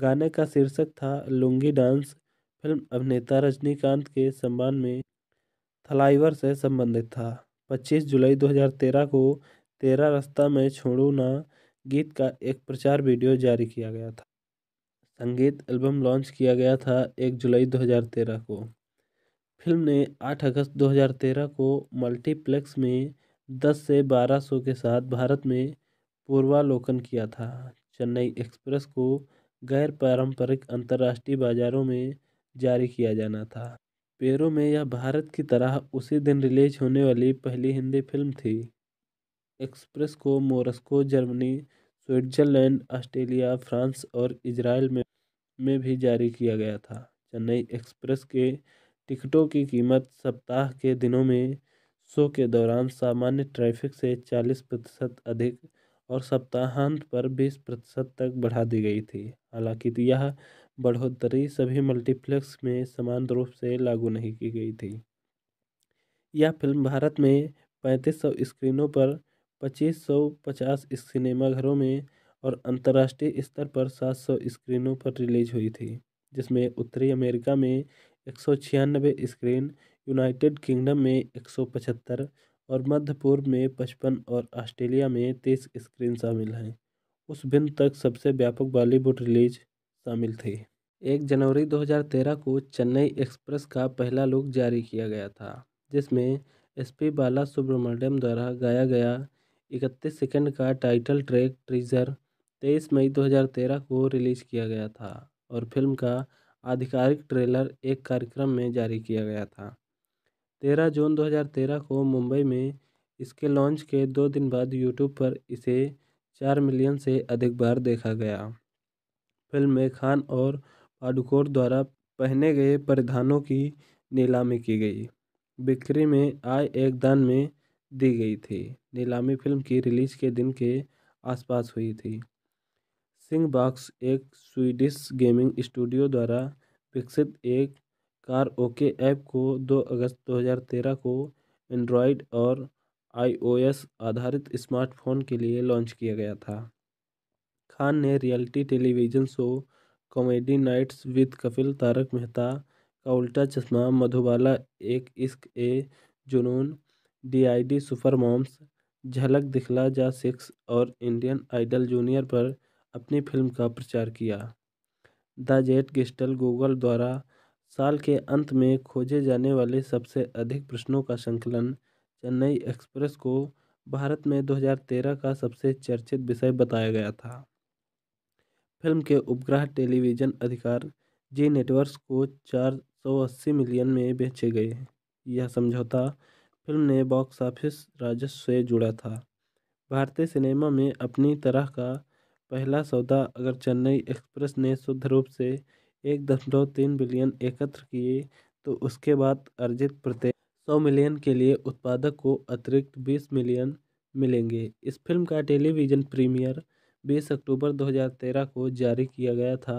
गाने का शीर्षक था लुंगी डांस फिल्म अभिनेता रजनीकांत के सम्मान में थलाइवर से संबंधित था 25 जुलाई 2013 को तेरा रास्ता में छोड़ो ना गीत का एक प्रचार वीडियो जारी किया गया था संगीत एल्बम लॉन्च किया गया था 1 जुलाई 2013 को फिल्म ने 8 अगस्त 2013 को मल्टीप्लेक्स में 10 से बारह सौ के साथ भारत में पूर्वावलोकन किया था चेन्नई एक्सप्रेस को गैर पारंपरिक अंतर्राष्ट्रीय बाजारों में जारी किया जाना था पेरू में यह भारत की तरह उसी दिन रिलीज होने वाली पहली हिंदी फिल्म थी एक्सप्रेस को Morocco Germany Switzerland Australia France और इजराइल में में भी जारी किया गया था चेन्नई एक्सप्रेस के टिकटों की कीमत सप्ताह के दिनों में शो के दौरान सामान्य ट्रैफिक से चालीस प्रतिशत अधिक और सप्ताहांत पर बीस प्रतिशत तक बढ़ा दी गई थी हालांकि तो यह बढ़ोतरी सभी मल्टीप्लेक्स में समान रूप से लागू नहीं की गई थी यह फिल्म भारत में 3500 स्क्रीनों पर 2550 सिनेमाघरों में और अंतर्राष्ट्रीय स्तर पर 700 स्क्रीनों पर रिलीज हुई थी जिसमें उत्तरी अमेरिका में एक स्क्रीन यूनाइटेड किंगडम में एक और मध्य पूर्व में पचपन और ऑस्ट्रेलिया में तेईस स्क्रीन शामिल हैं उस दिन तक सबसे व्यापक बॉलीवुड रिलीज शामिल थी एक जनवरी 2013 को चेन्नई एक्सप्रेस का पहला लुक जारी किया गया था जिसमें एस पी बाला सुब्रमण्यम द्वारा गाया गया 31 सेकंड का टाइटल ट्रैक ट्रीजर 23 मई 2013 को रिलीज किया गया था और फिल्म का आधिकारिक ट्रेलर एक कार्यक्रम में जारी किया गया था तेरह जून 2013 को मुंबई में इसके लॉन्च के दो दिन बाद यूट्यूब पर इसे चार मिलियन से अधिक बार देखा गया फिल्म में खान और पाडुकोर द्वारा पहने गए परिधानों की नीलामी की गई बिक्री में आय एक दान में दी गई थी नीलामी फिल्म की रिलीज के दिन के आसपास हुई थी सिंह बॉक्स एक स्वीडिश गेमिंग स्टूडियो द्वारा विकसित एक कार ओके ऐप को दो अगस्त 2013 को एंड्रॉयड और आईओएस आधारित स्मार्टफोन के लिए लॉन्च किया गया था खान ने reality television show comedy nights with Kapil Tarak Mehta का उल्टा चश्मा मधुबाला एक इश्क ए जुनून DID super Moms Jhalak Dikhhla जा सिक्स और इंडियन आइडल जूनियर पर अपनी फिल्म का प्रचार किया द जेट गिस्टल गूगल द्वारा साल के अंत में खोजे जाने वाले सबसे अधिक प्रश्नों का संकलन चेन्नई एक्सप्रेस को भारत में 2013 का सबसे चर्चित विषय बताया गया था फिल्म के उपग्रह टेलीविजन अधिकार जी नेटवर्क्स को 480 मिलियन में बेचे गए यह समझौता फिल्म ने बॉक्स ऑफिस राजस्व से जुड़ा था भारतीय सिनेमा में अपनी तरह का पहला सौदा अगर चेन्नई एक्सप्रेस ने शुद्ध रूप से एक दशमलव तीन बिलियन एकत्र किए तो उसके बाद अर्जित प्रत्येक सौ मिलियन के लिए उत्पादक को अतिरिक्त बीस मिलियन मिलेंगे इस फिल्म का टेलीविजन प्रीमियर बीस अक्टूबर 2013 को जारी किया गया था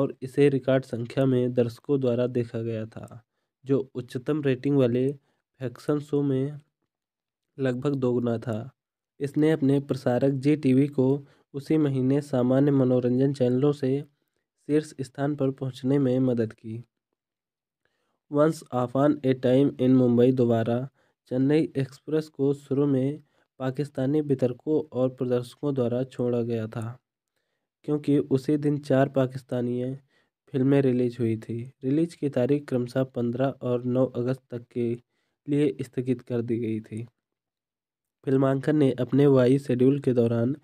और इसे रिकॉर्ड संख्या में दर्शकों द्वारा देखा गया था जो उच्चतम रेटिंग वाले फैक्शन शो में लगभग दोगुना था इसने अपने प्रसारक जी टीवी को उसी महीने सामान्य मनोरंजन चैनलों से शीर्ष स्थान पर पहुंचने में मदद की once आफान a time in Mumbai दोबारा चेन्नई एक्सप्रेस को शुरू में पाकिस्तानी वितरकों और प्रदर्शकों द्वारा छोड़ा गया था क्योंकि उसी दिन चार पाकिस्तानी फिल्में रिलीज हुई थी रिलीज की तारीख क्रमशः पंद्रह और नौ अगस्त तक के लिए स्थगित कर दी गई थी फिल्मांकन ने अपने वाई शेड्यूल के दौरान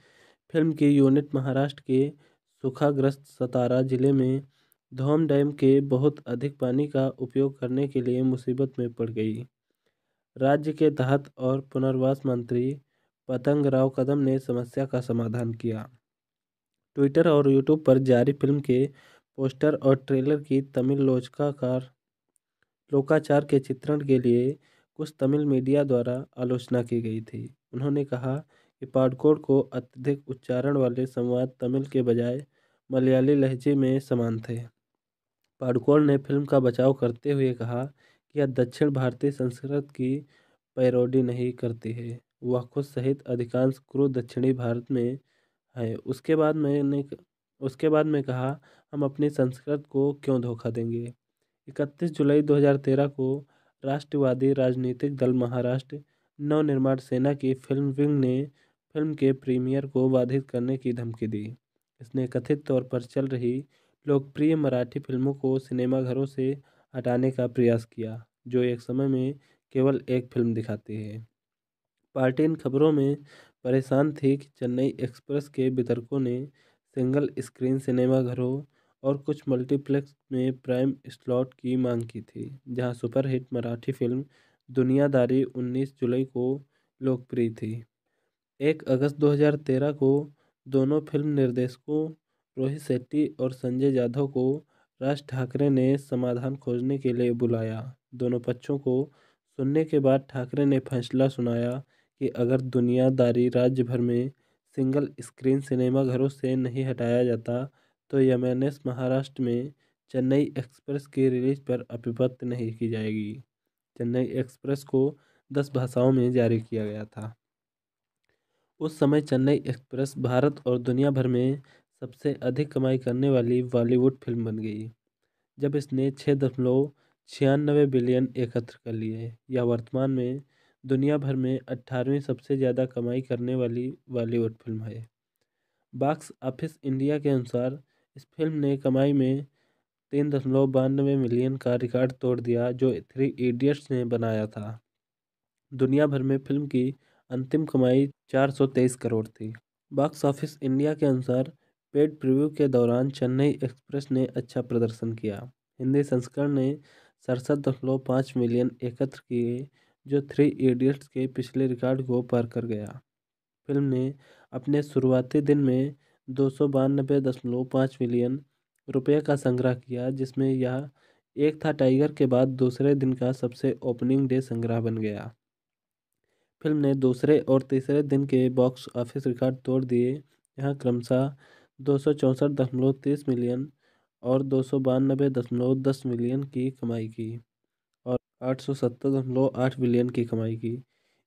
फिल्म की यूनिट महाराष्ट्र के सूखाग्रस्त सतारा जिले में धोम डैम के बहुत अधिक पानी का उपयोग करने के लिए मुसीबत में पड़ गई राज्य के तहत और पुनर्वास मंत्री पतंग राव कदम ने समस्या का समाधान किया ट्विटर और यूट्यूब पर जारी फिल्म के पोस्टर और ट्रेलर की तमिल लोचकाकार लोकाचार के चित्रण के लिए कुछ तमिल मीडिया द्वारा आलोचना की गई थी उन्होंने कहा कि पाडकोड को अत्यधिक उच्चारण वाले संवाद तमिल के बजाय मलयाली लहजे में समान थे पाडुकोण ने फिल्म का बचाव करते हुए कहा कि यह दक्षिण भारतीय संस्कृत की पैरोडी नहीं करती है वह खुद सहित अधिकांश क्रू दक्षिणी भारत में है उसके बाद मैंने उसके बाद में कहा हम अपनी संस्कृत को क्यों धोखा देंगे इकतीस जुलाई 2013 को राष्ट्रवादी राजनीतिक दल महाराष्ट्र नवनिर्माण सेना की फिल्म विंग ने फिल्म के प्रीमियर को बाधित करने की धमकी दी इसने कथित तौर पर चल रही लोकप्रिय मराठी फिल्मों को सिनेमाघरों से हटाने का प्रयास किया जो एक समय में केवल एक फिल्म दिखाती है पार्टी इन खबरों में परेशान थी कि चेन्नई एक्सप्रेस के वितरकों ने सिंगल स्क्रीन सिनेमाघरों और कुछ मल्टीप्लेक्स में प्राइम स्लॉट की मांग की थी जहां सुपरहिट मराठी फिल्म दुनियादारी 19 जुलाई को लोकप्रिय थी एक अगस्त 2013 को दोनों फिल्म निर्देशकों रोहित शेट्टी और संजय जाधव को राज ठाकरे ने समाधान खोजने के लिए बुलाया दोनों पक्षों को सुनने के बाद ठाकरे ने फैसला सुनाया कि अगर दुनियादारी राज्य भर में सिंगल स्क्रीन सिनेमाघरों से नहीं हटाया जाता तो यमेनेस महाराष्ट्र में चेन्नई एक्सप्रेस की रिलीज पर अपिपत्त नहीं की जाएगी चेन्नई एक्सप्रेस को दस भाषाओं में जारी किया गया था उस समय चेन्नई एक्सप्रेस भारत और दुनिया भर में सबसे अधिक कमाई करने वाली बॉलीवुड फिल्म बन गई जब इसने छः दशमलव छियानवे बिलियन एकत्र कर लिए या वर्तमान में दुनिया भर में अट्ठारहवीं सबसे ज़्यादा कमाई करने वाली बॉलीवुड फिल्म है बॉक्स ऑफिस इंडिया के अनुसार इस फिल्म ने कमाई में तीन दशमलव बानवे मिलियन का रिकॉर्ड तोड़ दिया जो थ्री इडियट्स ने बनाया था दुनिया भर में फिल्म की अंतिम कमाई 423 करोड़ थी बॉक्स ऑफिस इंडिया के अनुसार पेड प्रीव्यू के दौरान चेन्नई एक्सप्रेस ने अच्छा प्रदर्शन किया हिंदी संस्करण ने सड़सठ दशमलव पाँच मिलियन एकत्र किए जो थ्री इडियट्स के पिछले रिकॉर्ड को पार कर गया फिल्म ने अपने शुरुआती दिन में दो सौ बानबे दशमलव पाँच मिलियन रुपये का संग्रह किया जिसमें यह एक था टाइगर के बाद दूसरे दिन का सबसे ओपनिंग डे संग्रह बन गया फिल्म ने दूसरे और तीसरे दिन के बॉक्स ऑफिस रिकॉर्ड तोड़ दिए यहाँ क्रमशः दो मिलियन और दो मिलियन की कमाई की और आठ बिलियन की कमाई की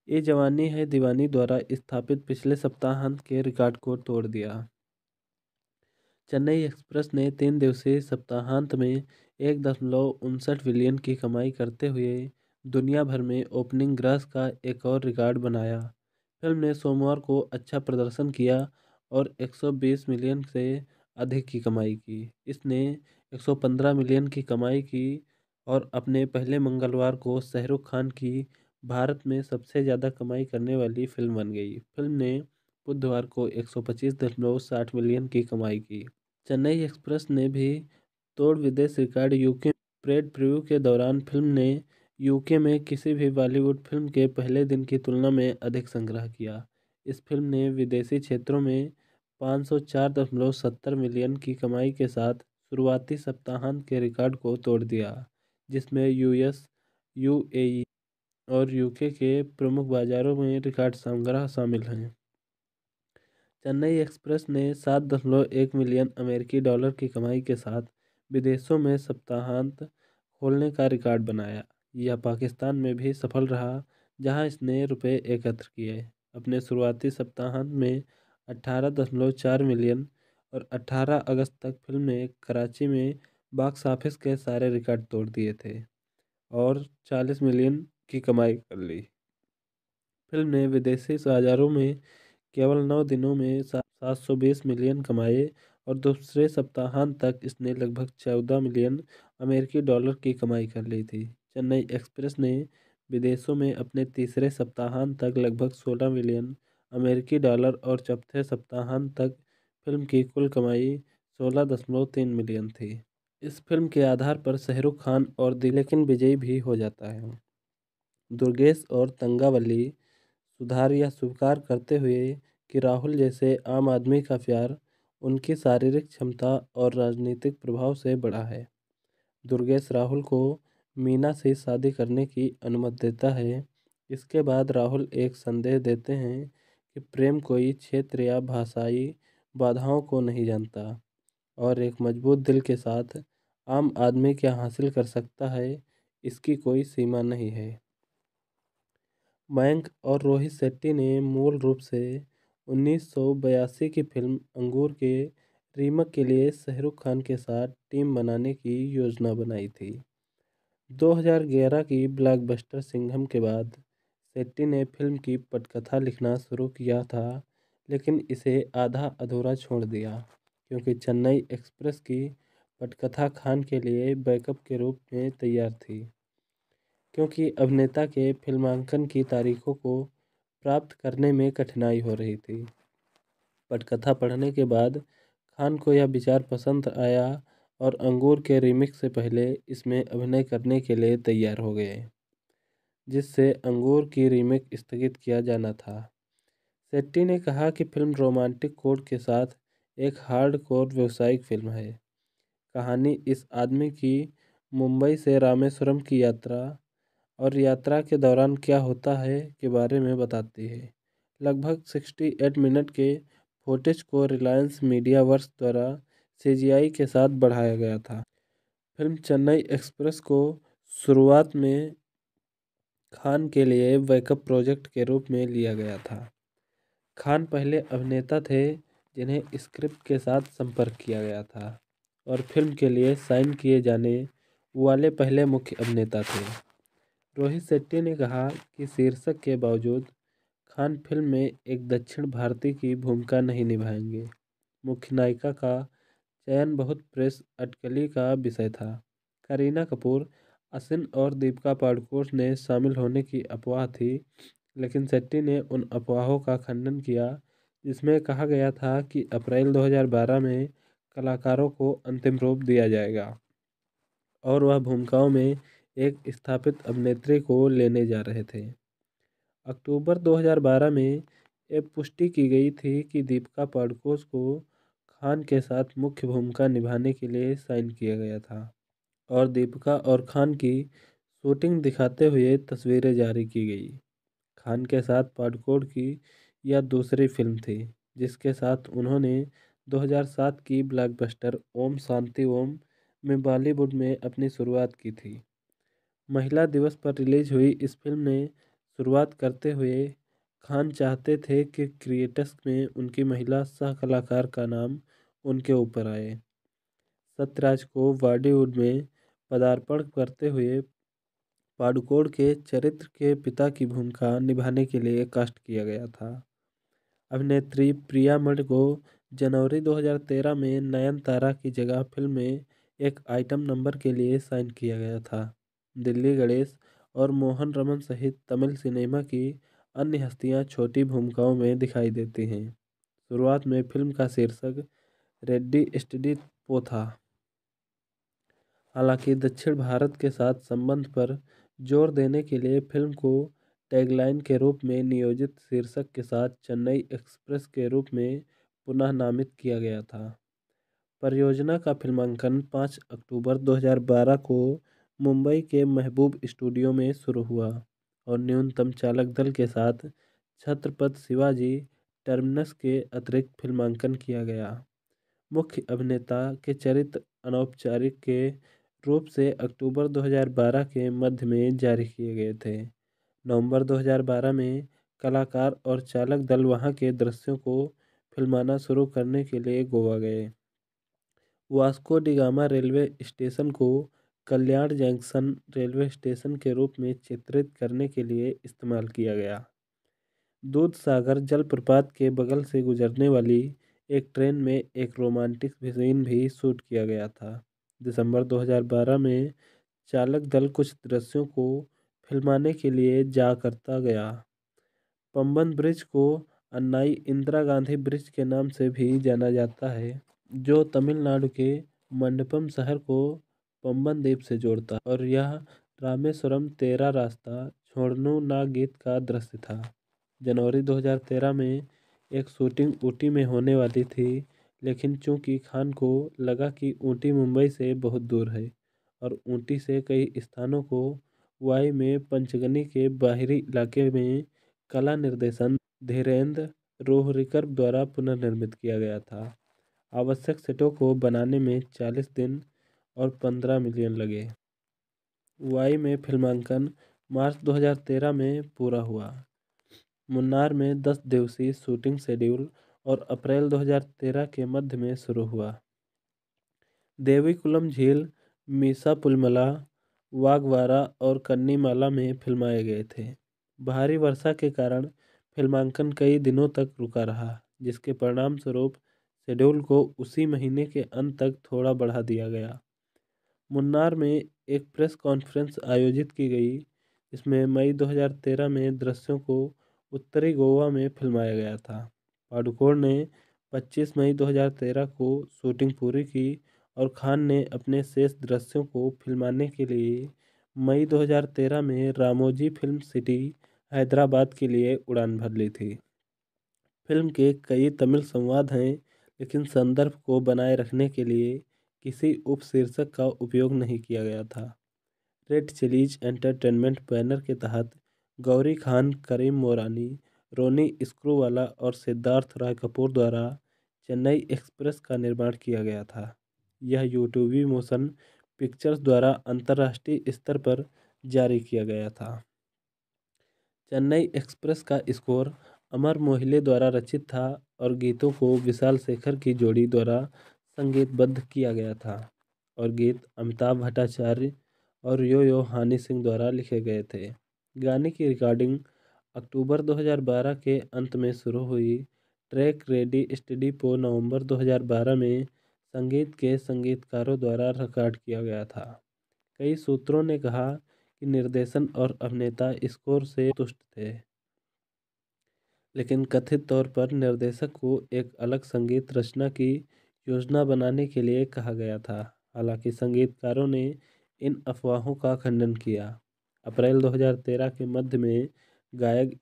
ये जवानी है दीवानी द्वारा स्थापित पिछले सप्ताहांत के रिकॉर्ड को तोड़ दिया चेन्नई एक्सप्रेस ने तीन दिवसीय सप्ताहांत में एक दशमलव उनसठ बिलियन की कमाई करते हुए दुनिया भर में ओपनिंग ग्रास का एक और रिकॉर्ड बनाया फिल्म ने सोमवार को अच्छा प्रदर्शन किया और 120 मिलियन से अधिक की कमाई की इसने 115 मिलियन की कमाई की और अपने पहले मंगलवार को शाहरुख खान की भारत में सबसे ज़्यादा कमाई करने वाली फिल्म बन गई फिल्म ने बुधवार को एक मिलियन की कमाई की चेन्नई एक्सप्रेस ने भी तोड़ विदेश रिकॉर्ड यूके प्रेड प्रिव्यू के दौरान फिल्म ने यूके में किसी भी बॉलीवुड फिल्म के पहले दिन की तुलना में अधिक संग्रह किया इस फिल्म ने विदेशी क्षेत्रों में पाँच सौ चार दशमलव सत्तर मिलियन की कमाई के साथ शुरुआती सप्ताहांत के रिकॉर्ड को तोड़ दिया जिसमें यूएस यूएई और यूके के प्रमुख बाजारों में रिकॉर्ड संग्रह शामिल हैं चेन्नई एक्सप्रेस ने सात दशमलव एक मिलियन अमेरिकी डॉलर की कमाई के साथ विदेशों में सप्ताहांत खोलने का रिकॉर्ड बनाया यह पाकिस्तान में भी सफल रहा जहां इसने रुपए एकत्र किए अपने शुरुआती सप्ताहांत में अट्ठारह दशमलव चार मिलियन और 18 अगस्त तक फिल्म ने कराची में बॉक्स ऑफिस के सारे रिकॉर्ड तोड़ दिए थे और 40 मिलियन की कमाई कर ली फिल्म ने विदेशी बाजारों में केवल नौ दिनों में सात सौ बीस मिलियन कमाए और दूसरे सप्ताहांत तक इसने लगभग चौदह मिलियन अमेरिकी डॉलर की कमाई कर ली थी चेन्नई एक्सप्रेस ने विदेशों में अपने तीसरे सप्ताहांत तक लगभग सोलह मिलियन अमेरिकी डॉलर और चौथे सप्ताहांत तक फिल्म की कुल कमाई सोलह दशमलव तीन मिलियन थी इस फिल्म के आधार पर शाहरुख खान और दिलेकिन विजयी भी हो जाता है दुर्गेश और तंगावली सुधार या स्वीकार करते हुए कि राहुल जैसे आम आदमी का प्यार उनकी शारीरिक क्षमता और राजनीतिक प्रभाव से बड़ा है दुर्गेश राहुल को मीना से शादी करने की अनुमति देता है इसके बाद राहुल एक संदेश देते हैं कि प्रेम कोई क्षेत्र या भाषाई बाधाओं को नहीं जानता और एक मजबूत दिल के साथ आम आदमी क्या हासिल कर सकता है इसकी कोई सीमा नहीं है मयंक और रोहित शेट्टी ने मूल रूप से 1982 की फिल्म अंगूर के रीमक के लिए शाहरुख खान के साथ टीम बनाने की योजना बनाई थी 2011 की ब्लॉकबस्टर सिंघम के बाद सेट्टी ने फिल्म की पटकथा लिखना शुरू किया था लेकिन इसे आधा अधूरा छोड़ दिया क्योंकि चेन्नई एक्सप्रेस की पटकथा खान के लिए बैकअप के रूप में तैयार थी क्योंकि अभिनेता के फिल्मांकन की तारीखों को प्राप्त करने में कठिनाई हो रही थी पटकथा पढ़ने के बाद खान को यह विचार पसंद आया और अंगूर के रीमेक से पहले इसमें अभिनय करने के लिए तैयार हो गए जिससे अंगूर की रीमेक स्थगित किया जाना था सेट्टी ने कहा कि फिल्म रोमांटिक कोड के साथ एक हार्ड कोर व्यवसायिक फिल्म है कहानी इस आदमी की मुंबई से रामेश्वरम की यात्रा और यात्रा के दौरान क्या होता है के बारे में बताती है लगभग सिक्सटी एट मिनट के फोटेज को रिलायंस मीडिया वर्स द्वारा सीजीआई के साथ बढ़ाया गया था फिल्म चेन्नई एक्सप्रेस को शुरुआत में खान के लिए बैकअप प्रोजेक्ट के रूप में लिया गया था खान पहले अभिनेता थे जिन्हें स्क्रिप्ट के साथ संपर्क किया गया था और फिल्म के लिए साइन किए जाने वाले पहले मुख्य अभिनेता थे रोहित शेट्टी ने कहा कि शीर्षक के बावजूद खान फिल्म में एक दक्षिण भारतीय की भूमिका नहीं निभाएंगे मुख्य नायिका का चयन बहुत प्रेस अटकली का विषय था करीना कपूर असिन और दीपिका पाडुकोण ने शामिल होने की अफवाह थी लेकिन शेट्टी ने उन अफवाहों का खंडन किया जिसमें कहा गया था कि अप्रैल 2012 में कलाकारों को अंतिम रूप दिया जाएगा और वह भूमिकाओं में एक स्थापित अभिनेत्री को लेने जा रहे थे अक्टूबर 2012 में ये पुष्टि की गई थी कि दीपिका पाडुकोण को खान के साथ मुख्य भूमिका निभाने के लिए साइन किया गया था और दीपिका और खान की शूटिंग दिखाते हुए तस्वीरें जारी की गई खान के साथ पाडकोड की यह दूसरी फिल्म थी जिसके साथ उन्होंने 2007 की ब्लॉकबस्टर ओम शांति ओम में बॉलीवुड में अपनी शुरुआत की थी महिला दिवस पर रिलीज हुई इस फिल्म ने शुरुआत करते हुए खान चाहते थे कि क्रिएटर्स में उनकी महिला सह कलाकार का नाम उनके ऊपर आए सत्यराज को बॉलीवुड में पदार्पण करते हुए पाडुकोण के चरित्र के पिता की भूमिका निभाने के लिए कास्ट किया गया था अभिनेत्री प्रिया मठ को जनवरी 2013 में नयनतारा की जगह फिल्म में एक आइटम नंबर के लिए साइन किया गया था दिल्ली गणेश और मोहन रमन सहित तमिल सिनेमा की अन्य हस्तियां छोटी भूमिकाओं में दिखाई देती हैं शुरुआत में फिल्म का शीर्षक रेड्डी स्टडी पो था हालांकि दक्षिण भारत के साथ संबंध पर जोर देने के लिए फिल्म को टैगलाइन के रूप में नियोजित शीर्षक के साथ चेन्नई एक्सप्रेस के रूप में पुनः नामित किया गया था परियोजना का फिल्मांकन 5 अक्टूबर 2012 को मुंबई के महबूब स्टूडियो में शुरू हुआ और न्यूनतम चालक दल के साथ छत्रपति शिवाजी टर्मिनस के अतिरिक्त फिल्मांकन किया गया मुख्य अभिनेता के चरित्र अनौपचारिक के रूप से अक्टूबर 2012 के मध्य में जारी किए गए थे नवंबर 2012 में कलाकार और चालक दल वहां के दृश्यों को फिल्माना शुरू करने के लिए गोवा गए वास्को डिगामा रेलवे स्टेशन को कल्याण जंक्शन रेलवे स्टेशन के रूप में चित्रित करने के लिए इस्तेमाल किया गया दूध सागर जलप्रपात के बगल से गुजरने वाली एक ट्रेन में एक रोमांटिक सीन भी शूट किया गया था दिसंबर 2012 में चालक दल कुछ दृश्यों को फिल्माने के लिए जा करता गया पम्बन ब्रिज को अन्नाई इंदिरा गांधी ब्रिज के नाम से भी जाना जाता है जो तमिलनाडु के मंडपम शहर को पम्बन द्वीप से जोड़ता और यह रामेश्वरम तेरा रास्ता छोड़नू ना गीत का दृश्य था जनवरी 2013 में एक शूटिंग ऊटी में होने वाली थी लेकिन चूंकि खान को लगा कि ऊटी मुंबई से बहुत दूर है और ऊटी से कई स्थानों को वाई में पंचगनी के बाहरी इलाके में कला निर्देशन धीरेन्द्र रोहरिकर द्वारा पुनर्निर्मित किया गया था आवश्यक सेटों को बनाने में 40 दिन और पंद्रह मिलियन लगे वाई में फिल्मांकन मार्च 2013 में पूरा हुआ मुन्नार में 10 दिवसीय शूटिंग शेड्यूल और अप्रैल 2013 के मध्य में शुरू हुआ देवीकुलम झील मीसा पुलमला वागवारा और कन्नीमाला में फिल्माए गए थे भारी वर्षा के कारण फिल्मांकन कई दिनों तक रुका रहा जिसके परिणामस्वरूप शेड्यूल को उसी महीने के अंत तक थोड़ा बढ़ा दिया गया मुन्नार में एक प्रेस कॉन्फ्रेंस आयोजित की गई इसमें मई 2013 में दृश्यों को उत्तरी गोवा में फिल्माया गया था पाडुकोण ने 25 मई 2013 को शूटिंग पूरी की और खान ने अपने शेष दृश्यों को फिल्माने के लिए मई 2013 में रामोजी फिल्म सिटी हैदराबाद के लिए उड़ान भर ली थी फिल्म के कई तमिल संवाद हैं लेकिन संदर्भ को बनाए रखने के लिए किसी उपशीर्षक का उपयोग नहीं किया गया था रेड चिलीज एंटरटेनमेंट बैनर के तहत गौरी खान करीम मोरानी रोनी स्क्रूवाला और सिद्धार्थ राय कपूर द्वारा चेन्नई एक्सप्रेस का निर्माण किया गया था यह यूट्यूबी मोशन पिक्चर्स द्वारा अंतर्राष्ट्रीय स्तर पर जारी किया गया था चेन्नई एक्सप्रेस का स्कोर अमर मोहिले द्वारा रचित था और गीतों को विशाल शेखर की जोड़ी द्वारा संगीतबद्ध किया गया था और गीत अमिताभ भट्टाचार्य और यो यो हानि सिंह द्वारा लिखे गए थे गाने की रिकॉर्डिंग अक्टूबर 2012 के अंत में शुरू हुई ट्रैक रेडी स्टडी को नवंबर 2012 में संगीत के संगीतकारों द्वारा रिकॉर्ड किया गया था कई सूत्रों ने कहा कि निर्देशन और अभिनेता स्कोर से तुष्ट थे लेकिन कथित तौर पर निर्देशक को एक अलग संगीत रचना की योजना बनाने के लिए कहा गया था हालांकि संगीतकारों ने इन अफवाहों का खंडन किया अप्रैल 2013 के मध्य में गायक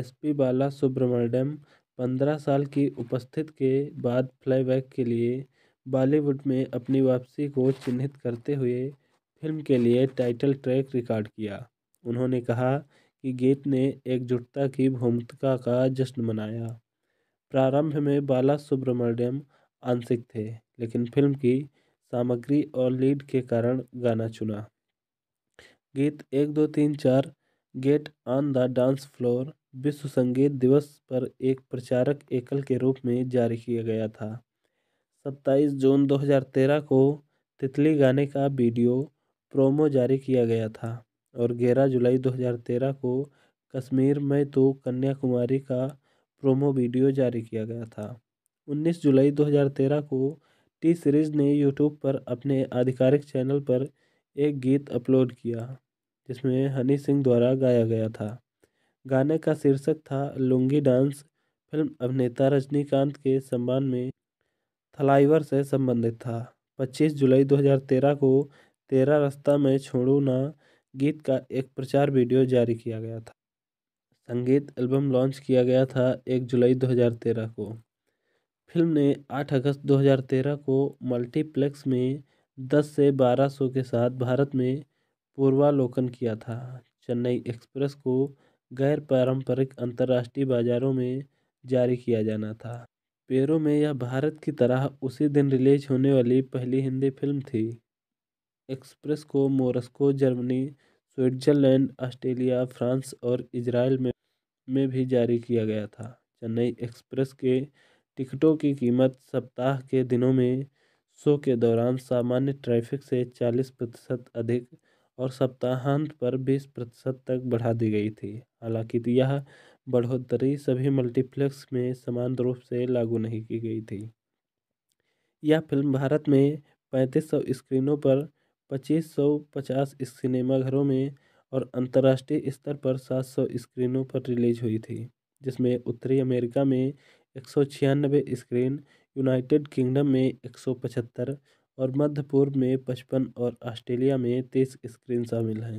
एस पी बाला सुब्रमण्यम पंद्रह साल की उपस्थित के बाद फ्लाईबैक के लिए बॉलीवुड में अपनी वापसी को चिन्हित करते हुए फिल्म के लिए टाइटल ट्रैक रिकॉर्ड किया उन्होंने कहा कि गीत ने एकजुटता की भूमिका का जश्न मनाया प्रारंभ में बाला सुब्रमण्यम आंशिक थे लेकिन फिल्म की सामग्री और लीड के कारण गाना चुना गीत एक दो तीन चार get on the dance floor विश्व संगीत दिवस पर एक प्रचारक एकल के रूप में जारी किया गया था सत्ताईस जून 2013 को तितली गाने का वीडियो प्रोमो जारी किया गया था और 11 जुलाई 2013 को कश्मीर में तो कन्याकुमारी का प्रोमो वीडियो जारी किया गया था उन्नीस जुलाई 2013 को टी सीरीज ने यूट्यूब पर अपने आधिकारिक चैनल पर एक गीत अपलोड किया जिसमें हनी सिंह द्वारा गाया गया था गाने का शीर्षक था लुंगी डांस फिल्म अभिनेता रजनीकांत के सम्मान में थलाइवर से संबंधित था 25 जुलाई 2013 को तेरा रास्ता में छोड़ू ना गीत का एक प्रचार वीडियो जारी किया गया था संगीत एल्बम लॉन्च किया गया था 1 जुलाई 2013 को फिल्म ने आठ अगस्त 2013 को मल्टीप्लेक्स में दस से बारह शो के साथ भारत में पूर्वालोकन किया था चेन्नई एक्सप्रेस को गैर पारंपरिक अंतर्राष्ट्रीय बाजारों में जारी किया जाना था पेरो में यह भारत की तरह उसी दिन रिलीज होने वाली पहली हिंदी फिल्म थी एक्सप्रेस को Morocco Germany Switzerland Australia France और इजराइल में में भी जारी किया गया था चेन्नई एक्सप्रेस के टिकटों की कीमत सप्ताह के दिनों में शो के दौरान सामान्य ट्रैफ़िक से चालीस प्रतिशत अधिक और सप्ताहांत पर बीस प्रतिशत तक बढ़ा दी गई थी हालांकि तो यह बढ़ोतरी सभी मल्टीप्लेक्स में समान रूप से लागू नहीं की गई थी यह फिल्म भारत में पैंतीस सौ स्क्रीनों पर पच्चीस सौ पचास सिनेमाघरों में और अंतर्राष्ट्रीय स्तर पर सात सौ स्क्रीनों पर रिलीज हुई थी जिसमें उत्तरी अमेरिका में एक सौ छियानवे स्क्रीन यूनाइटेड किंगडम में एक सौ पचहत्तर और मध्य पूर्व में पचपन और ऑस्ट्रेलिया में तेईस स्क्रीन शामिल हैं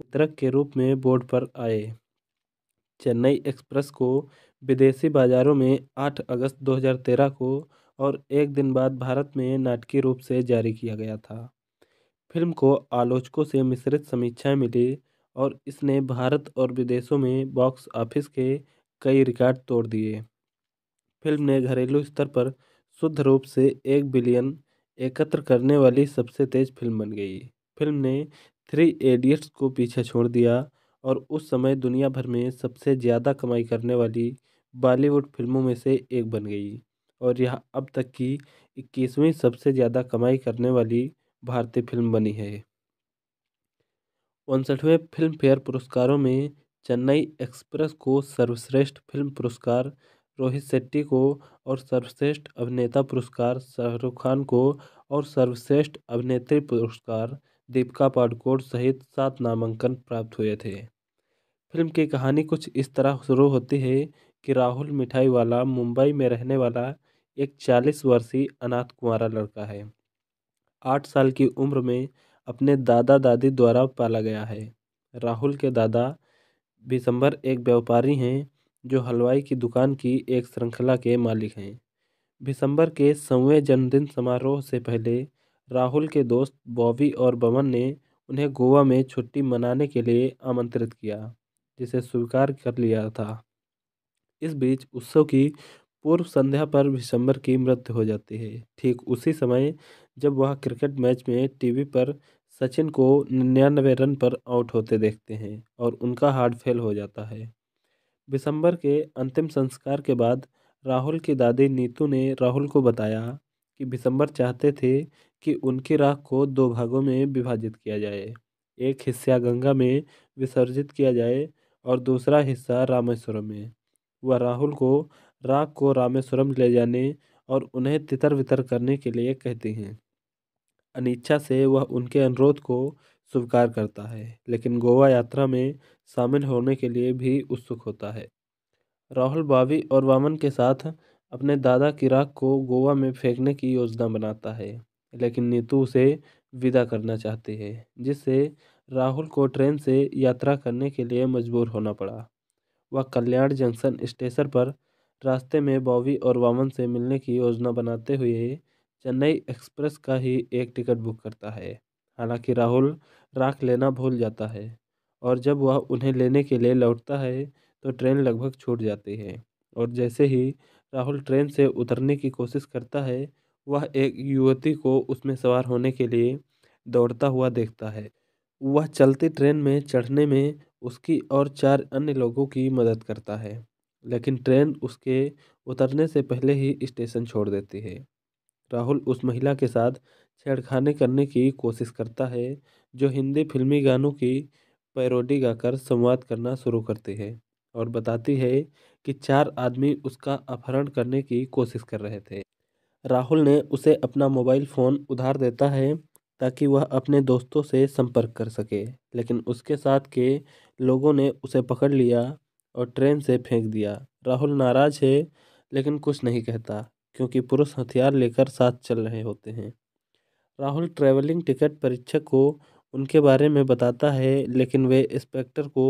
उत्तरक के रूप में बोर्ड पर आए चेन्नई एक्सप्रेस को विदेशी बाजारों में 8 अगस्त 2013 को और एक दिन बाद भारत में नाटकीय रूप से जारी किया गया था फिल्म को आलोचकों से मिश्रित समीक्षाएं मिली और इसने भारत और विदेशों में बॉक्स ऑफिस के कई रिकॉर्ड तोड़ दिए फिल्म ने घरेलू स्तर पर शुद्ध रूप से एक बिलियन एकत्र करने वाली सबसे तेज़ फिल्म बन गई फिल्म ने थ्री एडियट्स को पीछे छोड़ दिया और उस समय दुनिया भर में सबसे ज़्यादा कमाई करने वाली बॉलीवुड फिल्मों में से एक बन गई और यह अब तक की इक्कीसवीं सबसे ज़्यादा कमाई करने वाली भारतीय फिल्म बनी है उनसठवें फिल्म फेयर पुरस्कारों में चेन्नई एक्सप्रेस को सर्वश्रेष्ठ फिल्म पुरस्कार रोहित शेट्टी को और सर्वश्रेष्ठ अभिनेता पुरस्कार शाहरुख खान को और सर्वश्रेष्ठ अभिनेत्री पुरस्कार दीपिका पाडुकोण सहित सात नामांकन प्राप्त हुए थे फिल्म की कहानी कुछ इस तरह शुरू होती है कि राहुल मिठाई वाला मुंबई में रहने वाला एक चालीस वर्षीय अनाथ कुंवारा लड़का है आठ साल की उम्र में अपने दादा दादी द्वारा पाला गया है राहुल के दादा बिसम्बर एक व्यापारी हैं जो हलवाई की दुकान की एक श्रृंखला के मालिक हैं दिसंबर के सौवें जन्मदिन समारोह से पहले राहुल के दोस्त बॉबी और बमन ने उन्हें गोवा में छुट्टी मनाने के लिए आमंत्रित किया जिसे स्वीकार कर लिया था इस बीच उत्सव की पूर्व संध्या पर दिसंबर की मृत्यु हो जाती है ठीक उसी समय जब वह क्रिकेट मैच में टीवी पर सचिन को निन्यानवे रन पर आउट होते देखते हैं और उनका हार्ट फेल हो जाता है दिसंबर के अंतिम संस्कार के बाद राहुल की दादी नीतू ने राहुल को बताया कि दिसंबर चाहते थे कि उनकी राख को दो भागों में विभाजित किया जाए एक हिस्सा गंगा में विसर्जित किया जाए और दूसरा हिस्सा रामेश्वरम में वह राहुल को राख को रामेश्वरम ले जाने और उन्हें तितर वितर करने के लिए कहती हैं अनिच्छा से वह उनके अनुरोध को स्वीकार करता है लेकिन गोवा यात्रा में शामिल होने के लिए भी उत्सुक होता है राहुल बावी और वामन के साथ अपने दादा राख को गोवा में फेंकने की योजना बनाता है लेकिन नीतू उसे विदा करना चाहती है जिससे राहुल को ट्रेन से यात्रा करने के लिए मजबूर होना पड़ा वह कल्याण जंक्शन स्टेशन पर रास्ते में बॉबी और वामन से मिलने की योजना बनाते हुए चेन्नई एक्सप्रेस का ही एक टिकट बुक करता है हालांकि राहुल राख लेना भूल जाता है और जब वह उन्हें लेने के लिए लौटता है तो ट्रेन लगभग छूट जाती है और जैसे ही राहुल ट्रेन से उतरने की कोशिश करता है वह एक युवती को उसमें सवार होने के लिए दौड़ता हुआ देखता है वह चलती ट्रेन में चढ़ने में उसकी और चार अन्य लोगों की मदद करता है लेकिन ट्रेन उसके उतरने से पहले ही स्टेशन छोड़ देती है राहुल उस महिला के साथ छेड़खानी करने की कोशिश करता है जो हिंदी फिल्मी गानों की पैरोडी गाकर संवाद करना शुरू करती है और बताती है कि चार आदमी उसका अपहरण करने की कोशिश कर रहे थे राहुल ने उसे अपना मोबाइल फ़ोन उधार देता है ताकि वह अपने दोस्तों से संपर्क कर सके लेकिन उसके साथ के लोगों ने उसे पकड़ लिया और ट्रेन से फेंक दिया राहुल नाराज है लेकिन कुछ नहीं कहता क्योंकि पुरुष हथियार लेकर साथ चल रहे होते हैं राहुल ट्रैवलिंग टिकट परीक्षक को उनके बारे में बताता है लेकिन वे इंस्पेक्टर को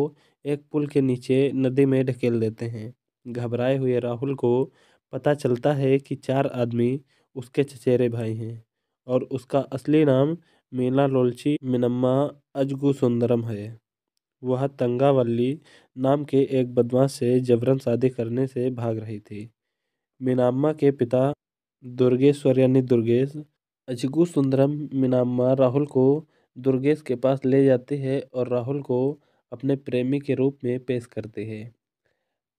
एक पुल के नीचे नदी में ढकेल देते हैं घबराए हुए राहुल को पता चलता है कि चार आदमी उसके चचेरे भाई हैं और उसका असली नाम मीना लोलची मिनम्मा अजगु सुंदरम है वह तंगावल्ली नाम के एक बदमाश से जबरन शादी करने से भाग रही थी मीनाम्मा के पिता दुर्गेश्वर यानी दुर्गेश अजगु सुंदरम मीनाम्मा राहुल को दुर्गेश के पास ले जाती है और राहुल को अपने प्रेमी के रूप में पेश करती है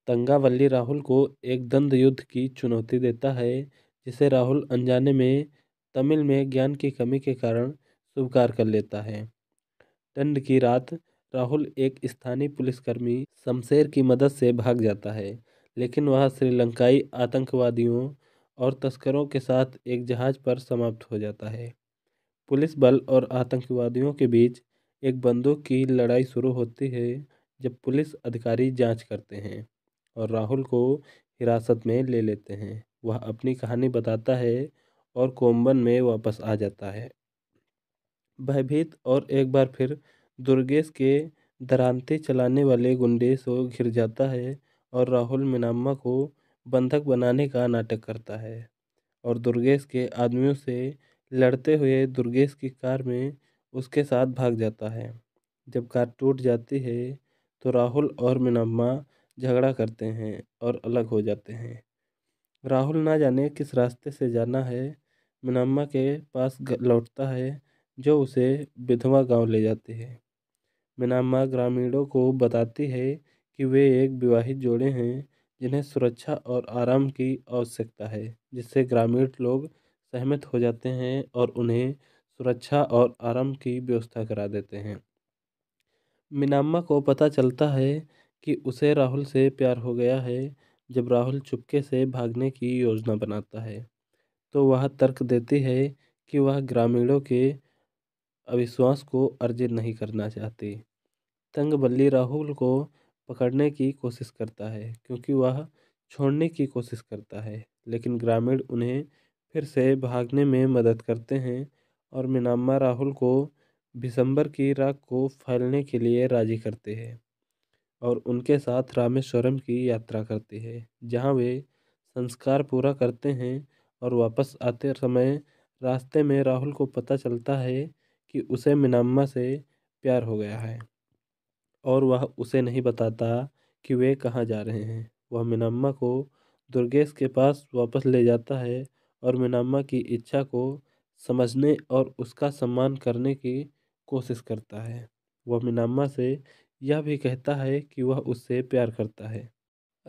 तंगावल्ली राहुल को एक दंद युद्ध की चुनौती देता है जिसे राहुल अनजाने में तमिल में ज्ञान की कमी के कारण स्वीकार कर लेता है दंड की रात राहुल एक स्थानीय पुलिसकर्मी शमशेर की मदद से भाग जाता है लेकिन वह श्रीलंकाई आतंकवादियों और तस्करों के साथ एक जहाज़ पर समाप्त हो जाता है पुलिस बल और आतंकवादियों के बीच एक बंदूक की लड़ाई शुरू होती है जब पुलिस अधिकारी जांच करते हैं और राहुल को हिरासत में ले लेते हैं वह अपनी कहानी बताता है और कोम्बन में वापस आ जाता है भयभीत और एक बार फिर दुर्गेश के दरानते चलाने वाले गुंडे से घिर जाता है और राहुल मिनाम्मा को बंधक बनाने का नाटक करता है और दुर्गेश के आदमियों से लड़ते हुए दुर्गेश की कार में उसके साथ भाग जाता है जब कार टूट जाती है तो राहुल और मीनाम्मा झगड़ा करते हैं और अलग हो जाते हैं राहुल ना जाने किस रास्ते से जाना है मीनाम्मा के पास लौटता है जो उसे विधवा गांव ले जाती है मीनाम्मा ग्रामीणों को बताती है कि वे एक विवाहित जोड़े हैं जिन्हें सुरक्षा और आराम की आवश्यकता है जिससे ग्रामीण लोग सहमत हो जाते हैं और उन्हें सुरक्षा और आराम की व्यवस्था करा देते हैं मिनाम्मा को पता चलता है कि उसे राहुल से प्यार हो गया है जब राहुल चुपके से भागने की योजना बनाता है तो वह तर्क देती है कि वह ग्रामीणों के अविश्वास को अर्जित नहीं करना चाहती तंग बल्ली राहुल को पकड़ने की कोशिश करता है क्योंकि वह छोड़ने की कोशिश करता है लेकिन ग्रामीण उन्हें फिर से भागने में मदद करते हैं और मिनाम्मा राहुल को भिसंबर की राख को फैलने के लिए राजी करते हैं और उनके साथ रामेश्वरम की यात्रा करते हैं जहां वे संस्कार पूरा करते हैं और वापस आते समय रास्ते में राहुल को पता चलता है कि उसे मिनाम्मा से प्यार हो गया है और वह उसे नहीं बताता कि वे कहाँ जा रहे हैं वह मिनाम्मा को दुर्गेश के पास वापस ले जाता है और मिनामा की इच्छा को समझने और उसका सम्मान करने की कोशिश करता है वह मिनामा से यह भी कहता है कि वह उससे प्यार करता है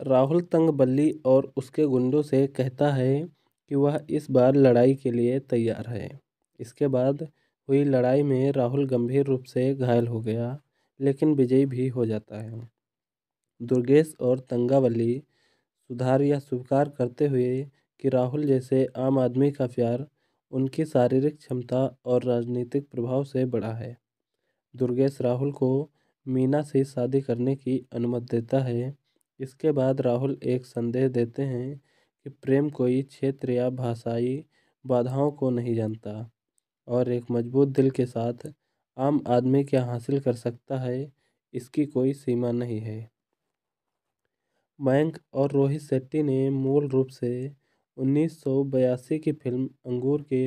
राहुल तंग बल्ली और उसके गुंडों से कहता है कि वह इस बार लड़ाई के लिए तैयार है इसके बाद हुई लड़ाई में राहुल गंभीर रूप से घायल हो गया लेकिन विजयी भी हो जाता है दुर्गेश और तंगावली सुधार या स्वीकार करते हुए कि राहुल जैसे आम आदमी का प्यार उनकी शारीरिक क्षमता और राजनीतिक प्रभाव से बढ़ा है दुर्गेश राहुल को मीना से शादी करने की अनुमति देता है इसके बाद राहुल एक संदेश देते हैं कि प्रेम कोई क्षेत्र या भाषाई बाधाओं को नहीं जानता और एक मजबूत दिल के साथ आम आदमी क्या हासिल कर सकता है इसकी कोई सीमा नहीं है मयंक और रोहित शेट्टी ने मूल रूप से उन्नीस सौ बयासी की फिल्म अंगूर के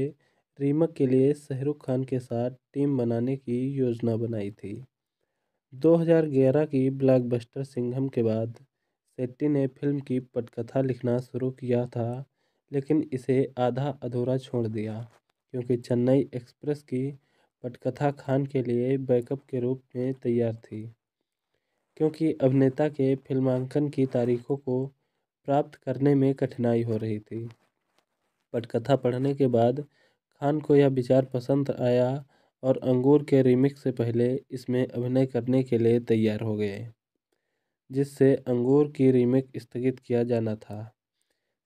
रीमक के लिए शाहरुख खान के साथ टीम बनाने की योजना बनाई थी 2011 की ब्लॉकबस्टर सिंघम के बाद सेट्टी ने फिल्म की पटकथा लिखना शुरू किया था लेकिन इसे आधा अधूरा छोड़ दिया क्योंकि चेन्नई एक्सप्रेस की पटकथा खान के लिए बैकअप के रूप में तैयार थी क्योंकि अभिनेता के फिल्मांकन की तारीखों को प्राप्त करने में कठिनाई हो रही थी पटकथा पढ़ने के बाद खान को यह विचार पसंद आया और अंगूर के रीमिक्स से पहले इसमें अभिनय करने के लिए तैयार हो गए जिससे अंगूर की रीमेक स्थगित किया जाना था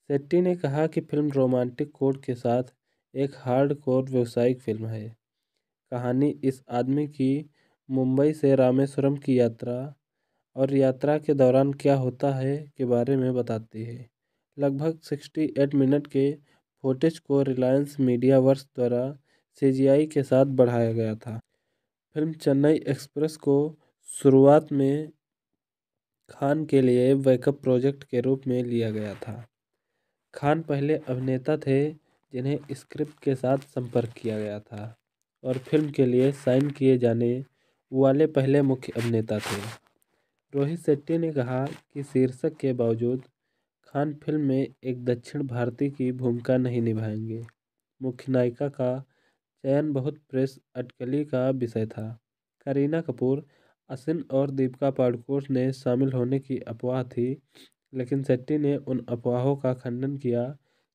सेट्टी ने कहा कि फिल्म रोमांटिक कोड के साथ एक हार्ड कोर व्यवसायिक फिल्म है कहानी इस आदमी की मुंबई से रामेश्वरम की यात्रा और यात्रा के दौरान क्या होता है के बारे में बताती है लगभग 68 मिनट के फोटेज को रिलायंस मीडिया वर्स द्वारा सीजीआई के साथ बढ़ाया गया था फिल्म चेन्नई एक्सप्रेस को शुरुआत में खान के लिए बैकअप प्रोजेक्ट के रूप में लिया गया था खान पहले अभिनेता थे जिन्हें स्क्रिप्ट के साथ संपर्क किया गया था और फिल्म के लिए साइन किए जाने वाले पहले मुख्य अभिनेता थे रोहित शेट्टी ने कहा कि शीर्षक के बावजूद खान फिल्म में एक दक्षिण भारतीय की भूमिका नहीं निभाएंगे मुख्य नायिका का चयन बहुत प्रेस अटकली का विषय था करीना कपूर असिन और दीपिका पाडुकोण ने शामिल होने की अफवाह थी लेकिन शेट्टी ने उन अफवाहों का खंडन किया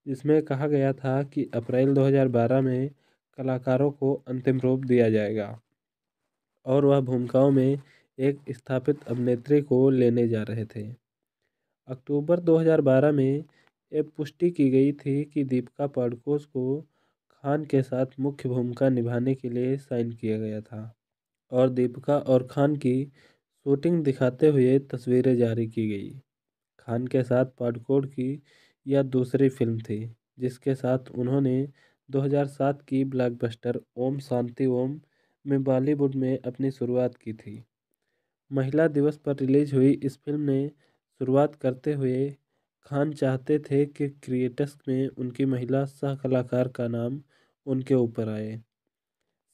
जिसमें कहा गया था कि अप्रैल 2012 में कलाकारों को अंतिम रूप दिया जाएगा और वह भूमिकाओं में एक स्थापित अभिनेत्री को लेने जा रहे थे अक्टूबर 2012 में ये पुष्टि की गई थी कि दीपिका पाडकोस को खान के साथ मुख्य भूमिका निभाने के लिए साइन किया गया था और दीपिका और खान की शूटिंग दिखाते हुए तस्वीरें जारी की गई खान के साथ पाडुकोण की यह दूसरी फिल्म थी जिसके साथ उन्होंने 2007 की ब्लॉकबस्टर ओम शांति ओम में बॉलीवुड में अपनी शुरुआत की थी महिला दिवस पर रिलीज हुई इस फिल्म ने शुरुआत करते हुए खान चाहते थे कि क्रिएटर्स में उनकी महिला सह कलाकार का नाम उनके ऊपर आए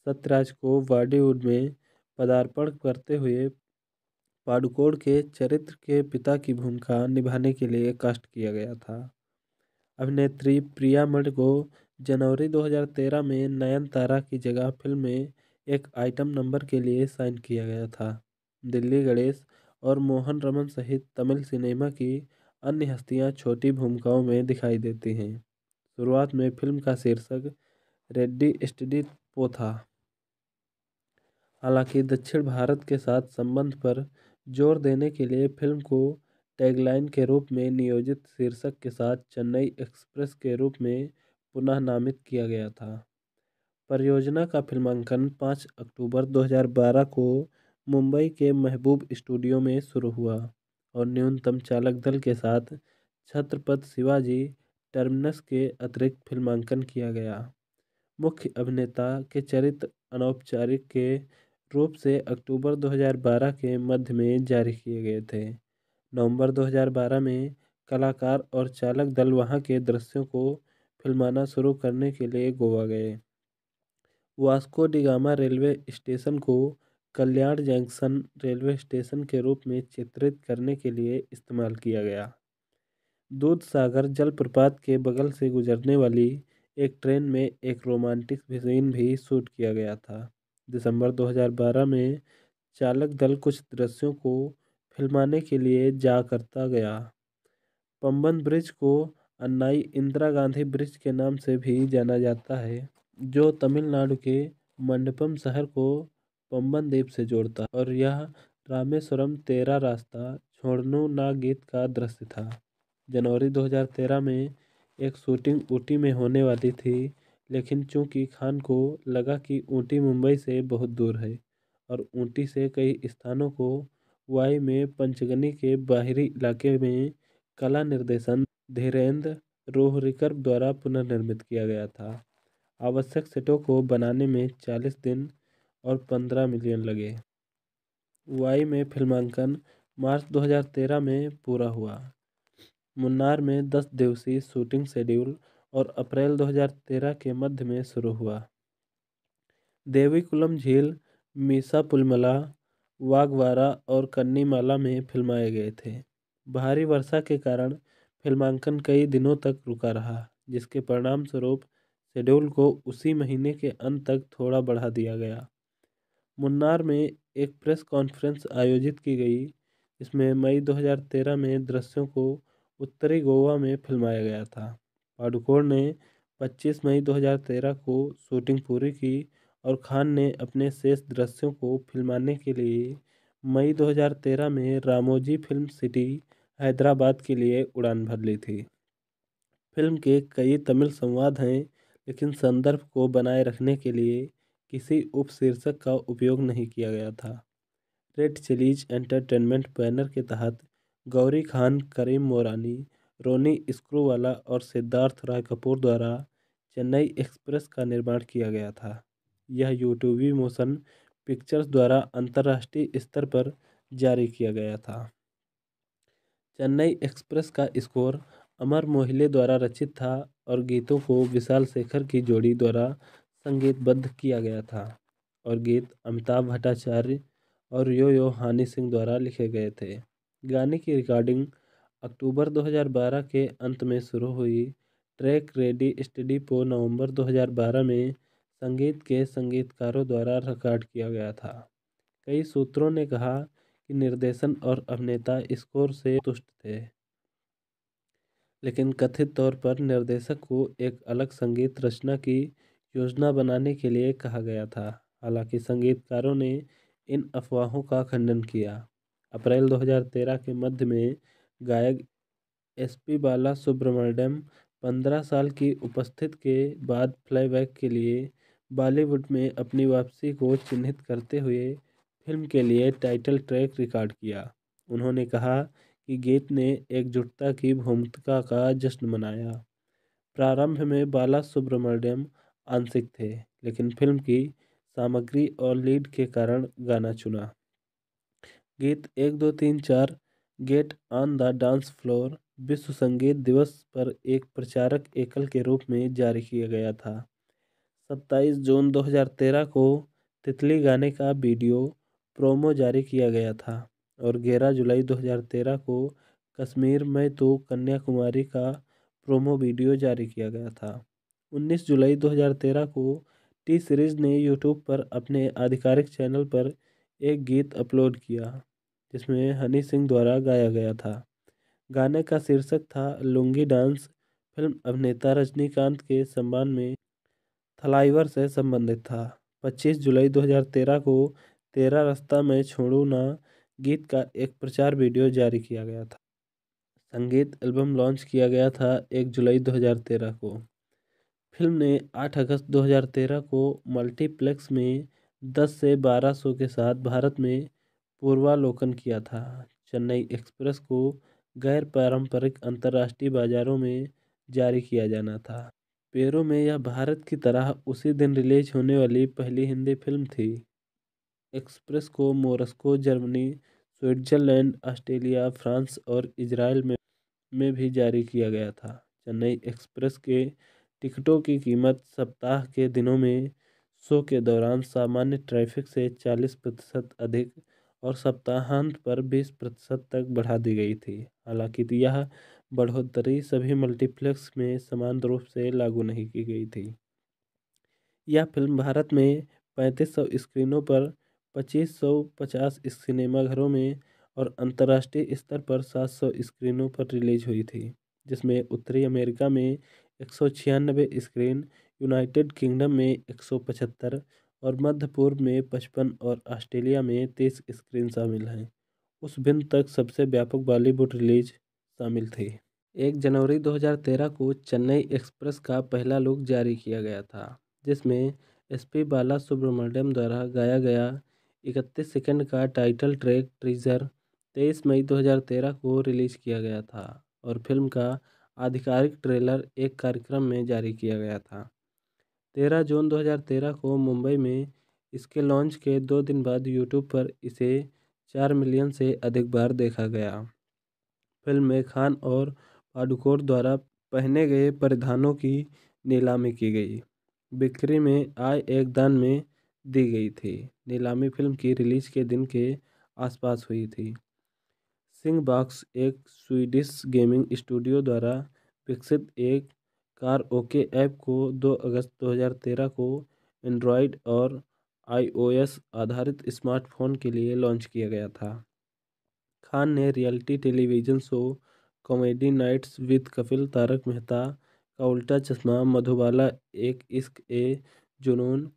सत्यराज को बॉलीवुड में पदार्पण करते हुए पाडुकोण के चरित्र के पिता की भूमिका निभाने के लिए कास्ट किया गया था अभिनेत्री प्रिया मंड को जनवरी 2013 में नयन तारा की जगह फिल्म में एक आइटम नंबर के लिए साइन किया गया था दिल्ली गणेश और मोहन रमन सहित तमिल सिनेमा की अन्य हस्तियां छोटी भूमिकाओं में दिखाई देती हैं शुरुआत में फिल्म का शीर्षक रेड्डी स्टडी पो था हालांकि दक्षिण भारत के साथ संबंध पर जोर देने के लिए फिल्म को टैगलाइन के रूप में नियोजित शीर्षक के साथ चेन्नई एक्सप्रेस के रूप में पुनः नामित किया गया था परियोजना का फिल्मांकन पाँच अक्टूबर 2012 को मुंबई के महबूब स्टूडियो में शुरू हुआ और न्यूनतम चालक दल के साथ छत्रपति शिवाजी टर्मिनस के अतिरिक्त फिल्मांकन किया गया मुख्य अभिनेता के चरित्र अनौपचारिक के रूप से अक्टूबर 2012 के मध्य में जारी किए गए थे नवंबर 2012 में कलाकार और चालक दल वहां के दृश्यों को फिल्माना शुरू करने के लिए गोवा गए वास्को डिगामा रेलवे स्टेशन को कल्याण जंक्शन रेलवे स्टेशन के रूप में चित्रित करने के लिए इस्तेमाल किया गया दूध सागर जलप्रपात के बगल से गुजरने वाली एक ट्रेन में एक रोमांटिक सीन भी शूट किया गया था दिसंबर 2012 में चालक दल कुछ दृश्यों को फिल्माने के लिए जा करता गया पम्बन ब्रिज को अन्नाई इंदिरा गांधी ब्रिज के नाम से भी जाना जाता है जो तमिलनाडु के मंडपम शहर को पम्बन द्वीप से जोड़ता और यह रामेश्वरम तेरा रास्ता छोड़नू ना गीत का दृश्य था जनवरी 2013 में एक शूटिंग ऊटी में होने वाली थी लेकिन चूंकि खान को लगा कि ऊटी मुंबई से बहुत दूर है और ऊटी से कई स्थानों को वाई में पंचगनी के बाहरी इलाके में कला निर्देशन धीरेन्द्र रोहरिकर द्वारा पुनर्निर्मित किया गया था आवश्यक सेटों को बनाने में 40 दिन और पंद्रह मिलियन लगे वाई में फिल्मांकन मार्च 2013 में पूरा हुआ मुन्नार में 10 दिवसीय शूटिंग शेड्यूल और अप्रैल 2013 के मध्य में शुरू हुआ देवीकुलम झील मीसा पुलमला वागवारा और कन्नीमाला में फिल्माए गए थे भारी वर्षा के कारण फिल्मांकन कई दिनों तक रुका रहा जिसके परिणाम स्वरूप शेड्यूल को उसी महीने के अंत तक थोड़ा बढ़ा दिया गया मुन्नार में एक प्रेस कॉन्फ्रेंस आयोजित की गई इसमें मई 2013 में दृश्यों को उत्तरी गोवा में फिल्माया गया था पाडुकोण ने 25 मई 2013 को शूटिंग पूरी की और खान ने अपने शेष दृश्यों को फिल्माने के लिए मई 2013 में रामोजी फिल्म सिटी हैदराबाद के लिए उड़ान भर ली थी फिल्म के कई तमिल संवाद हैं लेकिन संदर्भ को बनाए रखने के लिए किसी उपशीर्षक का उपयोग नहीं किया गया था रेड चिलीज एंटरटेनमेंट बैनर के तहत गौरी खान करीम मोरानी रोनी स्क्रूवाला और सिद्धार्थ राय कपूर द्वारा चेन्नई एक्सप्रेस का निर्माण किया गया था यह यूट्यूबी मोशन पिक्चर्स द्वारा अंतर्राष्ट्रीय स्तर पर जारी किया गया था चेन्नई एक्सप्रेस का स्कोर अमर मोहिले द्वारा रचित था और गीतों को विशाल शेखर की जोड़ी द्वारा संगीतबद्ध किया गया था और गीत अमिताभ भट्टाचार्य और यो यो हानि सिंह द्वारा लिखे गए थे गाने की रिकॉर्डिंग अक्टूबर 2012 के अंत में शुरू हुई ट्रैक रेडी स्टडी को नवंबर 2012 में संगीत के संगीतकारों द्वारा रिकॉर्ड किया गया था कई सूत्रों ने कहा कि निर्देशन और अभिनेता स्कोर से तुष्ट थे लेकिन कथित तौर पर निर्देशक को एक अलग संगीत रचना की योजना बनाने के लिए कहा गया था हालांकि संगीतकारों ने इन अफवाहों का खंडन किया अप्रैल 2013 के मध्य में गायक एसपी बाला सुब्रमण्यम 15 साल की उपस्थित के बाद फ्लाईबैक के लिए बॉलीवुड में अपनी वापसी को चिन्हित करते हुए फिल्म के लिए टाइटल ट्रैक रिकॉर्ड किया उन्होंने कहा कि गीत ने एकजुटता की भूमिका का जश्न मनाया प्रारंभ में बाला सुब्रमण्यम आंशिक थे लेकिन फिल्म की सामग्री और लीड के कारण गाना चुना गीत एक दो तीन चार get on the dance floor विश्व संगीत दिवस पर एक प्रचारक एकल के रूप में जारी किया गया था 27 जून 2013 को तितली गाने का वीडियो प्रोमो जारी किया गया था और 11 जुलाई 2013 को कश्मीर में तो कन्याकुमारी का प्रोमो वीडियो जारी किया गया था उन्नीस जुलाई 2013 को टी सीरीज ने यूट्यूब पर अपने आधिकारिक चैनल पर एक गीत अपलोड किया जिसमें हनी सिंह द्वारा गाया गया था गाने का शीर्षक था लुंगी डांस फिल्म अभिनेता रजनीकांत के सम्मान में थलाइवर से संबंधित था 25 जुलाई 2013 को तेरा रास्ता में छोड़ू ना गीत का एक प्रचार वीडियो जारी किया गया था संगीत एल्बम लॉन्च किया गया था 1 जुलाई 2013 को फिल्म ने आठ अगस्त 2013 को मल्टीप्लेक्स में दस से बारह शो के साथ भारत में पूर्वालोकन किया था चेन्नई एक्सप्रेस को गैर पारंपरिक अंतर्राष्ट्रीय बाजारों में जारी किया जाना था पेरो में यह भारत की तरह उसी दिन रिलीज होने वाली पहली हिंदी फिल्म थी एक्सप्रेस को Morocco Germany Switzerland Australia France और इजराइल में में भी जारी किया गया था चेन्नई एक्सप्रेस के टिकटों की कीमत सप्ताह के दिनों में शो के दौरान सामान्य ट्रैफ़िक से चालीस प्रतिशत अधिक और सप्ताहांत पर बीस प्रतिशत तक बढ़ा दी गई थी हालांकि तो यह बढ़ोतरी सभी मल्टीप्लेक्स में समान रूप से लागू नहीं की गई थी यह फिल्म भारत में पैंतीस सौ स्क्रीनों पर पच्चीस सौ पचास सिनेमाघरों में और अंतर्राष्ट्रीय स्तर पर सात सौ स्क्रीनों पर रिलीज हुई थी जिसमें उत्तरी अमेरिका में एक सौ छियानबे स्क्रीन यूनाइटेड किंगडम में एक सौ पचहत्तर और मध्य पूर्व में पचपन और ऑस्ट्रेलिया में तीस स्क्रीन शामिल हैं उस दिन तक सबसे व्यापक बॉलीवुड रिलीज शामिल थी एक जनवरी 2013 को चेन्नई एक्सप्रेस का पहला लुक जारी किया गया था जिसमें एस पी बाला सुब्रमण्यम द्वारा गाया गया इकतीस सेकंड का टाइटल ट्रैक ट्रीजर 23 मई 2013 को रिलीज किया गया था और फिल्म का आधिकारिक ट्रेलर एक कार्यक्रम में जारी किया गया था तेरह जून 2013 को मुंबई में इसके लॉन्च के दो दिन बाद यूट्यूब पर इसे चार मिलियन से अधिक बार देखा गया फिल्म में खान और पाडुकोर द्वारा पहने गए परिधानों की नीलामी की गई बिक्री में आय एक दान में दी गई थी नीलामी फिल्म की रिलीज के दिन के आसपास हुई थी सिंगबॉक्स एक स्वीडिश गेमिंग स्टूडियो द्वारा विकसित एक ओके ऐप को दो अगस्त 2013 को एंड्रॉइड और आईओएस आधारित स्मार्टफोन के लिए लॉन्च किया गया था खान ने reality television show comedy nights with Kapil Tarak Mehta का उल्टा चश्मा मधुबाला एक इश्क ए जुनून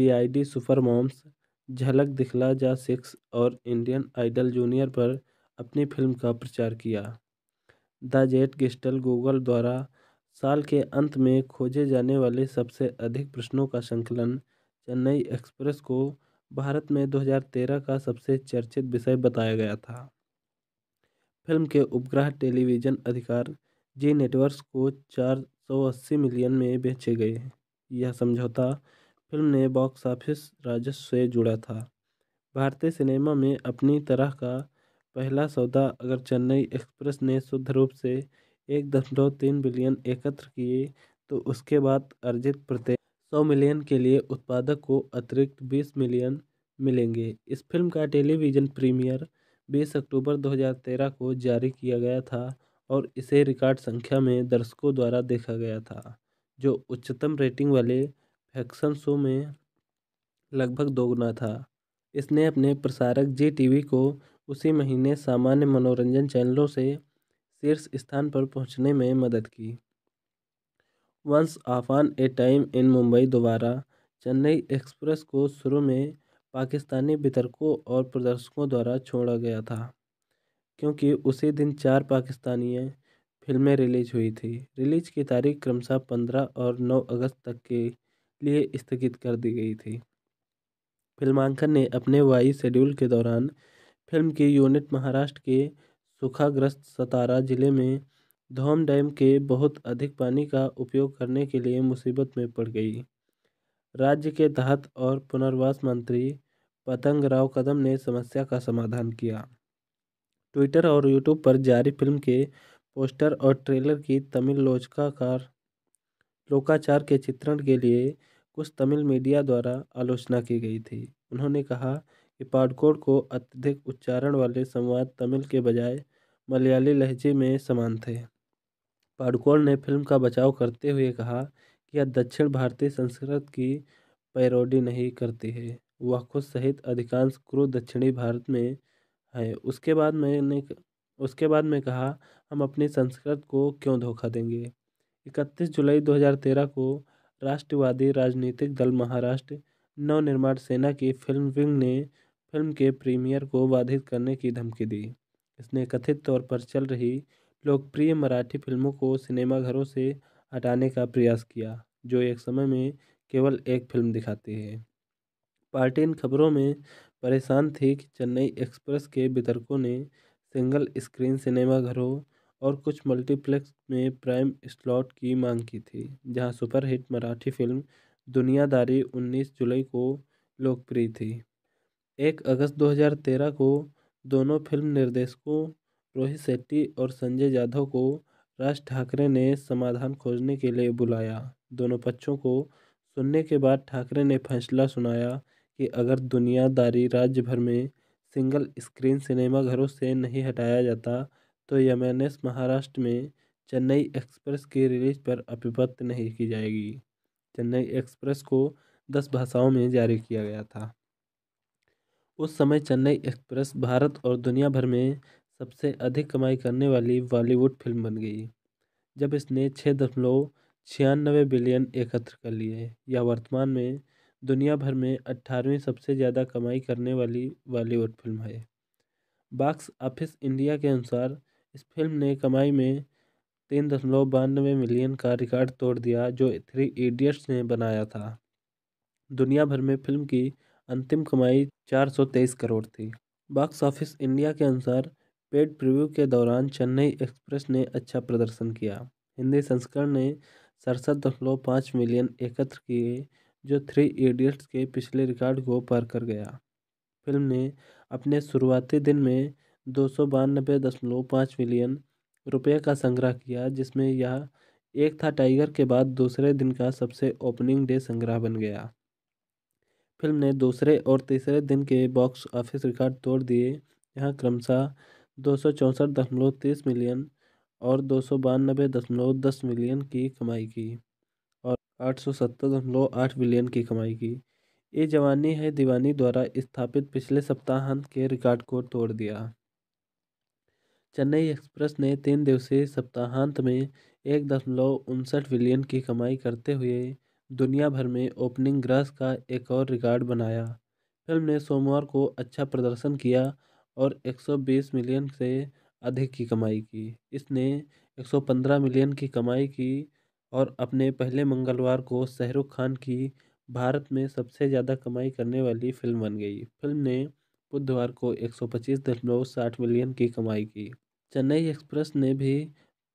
DID super Moms Jhalak Dikhhla जा सिक्स और इंडियन आइडल जूनियर पर अपनी फिल्म का प्रचार किया द जेट गिस्टल गूगल द्वारा साल के अंत में खोजे जाने वाले सबसे अधिक प्रश्नों का संकलन चेन्नई एक्सप्रेस को भारत में 2013 का सबसे चर्चित विषय बताया गया था फिल्म के उपग्रह टेलीविजन अधिकार जी नेटवर्क को 480 मिलियन में बेचे गए यह समझौता फिल्म ने बॉक्स ऑफिस राजस्व से जुड़ा था भारतीय सिनेमा में अपनी तरह का पहला सौदा अगर चेन्नई एक्सप्रेस ने शुद्ध रूप से एक दशमलव तीन बिलियन एकत्र किए तो उसके बाद अर्जित प्रत्येक सौ मिलियन के लिए उत्पादक को अतिरिक्त बीस मिलियन मिलेंगे इस फिल्म का टेलीविज़न प्रीमियर बीस अक्टूबर 2013 को जारी किया गया था और इसे रिकॉर्ड संख्या में दर्शकों द्वारा देखा गया था जो उच्चतम रेटिंग वाले फैक्शन शो में लगभग दोगुना था इसने अपने प्रसारक जी टीवी को उसी महीने सामान्य मनोरंजन चैनलों से शीर्ष स्थान पर पहुंचने में मदद की once आफान a time in Mumbai दोबारा चेन्नई एक्सप्रेस को शुरू में पाकिस्तानी वितरकों और प्रदर्शकों द्वारा छोड़ा गया था क्योंकि उसी दिन चार पाकिस्तानी फिल्में रिलीज हुई थी रिलीज की तारीख क्रमशः पंद्रह और नौ अगस्त तक के लिए स्थगित कर दी गई थी फिल्मांकन ने अपने वाई शेड्यूल के दौरान फिल्म की यूनिट महाराष्ट्र के सूखाग्रस्त सतारा जिले में धोम डैम के बहुत अधिक पानी का उपयोग करने के लिए मुसीबत में पड़ गई राज्य के तहत और पुनर्वास मंत्री पतंग राव कदम ने समस्या का समाधान किया ट्विटर और यूट्यूब पर जारी फिल्म के पोस्टर और ट्रेलर की तमिल लोचकाकार लोकाचार के चित्रण के लिए कुछ तमिल मीडिया द्वारा आलोचना की गई थी उन्होंने कहा पाठकोड को अत्यधिक उच्चारण वाले संवाद तमिल के बजाय मलयाली लहजे में समान थे पाडुकोण ने फिल्म का बचाव करते हुए कहा कि यह दक्षिण भारतीय संस्कृत की पैरोडी नहीं करती है वह खुद सहित अधिकांश क्रू दक्षिणी भारत में है उसके बाद मैंने उसके बाद में कहा हम अपनी संस्कृत को क्यों धोखा देंगे इकतीस जुलाई 2013 को राष्ट्रवादी राजनीतिक दल महाराष्ट्र नवनिर्माण सेना की फिल्म विंग ने फिल्म के प्रीमियर को बाधित करने की धमकी दी इसने कथित तौर पर चल रही लोकप्रिय मराठी फिल्मों को सिनेमाघरों से हटाने का प्रयास किया जो एक समय में केवल एक फिल्म दिखाती है पार्टी इन खबरों में परेशान थी कि चेन्नई एक्सप्रेस के वितरकों ने सिंगल स्क्रीन सिनेमाघरों और कुछ मल्टीप्लेक्स में प्राइम स्लॉट की मांग की थी जहां सुपरहिट मराठी फिल्म दुनियादारी 19 जुलाई को लोकप्रिय थी एक अगस्त 2013 को दोनों फिल्म निर्देशकों रोहित शेट्टी और संजय जाधव को राज ठाकरे ने समाधान खोजने के लिए बुलाया दोनों पक्षों को सुनने के बाद ठाकरे ने फैसला सुनाया कि अगर दुनियादारी राज्य भर में सिंगल स्क्रीन सिनेमाघरों से नहीं हटाया जाता तो यमएनएस महाराष्ट्र में चेन्नई एक्सप्रेस की रिलीज पर अभिपत्त नहीं की जाएगी चेन्नई एक्सप्रेस को दस भाषाओं में जारी किया गया था उस समय चेन्नई एक्सप्रेस भारत और दुनिया भर में सबसे अधिक कमाई करने वाली बॉलीवुड फिल्म बन गई जब इसने छः दशमलव छियानवे बिलियन एकत्र कर लिए यह वर्तमान में दुनिया भर में अट्ठारहवीं सबसे ज़्यादा कमाई करने वाली बॉलीवुड फिल्म है बॉक्स ऑफिस इंडिया के अनुसार इस फिल्म ने कमाई में तीन दशमलव बानवे मिलियन का रिकॉर्ड तोड़ दिया जो थ्री इडियट्स ने बनाया था दुनिया भर में फिल्म की अंतिम कमाई 423 करोड़ थी बॉक्स ऑफिस इंडिया के अनुसार पेड प्रीव्यू के दौरान चेन्नई एक्सप्रेस ने अच्छा प्रदर्शन किया हिंदी संस्करण ने सड़सठ दशमलव पाँच मिलियन एकत्र किए जो थ्री इडियट्स के पिछले रिकॉर्ड को पार कर गया फिल्म ने अपने शुरुआती दिन में दो सौ बानबे दशमलव पाँच मिलियन रुपये का संग्रह किया जिसमें यह एक था टाइगर के बाद दूसरे दिन का सबसे ओपनिंग डे संग्रह बन गया फिल्म ने दूसरे और तीसरे दिन के बॉक्स ऑफिस रिकॉर्ड तोड़ दिए यहाँ क्रमशः दो सौ चौंसठ दशमलव तीस मिलियन और दो सौ बानबे दशमलव दस मिलियन की कमाई की और आठ सौ सत्तर दशमलव आठ बिलियन की कमाई की ये जवानी है दीवानी द्वारा स्थापित पिछले सप्ताहांत के रिकॉर्ड को तोड़ दिया चेन्नई एक्सप्रेस ने तीन दिवसीय सप्ताहांत में एक दशमलव उनसठ बिलियन की कमाई करते हुए दुनिया भर में ओपनिंग ग्रास का एक और रिकॉर्ड बनाया फिल्म ने सोमवार को अच्छा प्रदर्शन किया और 120 मिलियन से अधिक की कमाई की इसने 115 मिलियन की कमाई की और अपने पहले मंगलवार को शाहरुख खान की भारत में सबसे ज़्यादा कमाई करने वाली फिल्म बन गई फिल्म ने बुधवार को एक मिलियन की कमाई की चेन्नई एक्सप्रेस ने भी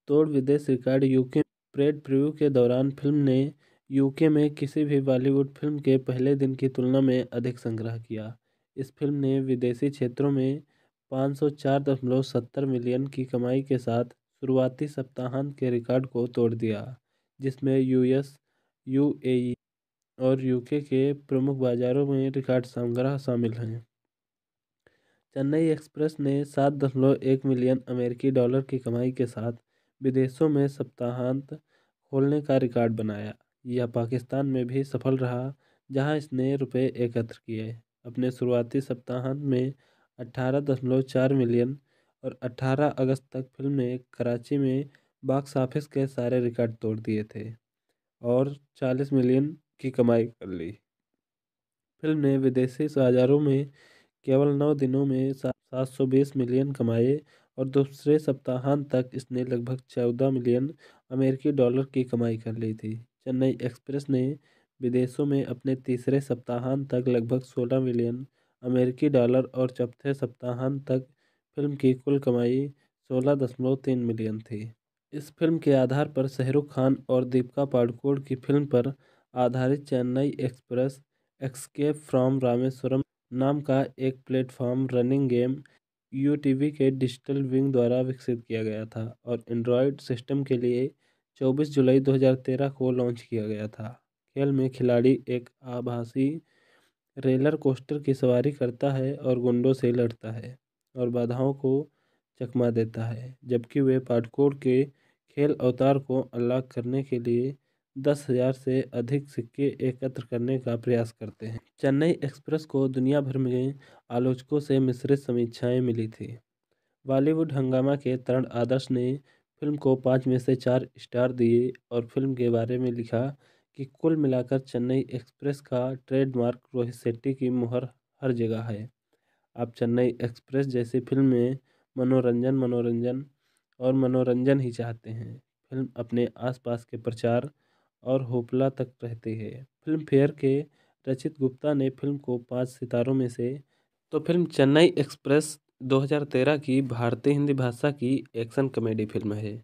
तोड़ विदेश रिकॉर्ड यूके प्रेड प्रिव्यू के दौरान फिल्म ने यूके में किसी भी बॉलीवुड फिल्म के पहले दिन की तुलना में अधिक संग्रह किया इस फिल्म ने विदेशी क्षेत्रों में पाँच सौ चार दशमलव सत्तर मिलियन की कमाई के साथ शुरुआती सप्ताहांत के रिकॉर्ड को तोड़ दिया जिसमें यूएस यूएई और यूके के प्रमुख बाजारों में रिकॉर्ड संग्रह शामिल हैं चेन्नई एक्सप्रेस ने सात दशमलव एक मिलियन अमेरिकी डॉलर की कमाई के साथ विदेशों में सप्ताहांत खोलने का रिकॉर्ड बनाया यह पाकिस्तान में भी सफल रहा जहां इसने रुपए एकत्र किए अपने शुरुआती सप्ताहांत में अट्ठारह दशमलव चार मिलियन और 18 अगस्त तक फिल्म ने कराची में बॉक्स ऑफिस के सारे रिकॉर्ड तोड़ दिए थे और 40 मिलियन की कमाई कर ली फिल्म ने विदेशी बाजारों में केवल नौ दिनों में 720 मिलियन कमाए और दूसरे सप्ताहांत तक इसने लगभग 14 मिलियन अमेरिकी डॉलर की कमाई कर ली थी चेन्नई एक्सप्रेस ने विदेशों में अपने तीसरे सप्ताहांत तक लगभग सोलह मिलियन अमेरिकी डॉलर और चौथे सप्ताहांत तक फिल्म की कुल कमाई सोलह दशमलव तीन मिलियन थी इस फिल्म के आधार पर शाहरुख खान और दीपिका पाडुकोण की फिल्म पर आधारित Chennai express escape from Rameswaram नाम का एक platform running game U K digital wing द्वारा विकसित किया गया था और एंड्रॉयड सिस्टम के लिए चौबीस जुलाई 2013 को लॉन्च किया गया था खेल में खिलाड़ी एक आभासी रेलर कोस्टर की सवारी करता है और गुंडों से लड़ता है और बाधाओं को चकमा देता है जबकि वे पाटकोड़ के खेल अवतार को अलग करने के लिए दस हजार से अधिक सिक्के एकत्र करने का प्रयास करते हैं चेन्नई एक्सप्रेस को दुनिया भर में आलोचकों से मिश्रित समीक्षाएं मिली थी बॉलीवुड हंगामा के तरण आदर्श ने फिल्म को पाँच में से चार स्टार दिए और फिल्म के बारे में लिखा कि कुल मिलाकर चेन्नई एक्सप्रेस का ट्रेडमार्क रोहित शेट्टी की मुहर हर जगह है आप चेन्नई एक्सप्रेस जैसी फिल्म में मनोरंजन मनोरंजन और मनोरंजन ही चाहते हैं फिल्म अपने आसपास के प्रचार और होपला तक रहती है फिल्म फेयर के रचित गुप्ता ने फिल्म को पाँच सितारों में से तो फिल्म चेन्नई एक्सप्रेस 2013 की भारतीय हिंदी भाषा की एक्शन कॉमेडी फिल्म है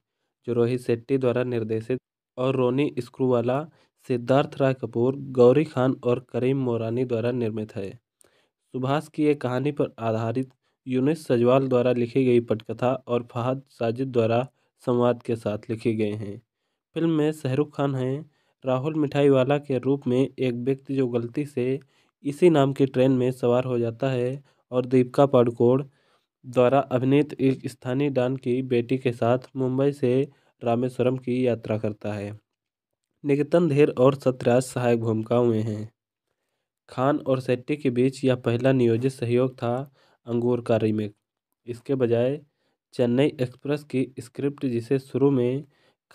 जो रोहित शेट्टी द्वारा निर्देशित और रोनी स्क्रूवाला सिद्धार्थ राय कपूर गौरी खान और करीम मोरानी द्वारा निर्मित है सुभाष की एक कहानी पर आधारित यूनिस सजवाल द्वारा लिखी गई पटकथा और फहद साजिद द्वारा संवाद के साथ लिखे गए हैं फिल्म में शाहरुख खान हैं राहुल मिठाई वाला के रूप में एक व्यक्ति जो गलती से इसी नाम की ट्रेन में सवार हो जाता है और दीपिका पाडुकोण द्वारा अभिनीत एक स्थानीय डान की बेटी के साथ मुंबई से रामेश्वरम की यात्रा करता है निकेतन धेर और सत्यराज सहायक भूमिकाओं में हैं खान और सेट्टी के बीच यह पहला नियोजित सहयोग था अंगूर का रीमेक इसके बजाय चेन्नई एक्सप्रेस की स्क्रिप्ट जिसे शुरू में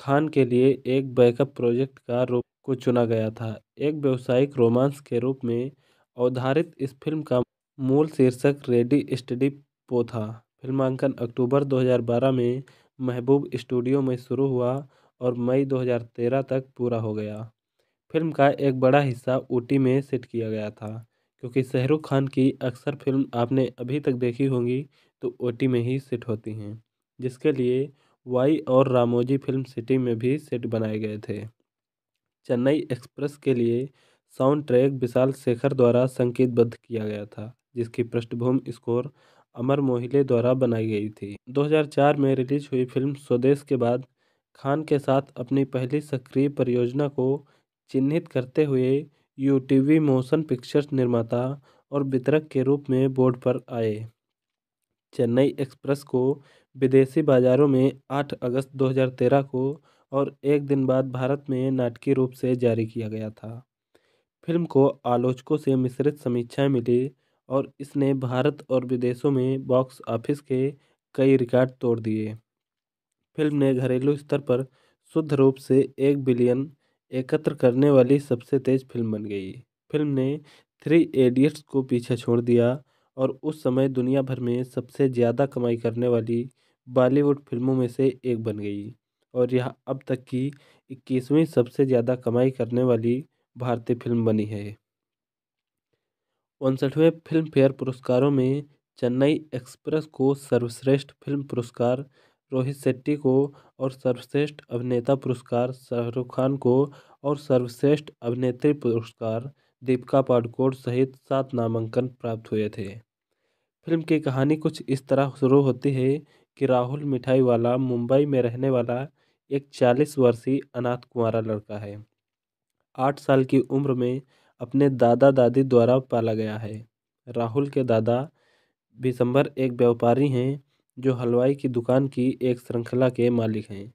खान के लिए एक बैकअप प्रोजेक्ट का रूप को चुना गया था एक व्यावसायिक रोमांस के रूप में अवधारित इस फिल्म का मूल शीर्षक रेडी स्टडी था फिल्मांकन अक्टूबर 2012 में महबूब स्टूडियो में शुरू हुआ और मई 2013 तक पूरा हो गया फिल्म का एक बड़ा हिस्सा ऊटी में सेट किया गया था क्योंकि शाहरुख खान की अक्सर फिल्म आपने अभी तक देखी होंगी तो ओटी में ही सेट होती हैं जिसके लिए वाई और रामोजी फिल्म सिटी में भी सेट बनाए गए थे चेन्नई एक्सप्रेस के लिए साउंड ट्रैक विशाल शेखर द्वारा संकेतबद्ध किया गया था जिसकी पृष्ठभूमि स्कोर अमर मोहिले द्वारा बनाई गई थी 2004 में रिलीज हुई फिल्म स्वदेश के बाद खान के साथ अपनी पहली सक्रिय परियोजना को चिन्हित करते हुए यू मोशन पिक्चर्स निर्माता और वितरक के रूप में बोर्ड पर आए चेन्नई एक्सप्रेस को विदेशी बाजारों में 8 अगस्त 2013 को और एक दिन बाद भारत में नाटकीय रूप से जारी किया गया था फिल्म को आलोचकों से मिश्रित समीक्षाएं मिली और इसने भारत और विदेशों में बॉक्स ऑफिस के कई रिकॉर्ड तोड़ दिए फिल्म ने घरेलू स्तर पर शुद्ध रूप से एक बिलियन एकत्र करने वाली सबसे तेज फिल्म बन गई फिल्म ने थ्री एडियट्स को पीछे छोड़ दिया और उस समय दुनिया भर में सबसे ज़्यादा कमाई करने वाली बॉलीवुड फिल्मों में से एक बन गई और यह अब तक की इक्कीसवीं सबसे ज़्यादा कमाई करने वाली भारतीय फिल्म बनी है उनसठवें फिल्मफेयर पुरस्कारों में चेन्नई एक्सप्रेस को सर्वश्रेष्ठ फिल्म पुरस्कार रोहित शेट्टी को और सर्वश्रेष्ठ अभिनेता पुरस्कार शाहरुख खान को और सर्वश्रेष्ठ अभिनेत्री पुरस्कार दीपिका पाडुकोण सहित सात नामांकन प्राप्त हुए थे फिल्म की कहानी कुछ इस तरह शुरू होती है कि राहुल मिठाई वाला मुंबई में रहने वाला एक चालीस वर्षीय अनाथ कुंवारा लड़का है आठ साल की उम्र में अपने दादा दादी द्वारा पाला गया है राहुल के दादा बिसम्बर एक व्यापारी हैं जो हलवाई की दुकान की एक श्रृंखला के मालिक हैं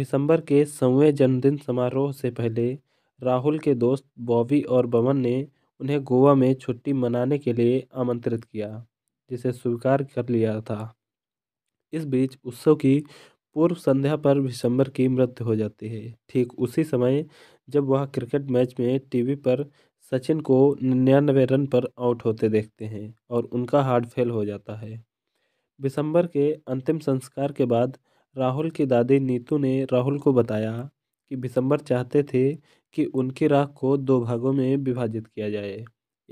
बिसम्बर के सौवें जन्मदिन समारोह से पहले राहुल के दोस्त बॉबी और बमन ने उन्हें गोवा में छुट्टी मनाने के लिए आमंत्रित किया जिसे स्वीकार कर लिया था इस बीच उत्सव की पूर्व संध्या पर विशंबर की मृत्यु हो जाती है ठीक उसी समय जब वह क्रिकेट मैच में टीवी पर सचिन को निन्यानवे रन पर आउट होते देखते हैं और उनका हार्ट फेल हो जाता है दिसंबर के अंतिम संस्कार के बाद राहुल की दादी नीतू ने राहुल को बताया कि दिसंबर चाहते थे कि उनकी राख को दो भागों में विभाजित किया जाए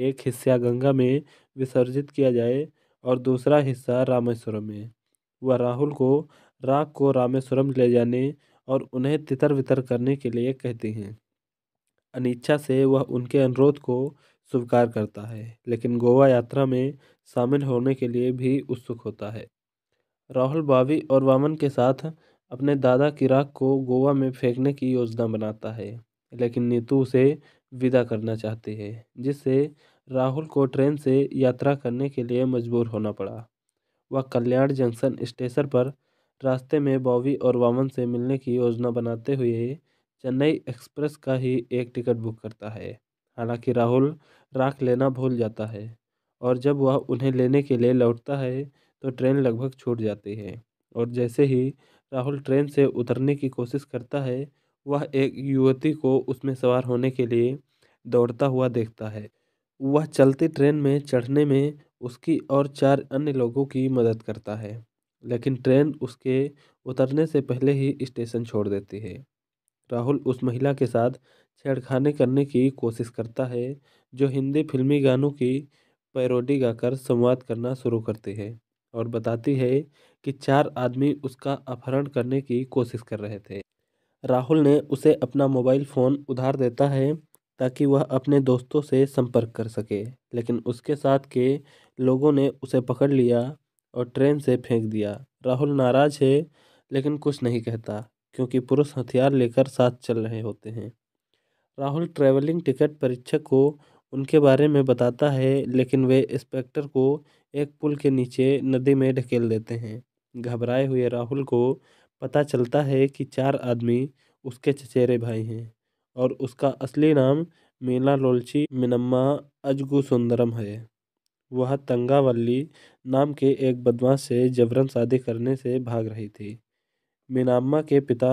एक हिस्सा गंगा में विसर्जित किया जाए और दूसरा हिस्सा रामेश्वरम में वह राहुल को राख को रामेश्वरम ले जाने और उन्हें तितर बितर करने के लिए कहती हैं अनिच्छा से वह उनके अनुरोध को स्वीकार करता है लेकिन गोवा यात्रा में शामिल होने के लिए भी उत्सुक होता है राहुल बावी और वामन के साथ अपने दादा किराक को गोवा में फेंकने की योजना बनाता है लेकिन नीतू उसे विदा करना चाहती है जिससे राहुल को ट्रेन से यात्रा करने के लिए मजबूर होना पड़ा वह कल्याण जंक्शन स्टेशन पर रास्ते में बॉबी और वामन से मिलने की योजना बनाते हुए चेन्नई एक्सप्रेस का ही एक टिकट बुक करता है हालांकि राहुल राख लेना भूल जाता है और जब वह उन्हें लेने के लिए लौटता है तो ट्रेन लगभग छूट जाती है और जैसे ही राहुल ट्रेन से उतरने की कोशिश करता है वह एक युवती को उसमें सवार होने के लिए दौड़ता हुआ देखता है वह चलती ट्रेन में चढ़ने में उसकी और चार अन्य लोगों की मदद करता है लेकिन ट्रेन उसके उतरने से पहले ही स्टेशन छोड़ देती है राहुल उस महिला के साथ छेड़खानी करने की कोशिश करता है जो हिंदी फिल्मी गानों की पैरोडी गाकर संवाद करना शुरू करती है और बताती है कि चार आदमी उसका अपहरण करने की कोशिश कर रहे थे राहुल ने उसे अपना मोबाइल फ़ोन उधार देता है ताकि वह अपने दोस्तों से संपर्क कर सके लेकिन उसके साथ के लोगों ने उसे पकड़ लिया और ट्रेन से फेंक दिया राहुल नाराज़ है लेकिन कुछ नहीं कहता क्योंकि पुरुष हथियार लेकर साथ चल रहे होते हैं राहुल ट्रैवलिंग टिकट परीक्षक को उनके बारे में बताता है लेकिन वे इंस्पेक्टर को एक पुल के नीचे नदी में ढकेल देते हैं घबराए हुए राहुल को पता चलता है कि चार आदमी उसके चचेरे भाई हैं और उसका असली नाम मीना लोलची मिनम्मा अजगु सुंदरम है वह तंगावल्ली नाम के एक बदमाश से जबरन शादी करने से भाग रही थी मीनाम्मा के पिता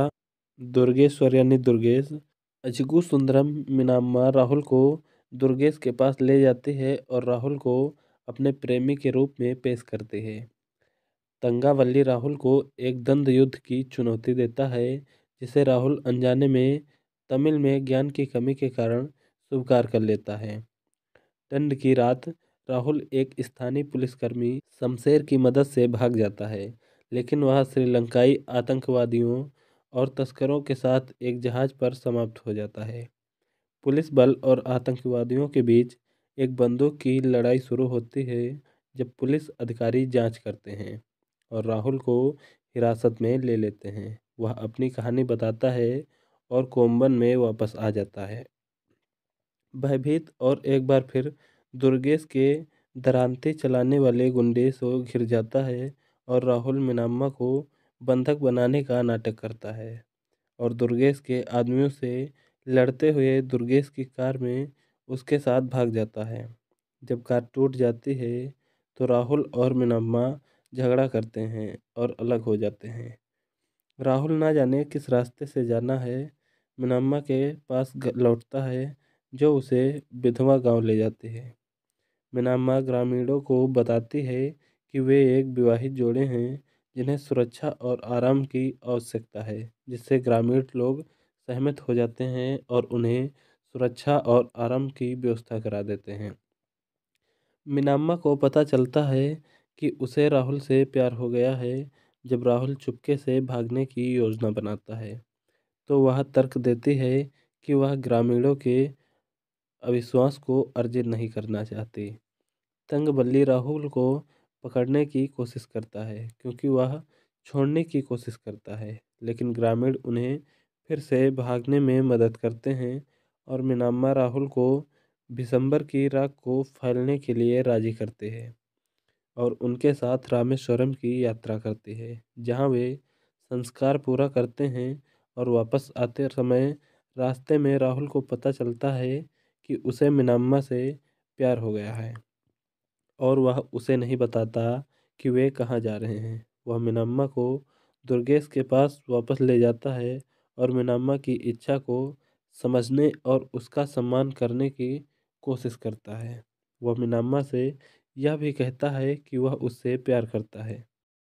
दुर्गेश्वर यानी दुर्गेश अजगू सुंदरम मीनाम्मा राहुल को दुर्गेश के पास ले जाते हैं और राहुल को अपने प्रेमी के रूप में पेश करते हैं तंगावल्ली राहुल को एक दंद युद्ध की चुनौती देता है जिसे राहुल अनजाने में तमिल में ज्ञान की कमी के कारण स्वीकार कर लेता है दंड की रात राहुल एक स्थानीय पुलिसकर्मी शमशेर की मदद से भाग जाता है लेकिन वह श्रीलंकाई आतंकवादियों और तस्करों के साथ एक जहाज़ पर समाप्त हो जाता है पुलिस बल और आतंकवादियों के बीच एक बंदूक की लड़ाई शुरू होती है जब पुलिस अधिकारी जांच करते हैं और राहुल को हिरासत में ले लेते हैं वह अपनी कहानी बताता है और कोम्बन में वापस आ जाता है भयभीत और एक बार फिर दुर्गेश के दरानते चलाने वाले गुंडे से घिर जाता है और राहुल मिनाम्मा को बंधक बनाने का नाटक करता है और दुर्गेश के आदमियों से लड़ते हुए दुर्गेश की कार में उसके साथ भाग जाता है जब कार टूट जाती है तो राहुल और मिनाम्मा झगड़ा करते हैं और अलग हो जाते हैं राहुल ना जाने किस रास्ते से जाना है मिनाम्मा के पास लौटता है जो उसे विधवा गांव ले जाती है मिनाम्मा ग्रामीणों को बताती है कि वे एक विवाहित जोड़े हैं जिन्हें सुरक्षा और आराम की आवश्यकता है जिससे ग्रामीण लोग सहमत हो जाते हैं और उन्हें सुरक्षा और आराम की व्यवस्था करा देते हैं मिनाम्मा को पता चलता है कि उसे राहुल से प्यार हो गया है जब राहुल चुपके से भागने की योजना बनाता है तो वह तर्क देती है कि वह ग्रामीणों के अविश्वास को अर्जित नहीं करना चाहती तंग बल्ली राहुल को पकड़ने की कोशिश करता है क्योंकि वह छोड़ने की कोशिश करता है लेकिन ग्रामीण उन्हें फिर से भागने में मदद करते हैं और मिनाम्मा राहुल को दिसंबर की राख को फैलने के लिए राजी करते हैं और उनके साथ रामेश्वरम की यात्रा करती है जहाँ वे संस्कार पूरा करते हैं और वापस आते समय रास्ते में राहुल को पता चलता है कि उसे मिनाम्मा से प्यार हो गया है और वह उसे नहीं बताता कि वे कहाँ जा रहे हैं वह मिनम्मा को दुर्गेश के पास वापस ले जाता है और मिनम्मा की इच्छा को समझने और उसका सम्मान करने की कोशिश करता है वह मिनम्मा से यह भी कहता है कि वह उससे प्यार करता है